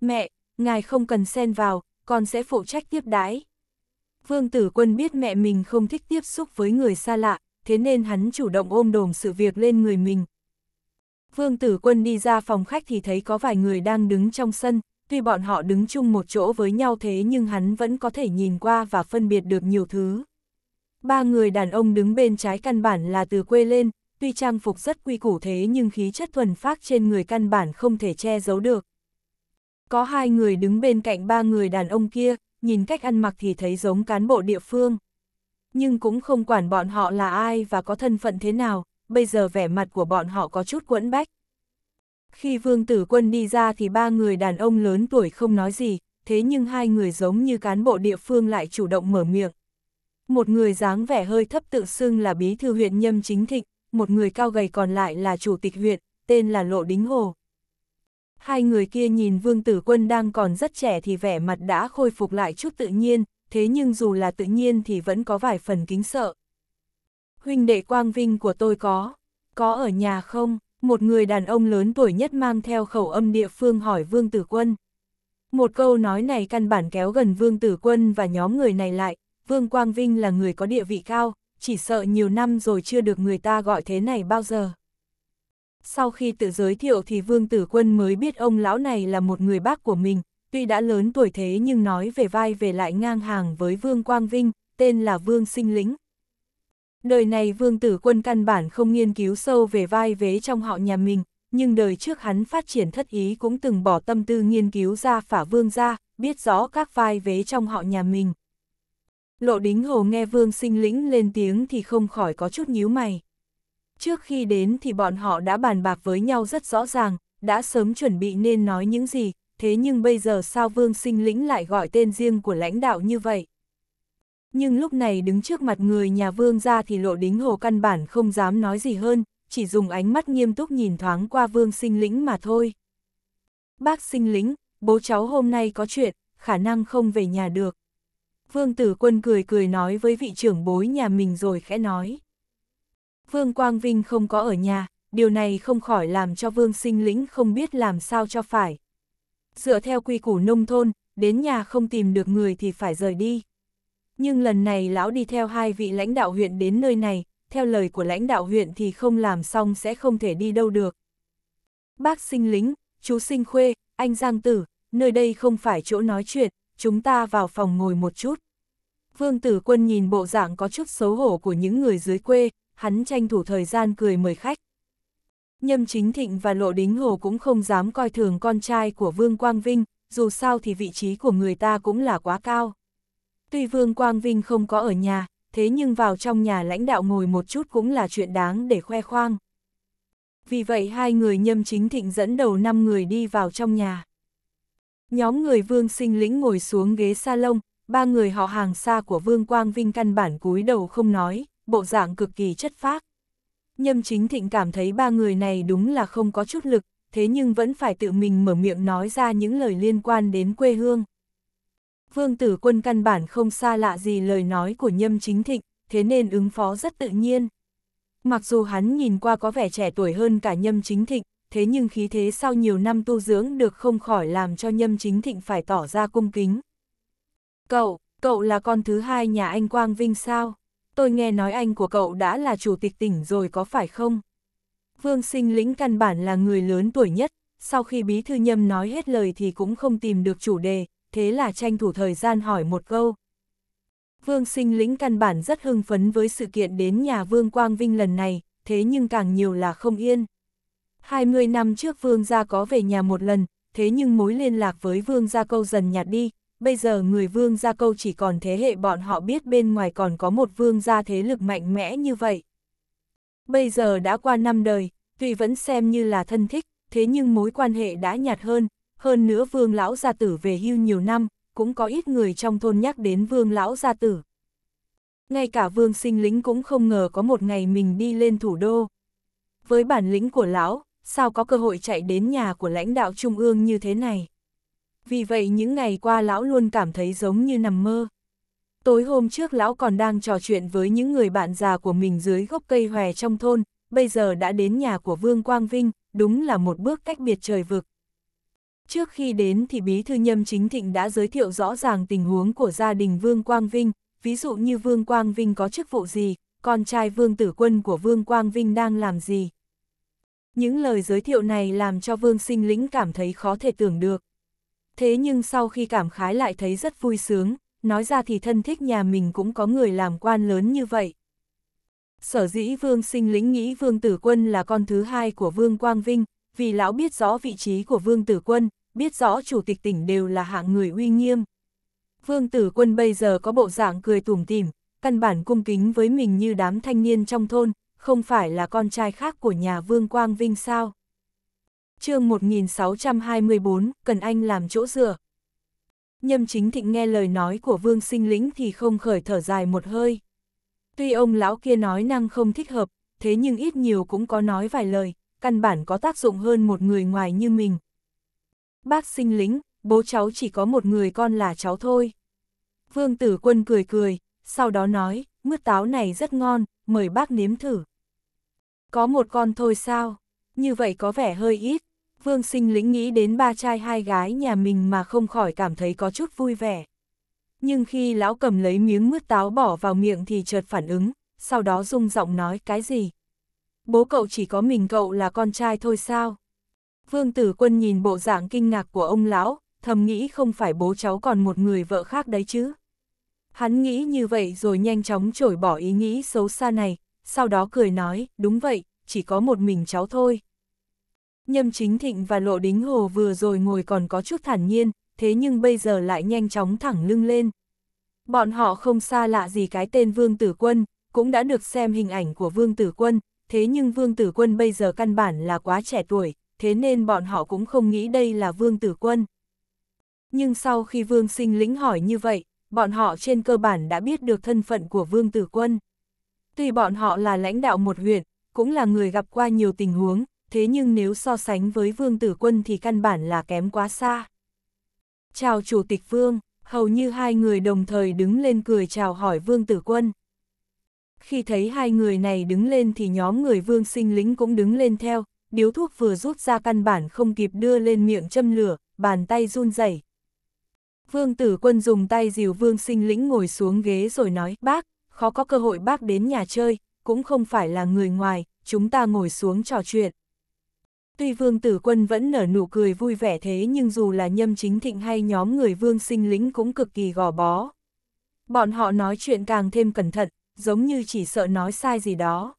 Mẹ, ngài không cần xen vào, con sẽ phụ trách tiếp đái. Vương tử quân biết mẹ mình không thích tiếp xúc với người xa lạ, thế nên hắn chủ động ôm đồm sự việc lên người mình. Vương tử quân đi ra phòng khách thì thấy có vài người đang đứng trong sân, tuy bọn họ đứng chung một chỗ với nhau thế nhưng hắn vẫn có thể nhìn qua và phân biệt được nhiều thứ. Ba người đàn ông đứng bên trái căn bản là từ quê lên, tuy trang phục rất quy củ thế nhưng khí chất thuần phác trên người căn bản không thể che giấu được. Có hai người đứng bên cạnh ba người đàn ông kia, nhìn cách ăn mặc thì thấy giống cán bộ địa phương. Nhưng cũng không quản bọn họ là ai và có thân phận thế nào, bây giờ vẻ mặt của bọn họ có chút quẫn bách. Khi vương tử quân đi ra thì ba người đàn ông lớn tuổi không nói gì, thế nhưng hai người giống như cán bộ địa phương lại chủ động mở miệng. Một người dáng vẻ hơi thấp tự xưng là bí thư huyện Nhâm Chính Thịnh, một người cao gầy còn lại là chủ tịch huyện, tên là Lộ Đính Hồ. Hai người kia nhìn Vương Tử Quân đang còn rất trẻ thì vẻ mặt đã khôi phục lại chút tự nhiên, thế nhưng dù là tự nhiên thì vẫn có vài phần kính sợ. Huynh đệ quang vinh của tôi có, có ở nhà không? một người đàn ông lớn tuổi nhất mang theo khẩu âm địa phương hỏi Vương Tử Quân. Một câu nói này căn bản kéo gần Vương Tử Quân và nhóm người này lại, Vương Quang Vinh là người có địa vị cao, chỉ sợ nhiều năm rồi chưa được người ta gọi thế này bao giờ. Sau khi tự giới thiệu thì Vương Tử Quân mới biết ông lão này là một người bác của mình, tuy đã lớn tuổi thế nhưng nói về vai về lại ngang hàng với Vương Quang Vinh, tên là Vương Sinh Lĩnh, đời này vương tử quân căn bản không nghiên cứu sâu về vai vế trong họ nhà mình, nhưng đời trước hắn phát triển thất ý cũng từng bỏ tâm tư nghiên cứu ra phả vương ra, biết rõ các vai vế trong họ nhà mình. Lộ đính hồ nghe vương sinh lĩnh lên tiếng thì không khỏi có chút nhíu mày. Trước khi đến thì bọn họ đã bàn bạc với nhau rất rõ ràng, đã sớm chuẩn bị nên nói những gì, thế nhưng bây giờ sao vương sinh lĩnh lại gọi tên riêng của lãnh đạo như vậy? Nhưng lúc này đứng trước mặt người nhà vương gia thì lộ đính hồ căn bản không dám nói gì hơn, chỉ dùng ánh mắt nghiêm túc nhìn thoáng qua vương sinh lĩnh mà thôi. Bác sinh lĩnh, bố cháu hôm nay có chuyện, khả năng không về nhà được. Vương tử quân cười cười nói với vị trưởng bối nhà mình rồi khẽ nói. Vương Quang Vinh không có ở nhà, điều này không khỏi làm cho vương sinh lĩnh không biết làm sao cho phải. Dựa theo quy củ nông thôn, đến nhà không tìm được người thì phải rời đi nhưng lần này lão đi theo hai vị lãnh đạo huyện đến nơi này, theo lời của lãnh đạo huyện thì không làm xong sẽ không thể đi đâu được. Bác sinh lính, chú sinh khuê, anh Giang Tử, nơi đây không phải chỗ nói chuyện, chúng ta vào phòng ngồi một chút. Vương Tử Quân nhìn bộ dạng có chút xấu hổ của những người dưới quê, hắn tranh thủ thời gian cười mời khách. Nhâm Chính Thịnh và Lộ Đính Hồ cũng không dám coi thường con trai của Vương Quang Vinh, dù sao thì vị trí của người ta cũng là quá cao. Tuy Vương Quang Vinh không có ở nhà, thế nhưng vào trong nhà lãnh đạo ngồi một chút cũng là chuyện đáng để khoe khoang. Vì vậy hai người nhâm chính thịnh dẫn đầu năm người đi vào trong nhà. Nhóm người Vương Sinh Lĩnh ngồi xuống ghế salon, ba người họ hàng xa của Vương Quang Vinh căn bản cúi đầu không nói, bộ dạng cực kỳ chất phác. Nhâm chính thịnh cảm thấy ba người này đúng là không có chút lực, thế nhưng vẫn phải tự mình mở miệng nói ra những lời liên quan đến quê hương. Vương tử quân căn bản không xa lạ gì lời nói của nhâm chính thịnh, thế nên ứng phó rất tự nhiên. Mặc dù hắn nhìn qua có vẻ trẻ tuổi hơn cả nhâm chính thịnh, thế nhưng khí thế sau nhiều năm tu dưỡng được không khỏi làm cho nhâm chính thịnh phải tỏ ra cung kính. Cậu, cậu là con thứ hai nhà anh Quang Vinh sao? Tôi nghe nói anh của cậu đã là chủ tịch tỉnh rồi có phải không? Vương sinh lĩnh căn bản là người lớn tuổi nhất, sau khi bí thư nhâm nói hết lời thì cũng không tìm được chủ đề, thế là tranh thủ thời gian hỏi một câu. Vương sinh lĩnh căn bản rất hưng phấn với sự kiện đến nhà Vương Quang Vinh lần này, thế nhưng càng nhiều là không yên. 20 năm trước Vương gia có về nhà một lần, thế nhưng mối liên lạc với Vương gia câu dần nhạt đi, bây giờ người Vương gia câu chỉ còn thế hệ bọn họ biết bên ngoài còn có một Vương gia thế lực mạnh mẽ như vậy. Bây giờ đã qua năm đời, tuy vẫn xem như là thân thích, thế nhưng mối quan hệ đã nhạt hơn, hơn nữa vương lão gia tử về hưu nhiều năm, cũng có ít người trong thôn nhắc đến vương lão gia tử. Ngay cả vương sinh lính cũng không ngờ có một ngày mình đi lên thủ đô. Với bản lĩnh của lão, sao có cơ hội chạy đến nhà của lãnh đạo trung ương như thế này. Vì vậy những ngày qua lão luôn cảm thấy giống như nằm mơ. Tối hôm trước lão còn đang trò chuyện với những người bạn già của mình dưới gốc cây hòe trong thôn, bây giờ đã đến nhà của Vương Quang Vinh, đúng là một bước cách biệt trời vực. Trước khi đến thì Bí Thư Nhâm Chính Thịnh đã giới thiệu rõ ràng tình huống của gia đình Vương Quang Vinh, ví dụ như Vương Quang Vinh có chức vụ gì, con trai Vương Tử Quân của Vương Quang Vinh đang làm gì. Những lời giới thiệu này làm cho Vương Sinh Lĩnh cảm thấy khó thể tưởng được. Thế nhưng sau khi cảm khái lại thấy rất vui sướng, nói ra thì thân thích nhà mình cũng có người làm quan lớn như vậy. Sở dĩ Vương Sinh Lĩnh nghĩ Vương Tử Quân là con thứ hai của Vương Quang Vinh, vì lão biết rõ vị trí của Vương Tử Quân, biết rõ chủ tịch tỉnh đều là hạng người uy nghiêm. Vương tử quân bây giờ có bộ dạng cười tủm tỉm, căn bản cung kính với mình như đám thanh niên trong thôn, không phải là con trai khác của nhà Vương Quang Vinh sao. chương 1624, Cần Anh làm chỗ dựa. Nhâm chính thịnh nghe lời nói của Vương sinh lĩnh thì không khởi thở dài một hơi. Tuy ông lão kia nói năng không thích hợp, thế nhưng ít nhiều cũng có nói vài lời, căn bản có tác dụng hơn một người ngoài như mình, Bác sinh lính, bố cháu chỉ có một người con là cháu thôi. Vương tử quân cười cười, sau đó nói, mứt táo này rất ngon, mời bác nếm thử. Có một con thôi sao? Như vậy có vẻ hơi ít. Vương sinh lính nghĩ đến ba trai hai gái nhà mình mà không khỏi cảm thấy có chút vui vẻ. Nhưng khi lão cầm lấy miếng mứt táo bỏ vào miệng thì chợt phản ứng, sau đó rung giọng nói cái gì? Bố cậu chỉ có mình cậu là con trai thôi sao? Vương tử quân nhìn bộ dạng kinh ngạc của ông lão, thầm nghĩ không phải bố cháu còn một người vợ khác đấy chứ. Hắn nghĩ như vậy rồi nhanh chóng trổi bỏ ý nghĩ xấu xa này, sau đó cười nói, đúng vậy, chỉ có một mình cháu thôi. Nhâm chính thịnh và lộ đính hồ vừa rồi ngồi còn có chút thản nhiên, thế nhưng bây giờ lại nhanh chóng thẳng lưng lên. Bọn họ không xa lạ gì cái tên Vương Tử Quân, cũng đã được xem hình ảnh của Vương Tử Quân, thế nhưng Vương Tử Quân bây giờ căn bản là quá trẻ tuổi, thế nên bọn họ cũng không nghĩ đây là vương tử quân. Nhưng sau khi vương sinh lĩnh hỏi như vậy, bọn họ trên cơ bản đã biết được thân phận của vương tử quân. Tuy bọn họ là lãnh đạo một huyện, cũng là người gặp qua nhiều tình huống, thế nhưng nếu so sánh với vương tử quân thì căn bản là kém quá xa. Chào chủ tịch vương, hầu như hai người đồng thời đứng lên cười chào hỏi vương tử quân. Khi thấy hai người này đứng lên thì nhóm người vương sinh lính cũng đứng lên theo, điếu thuốc vừa rút ra căn bản không kịp đưa lên miệng châm lửa, bàn tay run rẩy. Vương tử quân dùng tay dìu vương sinh lĩnh ngồi xuống ghế rồi nói, bác, khó có cơ hội bác đến nhà chơi, cũng không phải là người ngoài, chúng ta ngồi xuống trò chuyện. Tuy vương tử quân vẫn nở nụ cười vui vẻ thế nhưng dù là nhâm chính thịnh hay nhóm người vương sinh lĩnh cũng cực kỳ gò bó. Bọn họ nói chuyện càng thêm cẩn thận, giống như chỉ sợ nói sai gì đó.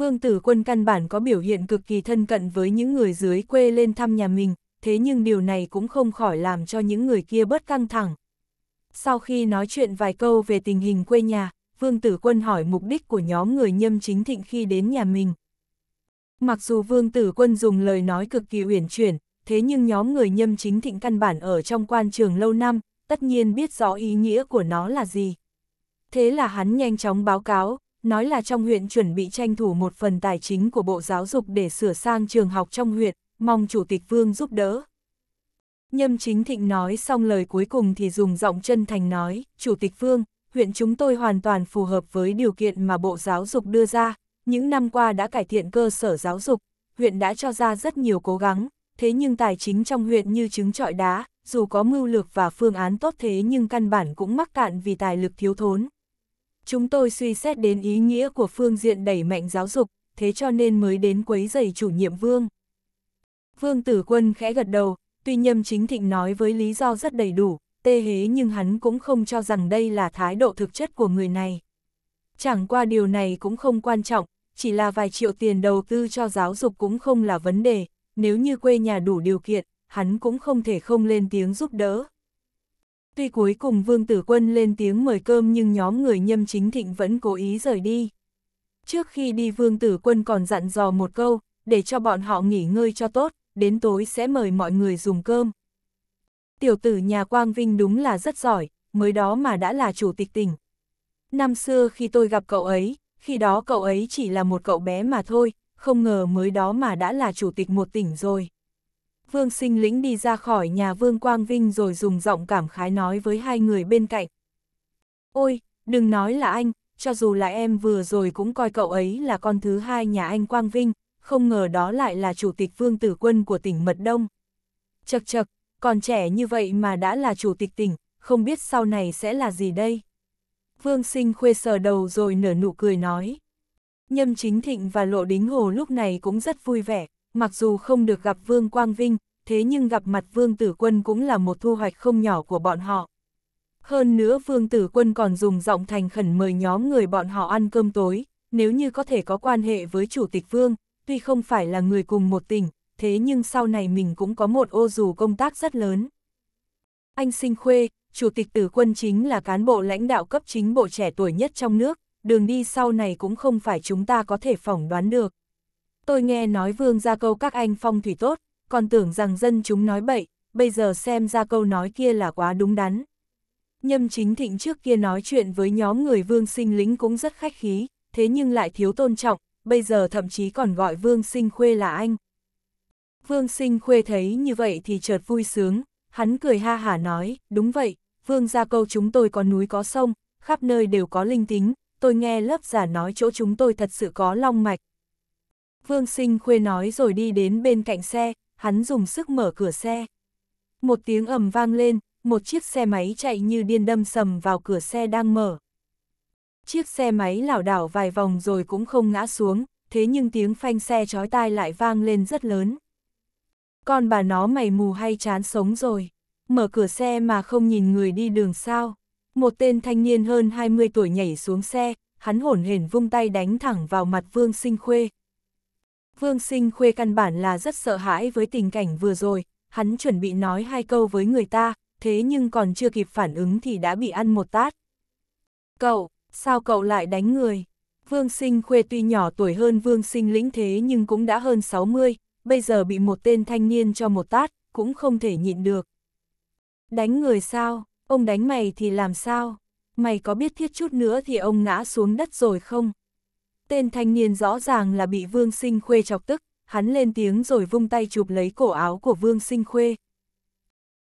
Vương Tử Quân căn bản có biểu hiện cực kỳ thân cận với những người dưới quê lên thăm nhà mình, thế nhưng điều này cũng không khỏi làm cho những người kia bớt căng thẳng. Sau khi nói chuyện vài câu về tình hình quê nhà, Vương Tử Quân hỏi mục đích của nhóm người nhâm chính thịnh khi đến nhà mình. Mặc dù Vương Tử Quân dùng lời nói cực kỳ uyển chuyển, thế nhưng nhóm người nhâm chính thịnh căn bản ở trong quan trường lâu năm, tất nhiên biết rõ ý nghĩa của nó là gì. Thế là hắn nhanh chóng báo cáo, nói là trong huyện chuẩn bị tranh thủ một phần tài chính của Bộ Giáo dục để sửa sang trường học trong huyện, mong Chủ tịch Vương giúp đỡ. Nhâm Chính Thịnh nói xong lời cuối cùng thì dùng giọng chân thành nói, Chủ tịch Vương, huyện chúng tôi hoàn toàn phù hợp với điều kiện mà Bộ Giáo dục đưa ra, những năm qua đã cải thiện cơ sở giáo dục, huyện đã cho ra rất nhiều cố gắng, thế nhưng tài chính trong huyện như trứng trọi đá, dù có mưu lược và phương án tốt thế nhưng căn bản cũng mắc cạn vì tài lực thiếu thốn. Chúng tôi suy xét đến ý nghĩa của phương diện đẩy mạnh giáo dục, thế cho nên mới đến quấy giày chủ nhiệm vương. Vương tử quân khẽ gật đầu, tuy nhâm chính thịnh nói với lý do rất đầy đủ, tê hế nhưng hắn cũng không cho rằng đây là thái độ thực chất của người này. Chẳng qua điều này cũng không quan trọng, chỉ là vài triệu tiền đầu tư cho giáo dục cũng không là vấn đề, nếu như quê nhà đủ điều kiện, hắn cũng không thể không lên tiếng giúp đỡ. Tuy cuối cùng Vương Tử Quân lên tiếng mời cơm nhưng nhóm người nhâm chính thịnh vẫn cố ý rời đi. Trước khi đi Vương Tử Quân còn dặn dò một câu, để cho bọn họ nghỉ ngơi cho tốt, đến tối sẽ mời mọi người dùng cơm. Tiểu tử nhà Quang Vinh đúng là rất giỏi, mới đó mà đã là chủ tịch tỉnh. Năm xưa khi tôi gặp cậu ấy, khi đó cậu ấy chỉ là một cậu bé mà thôi, không ngờ mới đó mà đã là chủ tịch một tỉnh rồi. Vương sinh lĩnh đi ra khỏi nhà Vương Quang Vinh rồi dùng giọng cảm khái nói với hai người bên cạnh. Ôi, đừng nói là anh, cho dù là em vừa rồi cũng coi cậu ấy là con thứ hai nhà anh Quang Vinh, không ngờ đó lại là chủ tịch Vương Tử Quân của tỉnh Mật Đông. Chật chật, còn trẻ như vậy mà đã là chủ tịch tỉnh, không biết sau này sẽ là gì đây? Vương sinh khuê sờ đầu rồi nở nụ cười nói. Nhâm chính thịnh và lộ đính hồ lúc này cũng rất vui vẻ, mặc dù không được gặp Vương Quang Vinh, thế nhưng gặp mặt Vương Tử Quân cũng là một thu hoạch không nhỏ của bọn họ. Hơn nữa Vương Tử Quân còn dùng giọng thành khẩn mời nhóm người bọn họ ăn cơm tối, nếu như có thể có quan hệ với Chủ tịch Vương, tuy không phải là người cùng một tỉnh, thế nhưng sau này mình cũng có một ô dù công tác rất lớn. Anh Sinh Khuê, Chủ tịch Tử Quân chính là cán bộ lãnh đạo cấp chính bộ trẻ tuổi nhất trong nước, đường đi sau này cũng không phải chúng ta có thể phỏng đoán được tôi nghe nói vương gia câu các anh phong thủy tốt, còn tưởng rằng dân chúng nói bậy, bây giờ xem ra câu nói kia là quá đúng đắn. Nhâm chính thịnh trước kia nói chuyện với nhóm người vương sinh lính cũng rất khách khí, thế nhưng lại thiếu tôn trọng, bây giờ thậm chí còn gọi vương sinh khuê là anh. Vương sinh khuê thấy như vậy thì chợt vui sướng, hắn cười ha hả nói, đúng vậy, vương gia câu chúng tôi có núi có sông, khắp nơi đều có linh tính, tôi nghe lớp giả nói chỗ chúng tôi thật sự có long mạch, Vương Sinh Khuê nói rồi đi đến bên cạnh xe, hắn dùng sức mở cửa xe. Một tiếng ầm vang lên, một chiếc xe máy chạy như điên đâm sầm vào cửa xe đang mở. Chiếc xe máy lảo đảo vài vòng rồi cũng không ngã xuống, thế nhưng tiếng phanh xe chói tai lại vang lên rất lớn. Con bà nó mày mù hay chán sống rồi, mở cửa xe mà không nhìn người đi đường sao. Một tên thanh niên hơn 20 tuổi nhảy xuống xe, hắn hổn hển vung tay đánh thẳng vào mặt Vương Sinh Khuê, Vương Sinh Khuê căn bản là rất sợ hãi với tình cảnh vừa rồi, hắn chuẩn bị nói hai câu với người ta, thế nhưng còn chưa kịp phản ứng thì đã bị ăn một tát. Cậu, sao cậu lại đánh người? Vương Sinh Khuê tuy nhỏ tuổi hơn Vương Sinh Lĩnh thế nhưng cũng đã hơn 60, bây giờ bị một tên thanh niên cho một tát, cũng không thể nhịn được. Đánh người sao? Ông đánh mày thì làm sao? Mày có biết thiết chút nữa thì ông ngã xuống đất rồi không? Tên thanh niên rõ ràng là bị Vương Sinh Khuê chọc tức, hắn lên tiếng rồi vung tay chụp lấy cổ áo của Vương Sinh Khuê.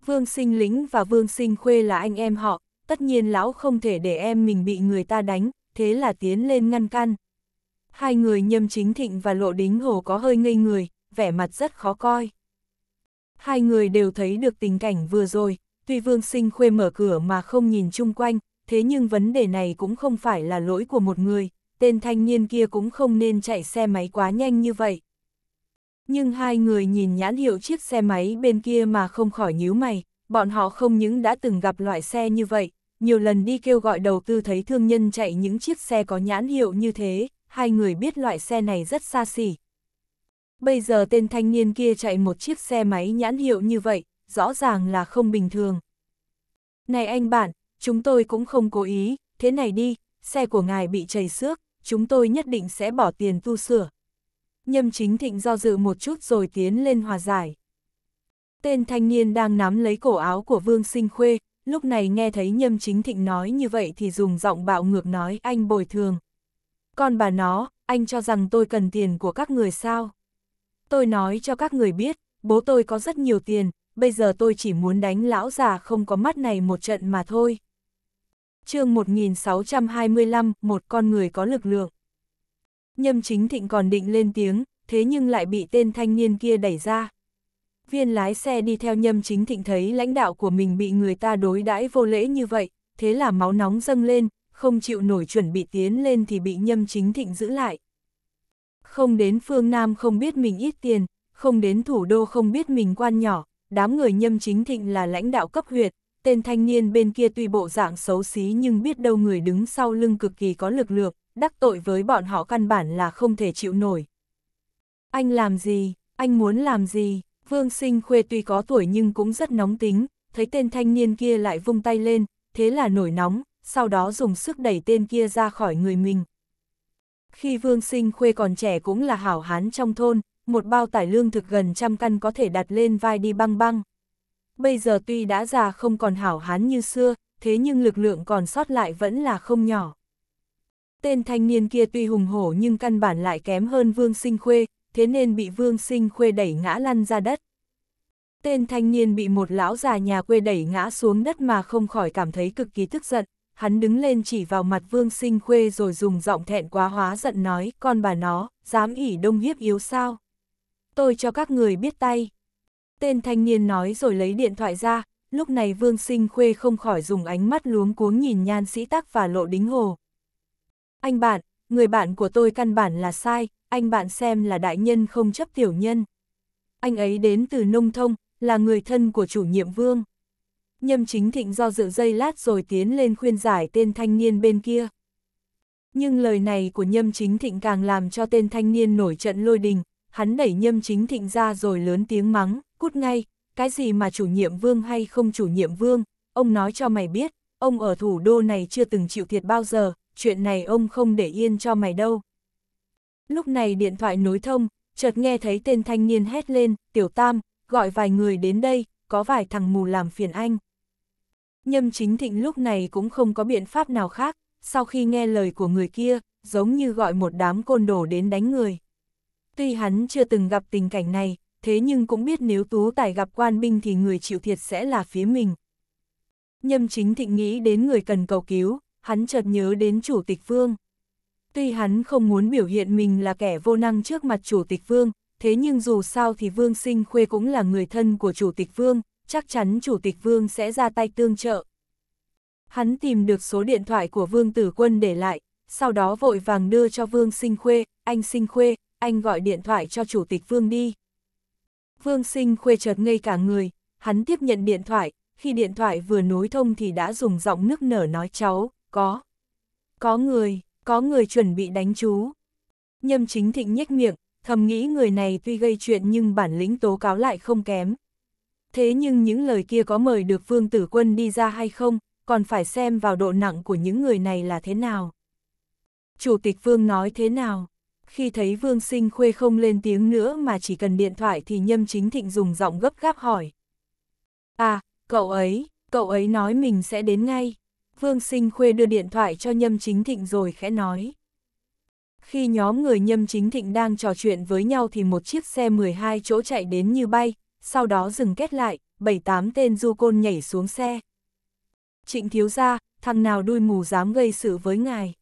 Vương Sinh Lĩnh và Vương Sinh Khuê là anh em họ, tất nhiên lão không thể để em mình bị người ta đánh, thế là tiến lên ngăn can. Hai người nhâm chính thịnh và lộ đính hồ có hơi ngây người, vẻ mặt rất khó coi. Hai người đều thấy được tình cảnh vừa rồi, tuy Vương Sinh Khuê mở cửa mà không nhìn chung quanh, thế nhưng vấn đề này cũng không phải là lỗi của một người, tên thanh niên kia cũng không nên chạy xe máy quá nhanh như vậy. Nhưng hai người nhìn nhãn hiệu chiếc xe máy bên kia mà không khỏi nhíu mày, bọn họ không những đã từng gặp loại xe như vậy, nhiều lần đi kêu gọi đầu tư thấy thương nhân chạy những chiếc xe có nhãn hiệu như thế, hai người biết loại xe này rất xa xỉ. Bây giờ tên thanh niên kia chạy một chiếc xe máy nhãn hiệu như vậy, rõ ràng là không bình thường. Này anh bạn, chúng tôi cũng không cố ý, thế này đi, xe của ngài bị chảy xước, chúng tôi nhất định sẽ bỏ tiền tu sửa. Nhâm chính thịnh do dự một chút rồi tiến lên hòa giải. Tên thanh niên đang nắm lấy cổ áo của Vương Sinh Khuê, lúc này nghe thấy Nhâm Chính Thịnh nói như vậy thì dùng giọng bạo ngược nói anh bồi thường. Còn bà nó, anh cho rằng tôi cần tiền của các người sao? Tôi nói cho các người biết, bố tôi có rất nhiều tiền, bây giờ tôi chỉ muốn đánh lão già không có mắt này một trận mà thôi chương 1625, một con người có lực lượng. Nhâm chính thịnh còn định lên tiếng, thế nhưng lại bị tên thanh niên kia đẩy ra. Viên lái xe đi theo nhâm chính thịnh thấy lãnh đạo của mình bị người ta đối đãi vô lễ như vậy, thế là máu nóng dâng lên, không chịu nổi chuẩn bị tiến lên thì bị nhâm chính thịnh giữ lại. Không đến phương Nam không biết mình ít tiền, không đến thủ đô không biết mình quan nhỏ, đám người nhâm chính thịnh là lãnh đạo cấp huyệt, Tên thanh niên bên kia tuy bộ dạng xấu xí nhưng biết đâu người đứng sau lưng cực kỳ có lực lượng, đắc tội với bọn họ căn bản là không thể chịu nổi. Anh làm gì, anh muốn làm gì, Vương Sinh Khuê tuy có tuổi nhưng cũng rất nóng tính, thấy tên thanh niên kia lại vung tay lên, thế là nổi nóng, sau đó dùng sức đẩy tên kia ra khỏi người mình. Khi Vương Sinh Khuê còn trẻ cũng là hảo hán trong thôn, một bao tải lương thực gần trăm căn có thể đặt lên vai đi băng băng, bây giờ tuy đã già không còn hảo hán như xưa, thế nhưng lực lượng còn sót lại vẫn là không nhỏ. Tên thanh niên kia tuy hùng hổ nhưng căn bản lại kém hơn Vương Sinh Khuê, thế nên bị Vương Sinh Khuê đẩy ngã lăn ra đất. Tên thanh niên bị một lão già nhà quê đẩy ngã xuống đất mà không khỏi cảm thấy cực kỳ tức giận, hắn đứng lên chỉ vào mặt Vương Sinh Khuê rồi dùng giọng thẹn quá hóa giận nói, con bà nó, dám ỉ đông hiếp yếu sao? Tôi cho các người biết tay. Tên thanh niên nói rồi lấy điện thoại ra, lúc này Vương Sinh Khuê không khỏi dùng ánh mắt luống cuống nhìn nhan sĩ tắc và lộ đính hồ. Anh bạn, người bạn của tôi căn bản là sai, anh bạn xem là đại nhân không chấp tiểu nhân. Anh ấy đến từ nông thông, là người thân của chủ nhiệm Vương. Nhâm chính thịnh do dự dây lát rồi tiến lên khuyên giải tên thanh niên bên kia. Nhưng lời này của nhâm chính thịnh càng làm cho tên thanh niên nổi trận lôi đình, hắn đẩy nhâm chính thịnh ra rồi lớn tiếng mắng cút ngay, cái gì mà chủ nhiệm vương hay không chủ nhiệm vương, ông nói cho mày biết, ông ở thủ đô này chưa từng chịu thiệt bao giờ, chuyện này ông không để yên cho mày đâu. Lúc này điện thoại nối thông, chợt nghe thấy tên thanh niên hét lên, tiểu tam, gọi vài người đến đây, có vài thằng mù làm phiền anh. Nhâm chính thịnh lúc này cũng không có biện pháp nào khác, sau khi nghe lời của người kia, giống như gọi một đám côn đồ đến đánh người. Tuy hắn chưa từng gặp tình cảnh này, thế nhưng cũng biết nếu tú tài gặp quan binh thì người chịu thiệt sẽ là phía mình. Nhâm chính thịnh nghĩ đến người cần cầu cứu, hắn chợt nhớ đến chủ tịch vương. Tuy hắn không muốn biểu hiện mình là kẻ vô năng trước mặt chủ tịch vương, thế nhưng dù sao thì vương sinh khuê cũng là người thân của chủ tịch vương, chắc chắn chủ tịch vương sẽ ra tay tương trợ. Hắn tìm được số điện thoại của vương tử quân để lại, sau đó vội vàng đưa cho vương sinh khuê, anh sinh khuê, anh gọi điện thoại cho chủ tịch vương đi. Vương Sinh Khuê chợt ngây cả người, hắn tiếp nhận điện thoại, khi điện thoại vừa nối thông thì đã dùng giọng nước nở nói cháu, có. Có người, có người chuẩn bị đánh chú. Nhâm chính thịnh nhếch miệng, thầm nghĩ người này tuy gây chuyện nhưng bản lĩnh tố cáo lại không kém. Thế nhưng những lời kia có mời được Vương Tử Quân đi ra hay không, còn phải xem vào độ nặng của những người này là thế nào. Chủ tịch Vương nói thế nào? khi thấy Vương Sinh Khuê không lên tiếng nữa mà chỉ cần điện thoại thì Nhâm Chính Thịnh dùng giọng gấp gáp hỏi. À, cậu ấy, cậu ấy nói mình sẽ đến ngay. Vương Sinh Khuê đưa điện thoại cho Nhâm Chính Thịnh rồi khẽ nói. Khi nhóm người Nhâm Chính Thịnh đang trò chuyện với nhau thì một chiếc xe 12 chỗ chạy đến như bay, sau đó dừng kết lại, bảy tám tên du côn nhảy xuống xe. Trịnh thiếu ra, thằng nào đuôi mù dám gây sự với ngài.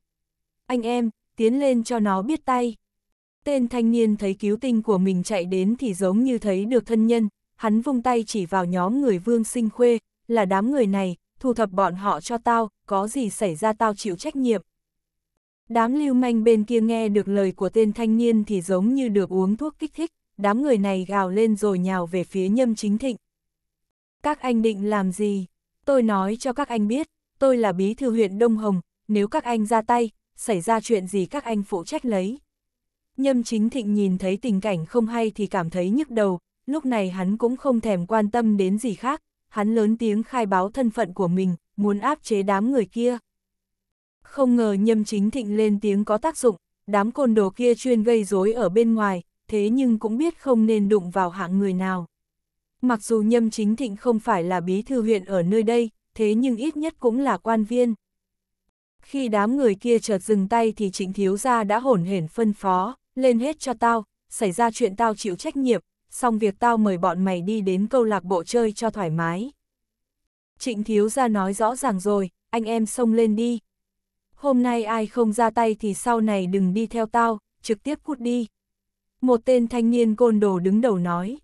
Anh em, tiến lên cho nó biết tay. Tên thanh niên thấy cứu tinh của mình chạy đến thì giống như thấy được thân nhân, hắn vung tay chỉ vào nhóm người vương sinh khuê, là đám người này, thu thập bọn họ cho tao, có gì xảy ra tao chịu trách nhiệm. Đám lưu manh bên kia nghe được lời của tên thanh niên thì giống như được uống thuốc kích thích, đám người này gào lên rồi nhào về phía nhâm chính thịnh. Các anh định làm gì? Tôi nói cho các anh biết, tôi là bí thư huyện Đông Hồng, nếu các anh ra tay, xảy ra chuyện gì các anh phụ trách lấy. Nhâm chính thịnh nhìn thấy tình cảnh không hay thì cảm thấy nhức đầu, lúc này hắn cũng không thèm quan tâm đến gì khác, hắn lớn tiếng khai báo thân phận của mình, muốn áp chế đám người kia. Không ngờ nhâm chính thịnh lên tiếng có tác dụng, đám côn đồ kia chuyên gây rối ở bên ngoài, thế nhưng cũng biết không nên đụng vào hạng người nào. Mặc dù nhâm chính thịnh không phải là bí thư huyện ở nơi đây, thế nhưng ít nhất cũng là quan viên khi đám người kia chợt dừng tay thì trịnh thiếu gia đã hổn hển phân phó, lên hết cho tao, xảy ra chuyện tao chịu trách nhiệm, xong việc tao mời bọn mày đi đến câu lạc bộ chơi cho thoải mái. Trịnh thiếu gia nói rõ ràng rồi, anh em xông lên đi. Hôm nay ai không ra tay thì sau này đừng đi theo tao, trực tiếp cút đi. Một tên thanh niên côn đồ đứng đầu nói.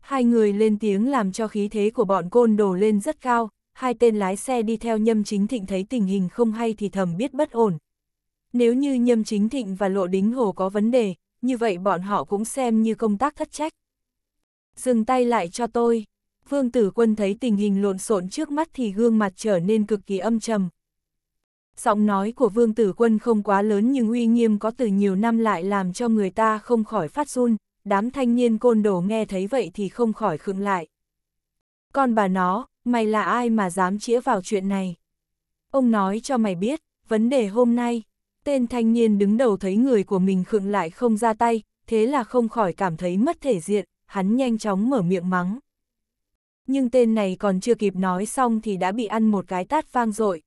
Hai người lên tiếng làm cho khí thế của bọn côn đồ lên rất cao, hai tên lái xe đi theo Nhâm Chính Thịnh thấy tình hình không hay thì thầm biết bất ổn. Nếu như Nhâm Chính Thịnh và Lộ Đính Hồ có vấn đề, như vậy bọn họ cũng xem như công tác thất trách. Dừng tay lại cho tôi. Vương Tử Quân thấy tình hình lộn xộn trước mắt thì gương mặt trở nên cực kỳ âm trầm. Giọng nói của Vương Tử Quân không quá lớn nhưng uy nghiêm có từ nhiều năm lại làm cho người ta không khỏi phát run, đám thanh niên côn đồ nghe thấy vậy thì không khỏi khựng lại. Còn bà nó, mày là ai mà dám chĩa vào chuyện này? Ông nói cho mày biết, vấn đề hôm nay, tên thanh niên đứng đầu thấy người của mình khựng lại không ra tay, thế là không khỏi cảm thấy mất thể diện, hắn nhanh chóng mở miệng mắng. Nhưng tên này còn chưa kịp nói xong thì đã bị ăn một cái tát vang dội.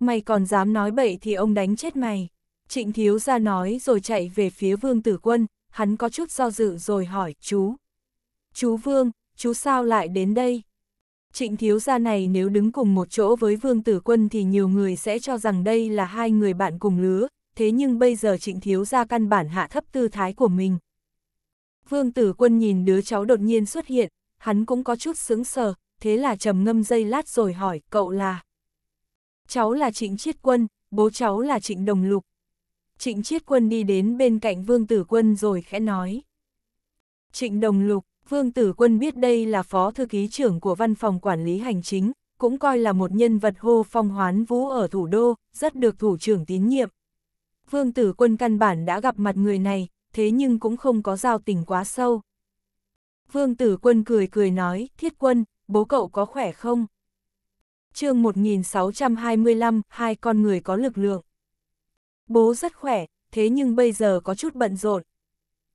Mày còn dám nói bậy thì ông đánh chết mày. Trịnh thiếu ra nói rồi chạy về phía vương tử quân, hắn có chút do dự rồi hỏi, chú. Chú vương, chú sao lại đến đây? Trịnh thiếu gia này nếu đứng cùng một chỗ với Vương Tử Quân thì nhiều người sẽ cho rằng đây là hai người bạn cùng lứa, thế nhưng bây giờ trịnh thiếu gia căn bản hạ thấp tư thái của mình. Vương Tử Quân nhìn đứa cháu đột nhiên xuất hiện, hắn cũng có chút sướng sờ, thế là trầm ngâm dây lát rồi hỏi cậu là. Cháu là trịnh chiết quân, bố cháu là trịnh đồng lục. Trịnh chiết quân đi đến bên cạnh Vương Tử Quân rồi khẽ nói. Trịnh đồng lục, Vương Tử Quân biết đây là phó thư ký trưởng của văn phòng quản lý hành chính, cũng coi là một nhân vật hô phong hoán vũ ở thủ đô, rất được thủ trưởng tín nhiệm. Vương Tử Quân căn bản đã gặp mặt người này, thế nhưng cũng không có giao tình quá sâu. Vương Tử Quân cười cười nói, thiết quân, bố cậu có khỏe không? chương 1625, hai con người có lực lượng. Bố rất khỏe, thế nhưng bây giờ có chút bận rộn,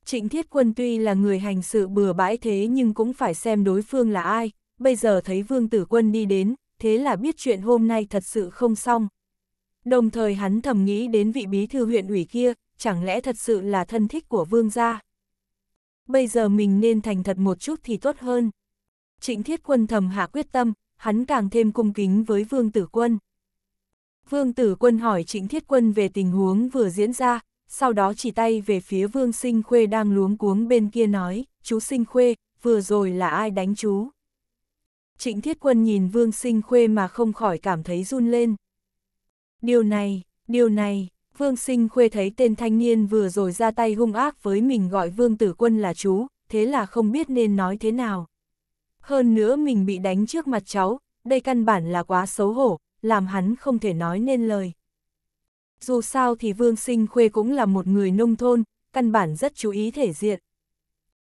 Trịnh Thiết Quân tuy là người hành sự bừa bãi thế nhưng cũng phải xem đối phương là ai, bây giờ thấy Vương Tử Quân đi đến, thế là biết chuyện hôm nay thật sự không xong. Đồng thời hắn thầm nghĩ đến vị bí thư huyện ủy kia, chẳng lẽ thật sự là thân thích của Vương gia. Bây giờ mình nên thành thật một chút thì tốt hơn. Trịnh Thiết Quân thầm hạ quyết tâm, hắn càng thêm cung kính với Vương Tử Quân. Vương Tử Quân hỏi Trịnh Thiết Quân về tình huống vừa diễn ra, sau đó chỉ tay về phía vương sinh khuê đang luống cuống bên kia nói, chú sinh khuê, vừa rồi là ai đánh chú? Trịnh thiết quân nhìn vương sinh khuê mà không khỏi cảm thấy run lên. Điều này, điều này, vương sinh khuê thấy tên thanh niên vừa rồi ra tay hung ác với mình gọi vương tử quân là chú, thế là không biết nên nói thế nào. Hơn nữa mình bị đánh trước mặt cháu, đây căn bản là quá xấu hổ, làm hắn không thể nói nên lời. Dù sao thì Vương Sinh Khuê cũng là một người nông thôn, căn bản rất chú ý thể diện.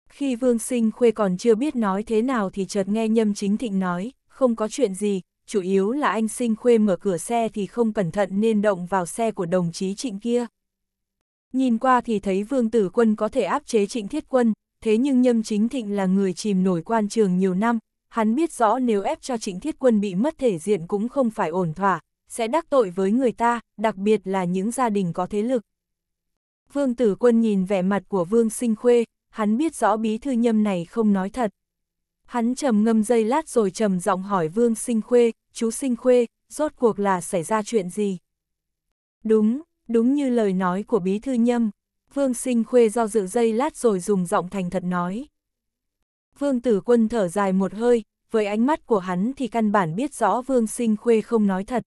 Khi Vương Sinh Khuê còn chưa biết nói thế nào thì chợt nghe Nhâm Chính Thịnh nói, không có chuyện gì, chủ yếu là anh Sinh Khuê mở cửa xe thì không cẩn thận nên động vào xe của đồng chí Trịnh kia. Nhìn qua thì thấy Vương Tử Quân có thể áp chế Trịnh Thiết Quân, thế nhưng Nhâm Chính Thịnh là người chìm nổi quan trường nhiều năm, hắn biết rõ nếu ép cho Trịnh Thiết Quân bị mất thể diện cũng không phải ổn thỏa, sẽ đắc tội với người ta, đặc biệt là những gia đình có thế lực. Vương Tử Quân nhìn vẻ mặt của Vương Sinh Khuê, hắn biết rõ bí thư nhâm này không nói thật. Hắn trầm ngâm dây lát rồi trầm giọng hỏi Vương Sinh Khuê, chú Sinh Khuê, rốt cuộc là xảy ra chuyện gì? Đúng, đúng như lời nói của bí thư nhâm, Vương Sinh Khuê do dự dây lát rồi dùng giọng thành thật nói. Vương Tử Quân thở dài một hơi, với ánh mắt của hắn thì căn bản biết rõ Vương Sinh Khuê không nói thật.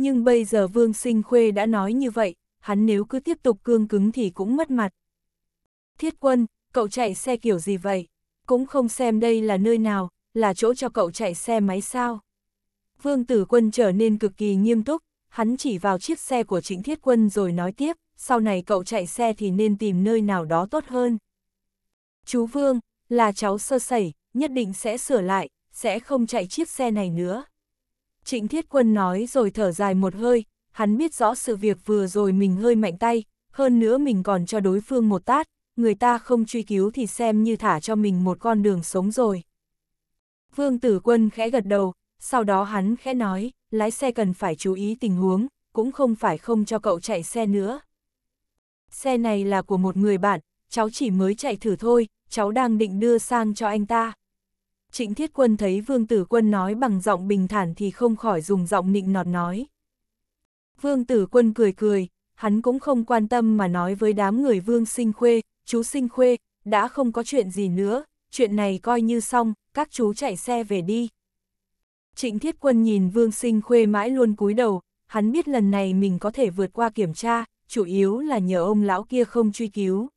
Nhưng bây giờ Vương Sinh Khuê đã nói như vậy, hắn nếu cứ tiếp tục cương cứng thì cũng mất mặt. Thiết quân, cậu chạy xe kiểu gì vậy? Cũng không xem đây là nơi nào, là chỗ cho cậu chạy xe máy sao? Vương Tử Quân trở nên cực kỳ nghiêm túc, hắn chỉ vào chiếc xe của Trịnh Thiết Quân rồi nói tiếp, sau này cậu chạy xe thì nên tìm nơi nào đó tốt hơn. Chú Vương, là cháu sơ sẩy, nhất định sẽ sửa lại, sẽ không chạy chiếc xe này nữa. Trịnh Thiết Quân nói rồi thở dài một hơi, hắn biết rõ sự việc vừa rồi mình hơi mạnh tay, hơn nữa mình còn cho đối phương một tát, người ta không truy cứu thì xem như thả cho mình một con đường sống rồi. Vương Tử Quân khẽ gật đầu, sau đó hắn khẽ nói, lái xe cần phải chú ý tình huống, cũng không phải không cho cậu chạy xe nữa. Xe này là của một người bạn, cháu chỉ mới chạy thử thôi, cháu đang định đưa sang cho anh ta. Trịnh Thiết Quân thấy Vương Tử Quân nói bằng giọng bình thản thì không khỏi dùng giọng nịnh nọt nói. Vương Tử Quân cười cười, hắn cũng không quan tâm mà nói với đám người Vương Sinh Khuê, chú Sinh Khuê, đã không có chuyện gì nữa, chuyện này coi như xong, các chú chạy xe về đi. Trịnh Thiết Quân nhìn Vương Sinh Khuê mãi luôn cúi đầu, hắn biết lần này mình có thể vượt qua kiểm tra, chủ yếu là nhờ ông lão kia không truy cứu.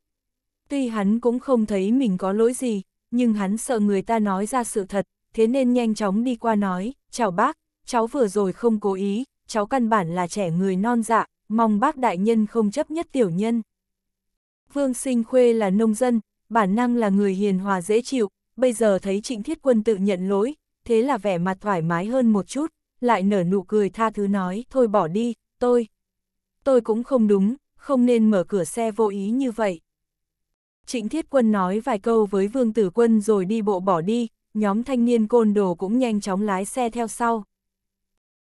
Tuy hắn cũng không thấy mình có lỗi gì, nhưng hắn sợ người ta nói ra sự thật, thế nên nhanh chóng đi qua nói, chào bác, cháu vừa rồi không cố ý, cháu căn bản là trẻ người non dạ, mong bác đại nhân không chấp nhất tiểu nhân. Vương Sinh Khuê là nông dân, bản năng là người hiền hòa dễ chịu, bây giờ thấy Trịnh Thiết Quân tự nhận lỗi, thế là vẻ mặt thoải mái hơn một chút, lại nở nụ cười tha thứ nói, thôi bỏ đi, tôi. Tôi cũng không đúng, không nên mở cửa xe vô ý như vậy. Trịnh Thiết Quân nói vài câu với Vương Tử Quân rồi đi bộ bỏ đi, nhóm thanh niên côn đồ cũng nhanh chóng lái xe theo sau.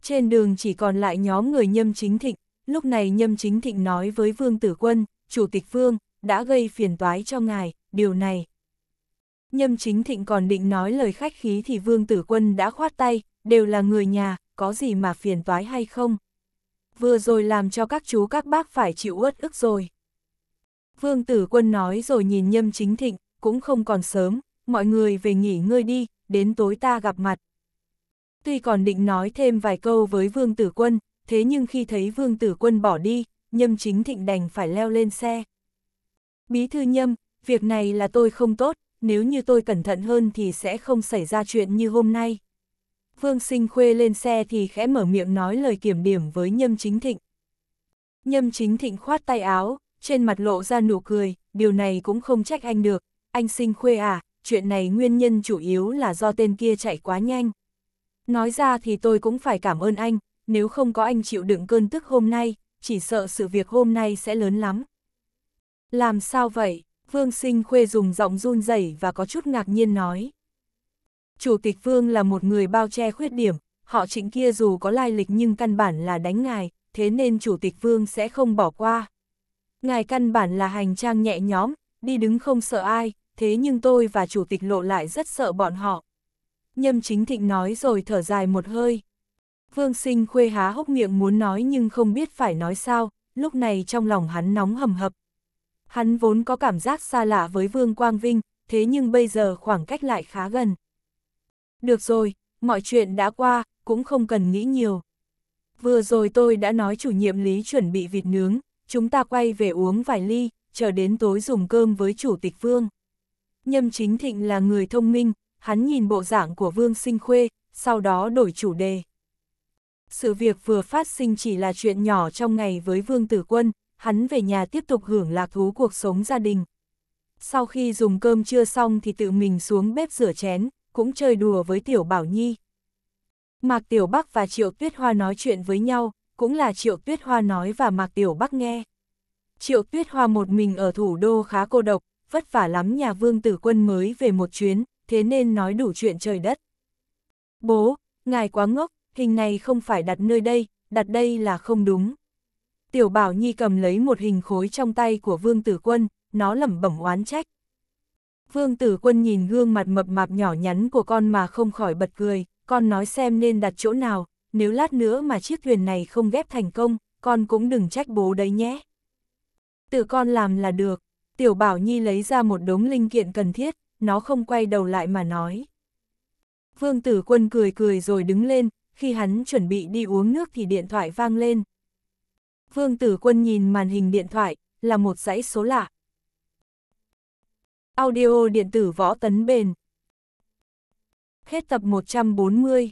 Trên đường chỉ còn lại nhóm người Nhâm Chính Thịnh, lúc này Nhâm Chính Thịnh nói với Vương Tử Quân, Chủ tịch Vương, đã gây phiền toái cho ngài, điều này. Nhâm Chính Thịnh còn định nói lời khách khí thì Vương Tử Quân đã khoát tay, đều là người nhà, có gì mà phiền toái hay không. Vừa rồi làm cho các chú các bác phải chịu uất ức rồi. Vương Tử Quân nói rồi nhìn Nhâm Chính Thịnh, cũng không còn sớm, mọi người về nghỉ ngơi đi, đến tối ta gặp mặt. Tuy còn định nói thêm vài câu với Vương Tử Quân, thế nhưng khi thấy Vương Tử Quân bỏ đi, Nhâm Chính Thịnh đành phải leo lên xe. Bí thư Nhâm, việc này là tôi không tốt, nếu như tôi cẩn thận hơn thì sẽ không xảy ra chuyện như hôm nay. Vương Sinh Khuê lên xe thì khẽ mở miệng nói lời kiểm điểm với Nhâm Chính Thịnh. Nhâm Chính Thịnh khoát tay áo, trên mặt lộ ra nụ cười, điều này cũng không trách anh được, anh sinh khuê à, chuyện này nguyên nhân chủ yếu là do tên kia chạy quá nhanh. Nói ra thì tôi cũng phải cảm ơn anh, nếu không có anh chịu đựng cơn tức hôm nay, chỉ sợ sự việc hôm nay sẽ lớn lắm. Làm sao vậy? Vương sinh khuê dùng giọng run rẩy và có chút ngạc nhiên nói. Chủ tịch Vương là một người bao che khuyết điểm, họ trịnh kia dù có lai lịch nhưng căn bản là đánh ngài, thế nên Chủ tịch Vương sẽ không bỏ qua ngài căn bản là hành trang nhẹ nhóm, đi đứng không sợ ai, thế nhưng tôi và chủ tịch lộ lại rất sợ bọn họ. Nhâm chính thịnh nói rồi thở dài một hơi. Vương sinh khuê há hốc miệng muốn nói nhưng không biết phải nói sao, lúc này trong lòng hắn nóng hầm hập. Hắn vốn có cảm giác xa lạ với Vương Quang Vinh, thế nhưng bây giờ khoảng cách lại khá gần. Được rồi, mọi chuyện đã qua, cũng không cần nghĩ nhiều. Vừa rồi tôi đã nói chủ nhiệm lý chuẩn bị vịt nướng, chúng ta quay về uống vài ly, chờ đến tối dùng cơm với chủ tịch Vương. Nhâm chính thịnh là người thông minh, hắn nhìn bộ dạng của Vương sinh khuê, sau đó đổi chủ đề. Sự việc vừa phát sinh chỉ là chuyện nhỏ trong ngày với Vương Tử Quân, hắn về nhà tiếp tục hưởng lạc thú cuộc sống gia đình. Sau khi dùng cơm trưa xong thì tự mình xuống bếp rửa chén, cũng chơi đùa với Tiểu Bảo Nhi. Mạc Tiểu Bắc và Triệu Tuyết Hoa nói chuyện với nhau, cũng là Triệu Tuyết Hoa nói và Mạc Tiểu Bắc nghe. Triệu Tuyết Hoa một mình ở thủ đô khá cô độc, vất vả lắm nhà vương tử quân mới về một chuyến, thế nên nói đủ chuyện trời đất. Bố, ngài quá ngốc, hình này không phải đặt nơi đây, đặt đây là không đúng. Tiểu Bảo Nhi cầm lấy một hình khối trong tay của vương tử quân, nó lẩm bẩm oán trách. Vương tử quân nhìn gương mặt mập mạp nhỏ nhắn của con mà không khỏi bật cười, con nói xem nên đặt chỗ nào, nếu lát nữa mà chiếc thuyền này không ghép thành công, con cũng đừng trách bố đấy nhé. Tự con làm là được, Tiểu Bảo Nhi lấy ra một đống linh kiện cần thiết, nó không quay đầu lại mà nói. Vương Tử Quân cười cười rồi đứng lên, khi hắn chuẩn bị đi uống nước thì điện thoại vang lên. Vương Tử Quân nhìn màn hình điện thoại, là một dãy số lạ. Audio điện tử võ tấn bền. Hết tập 140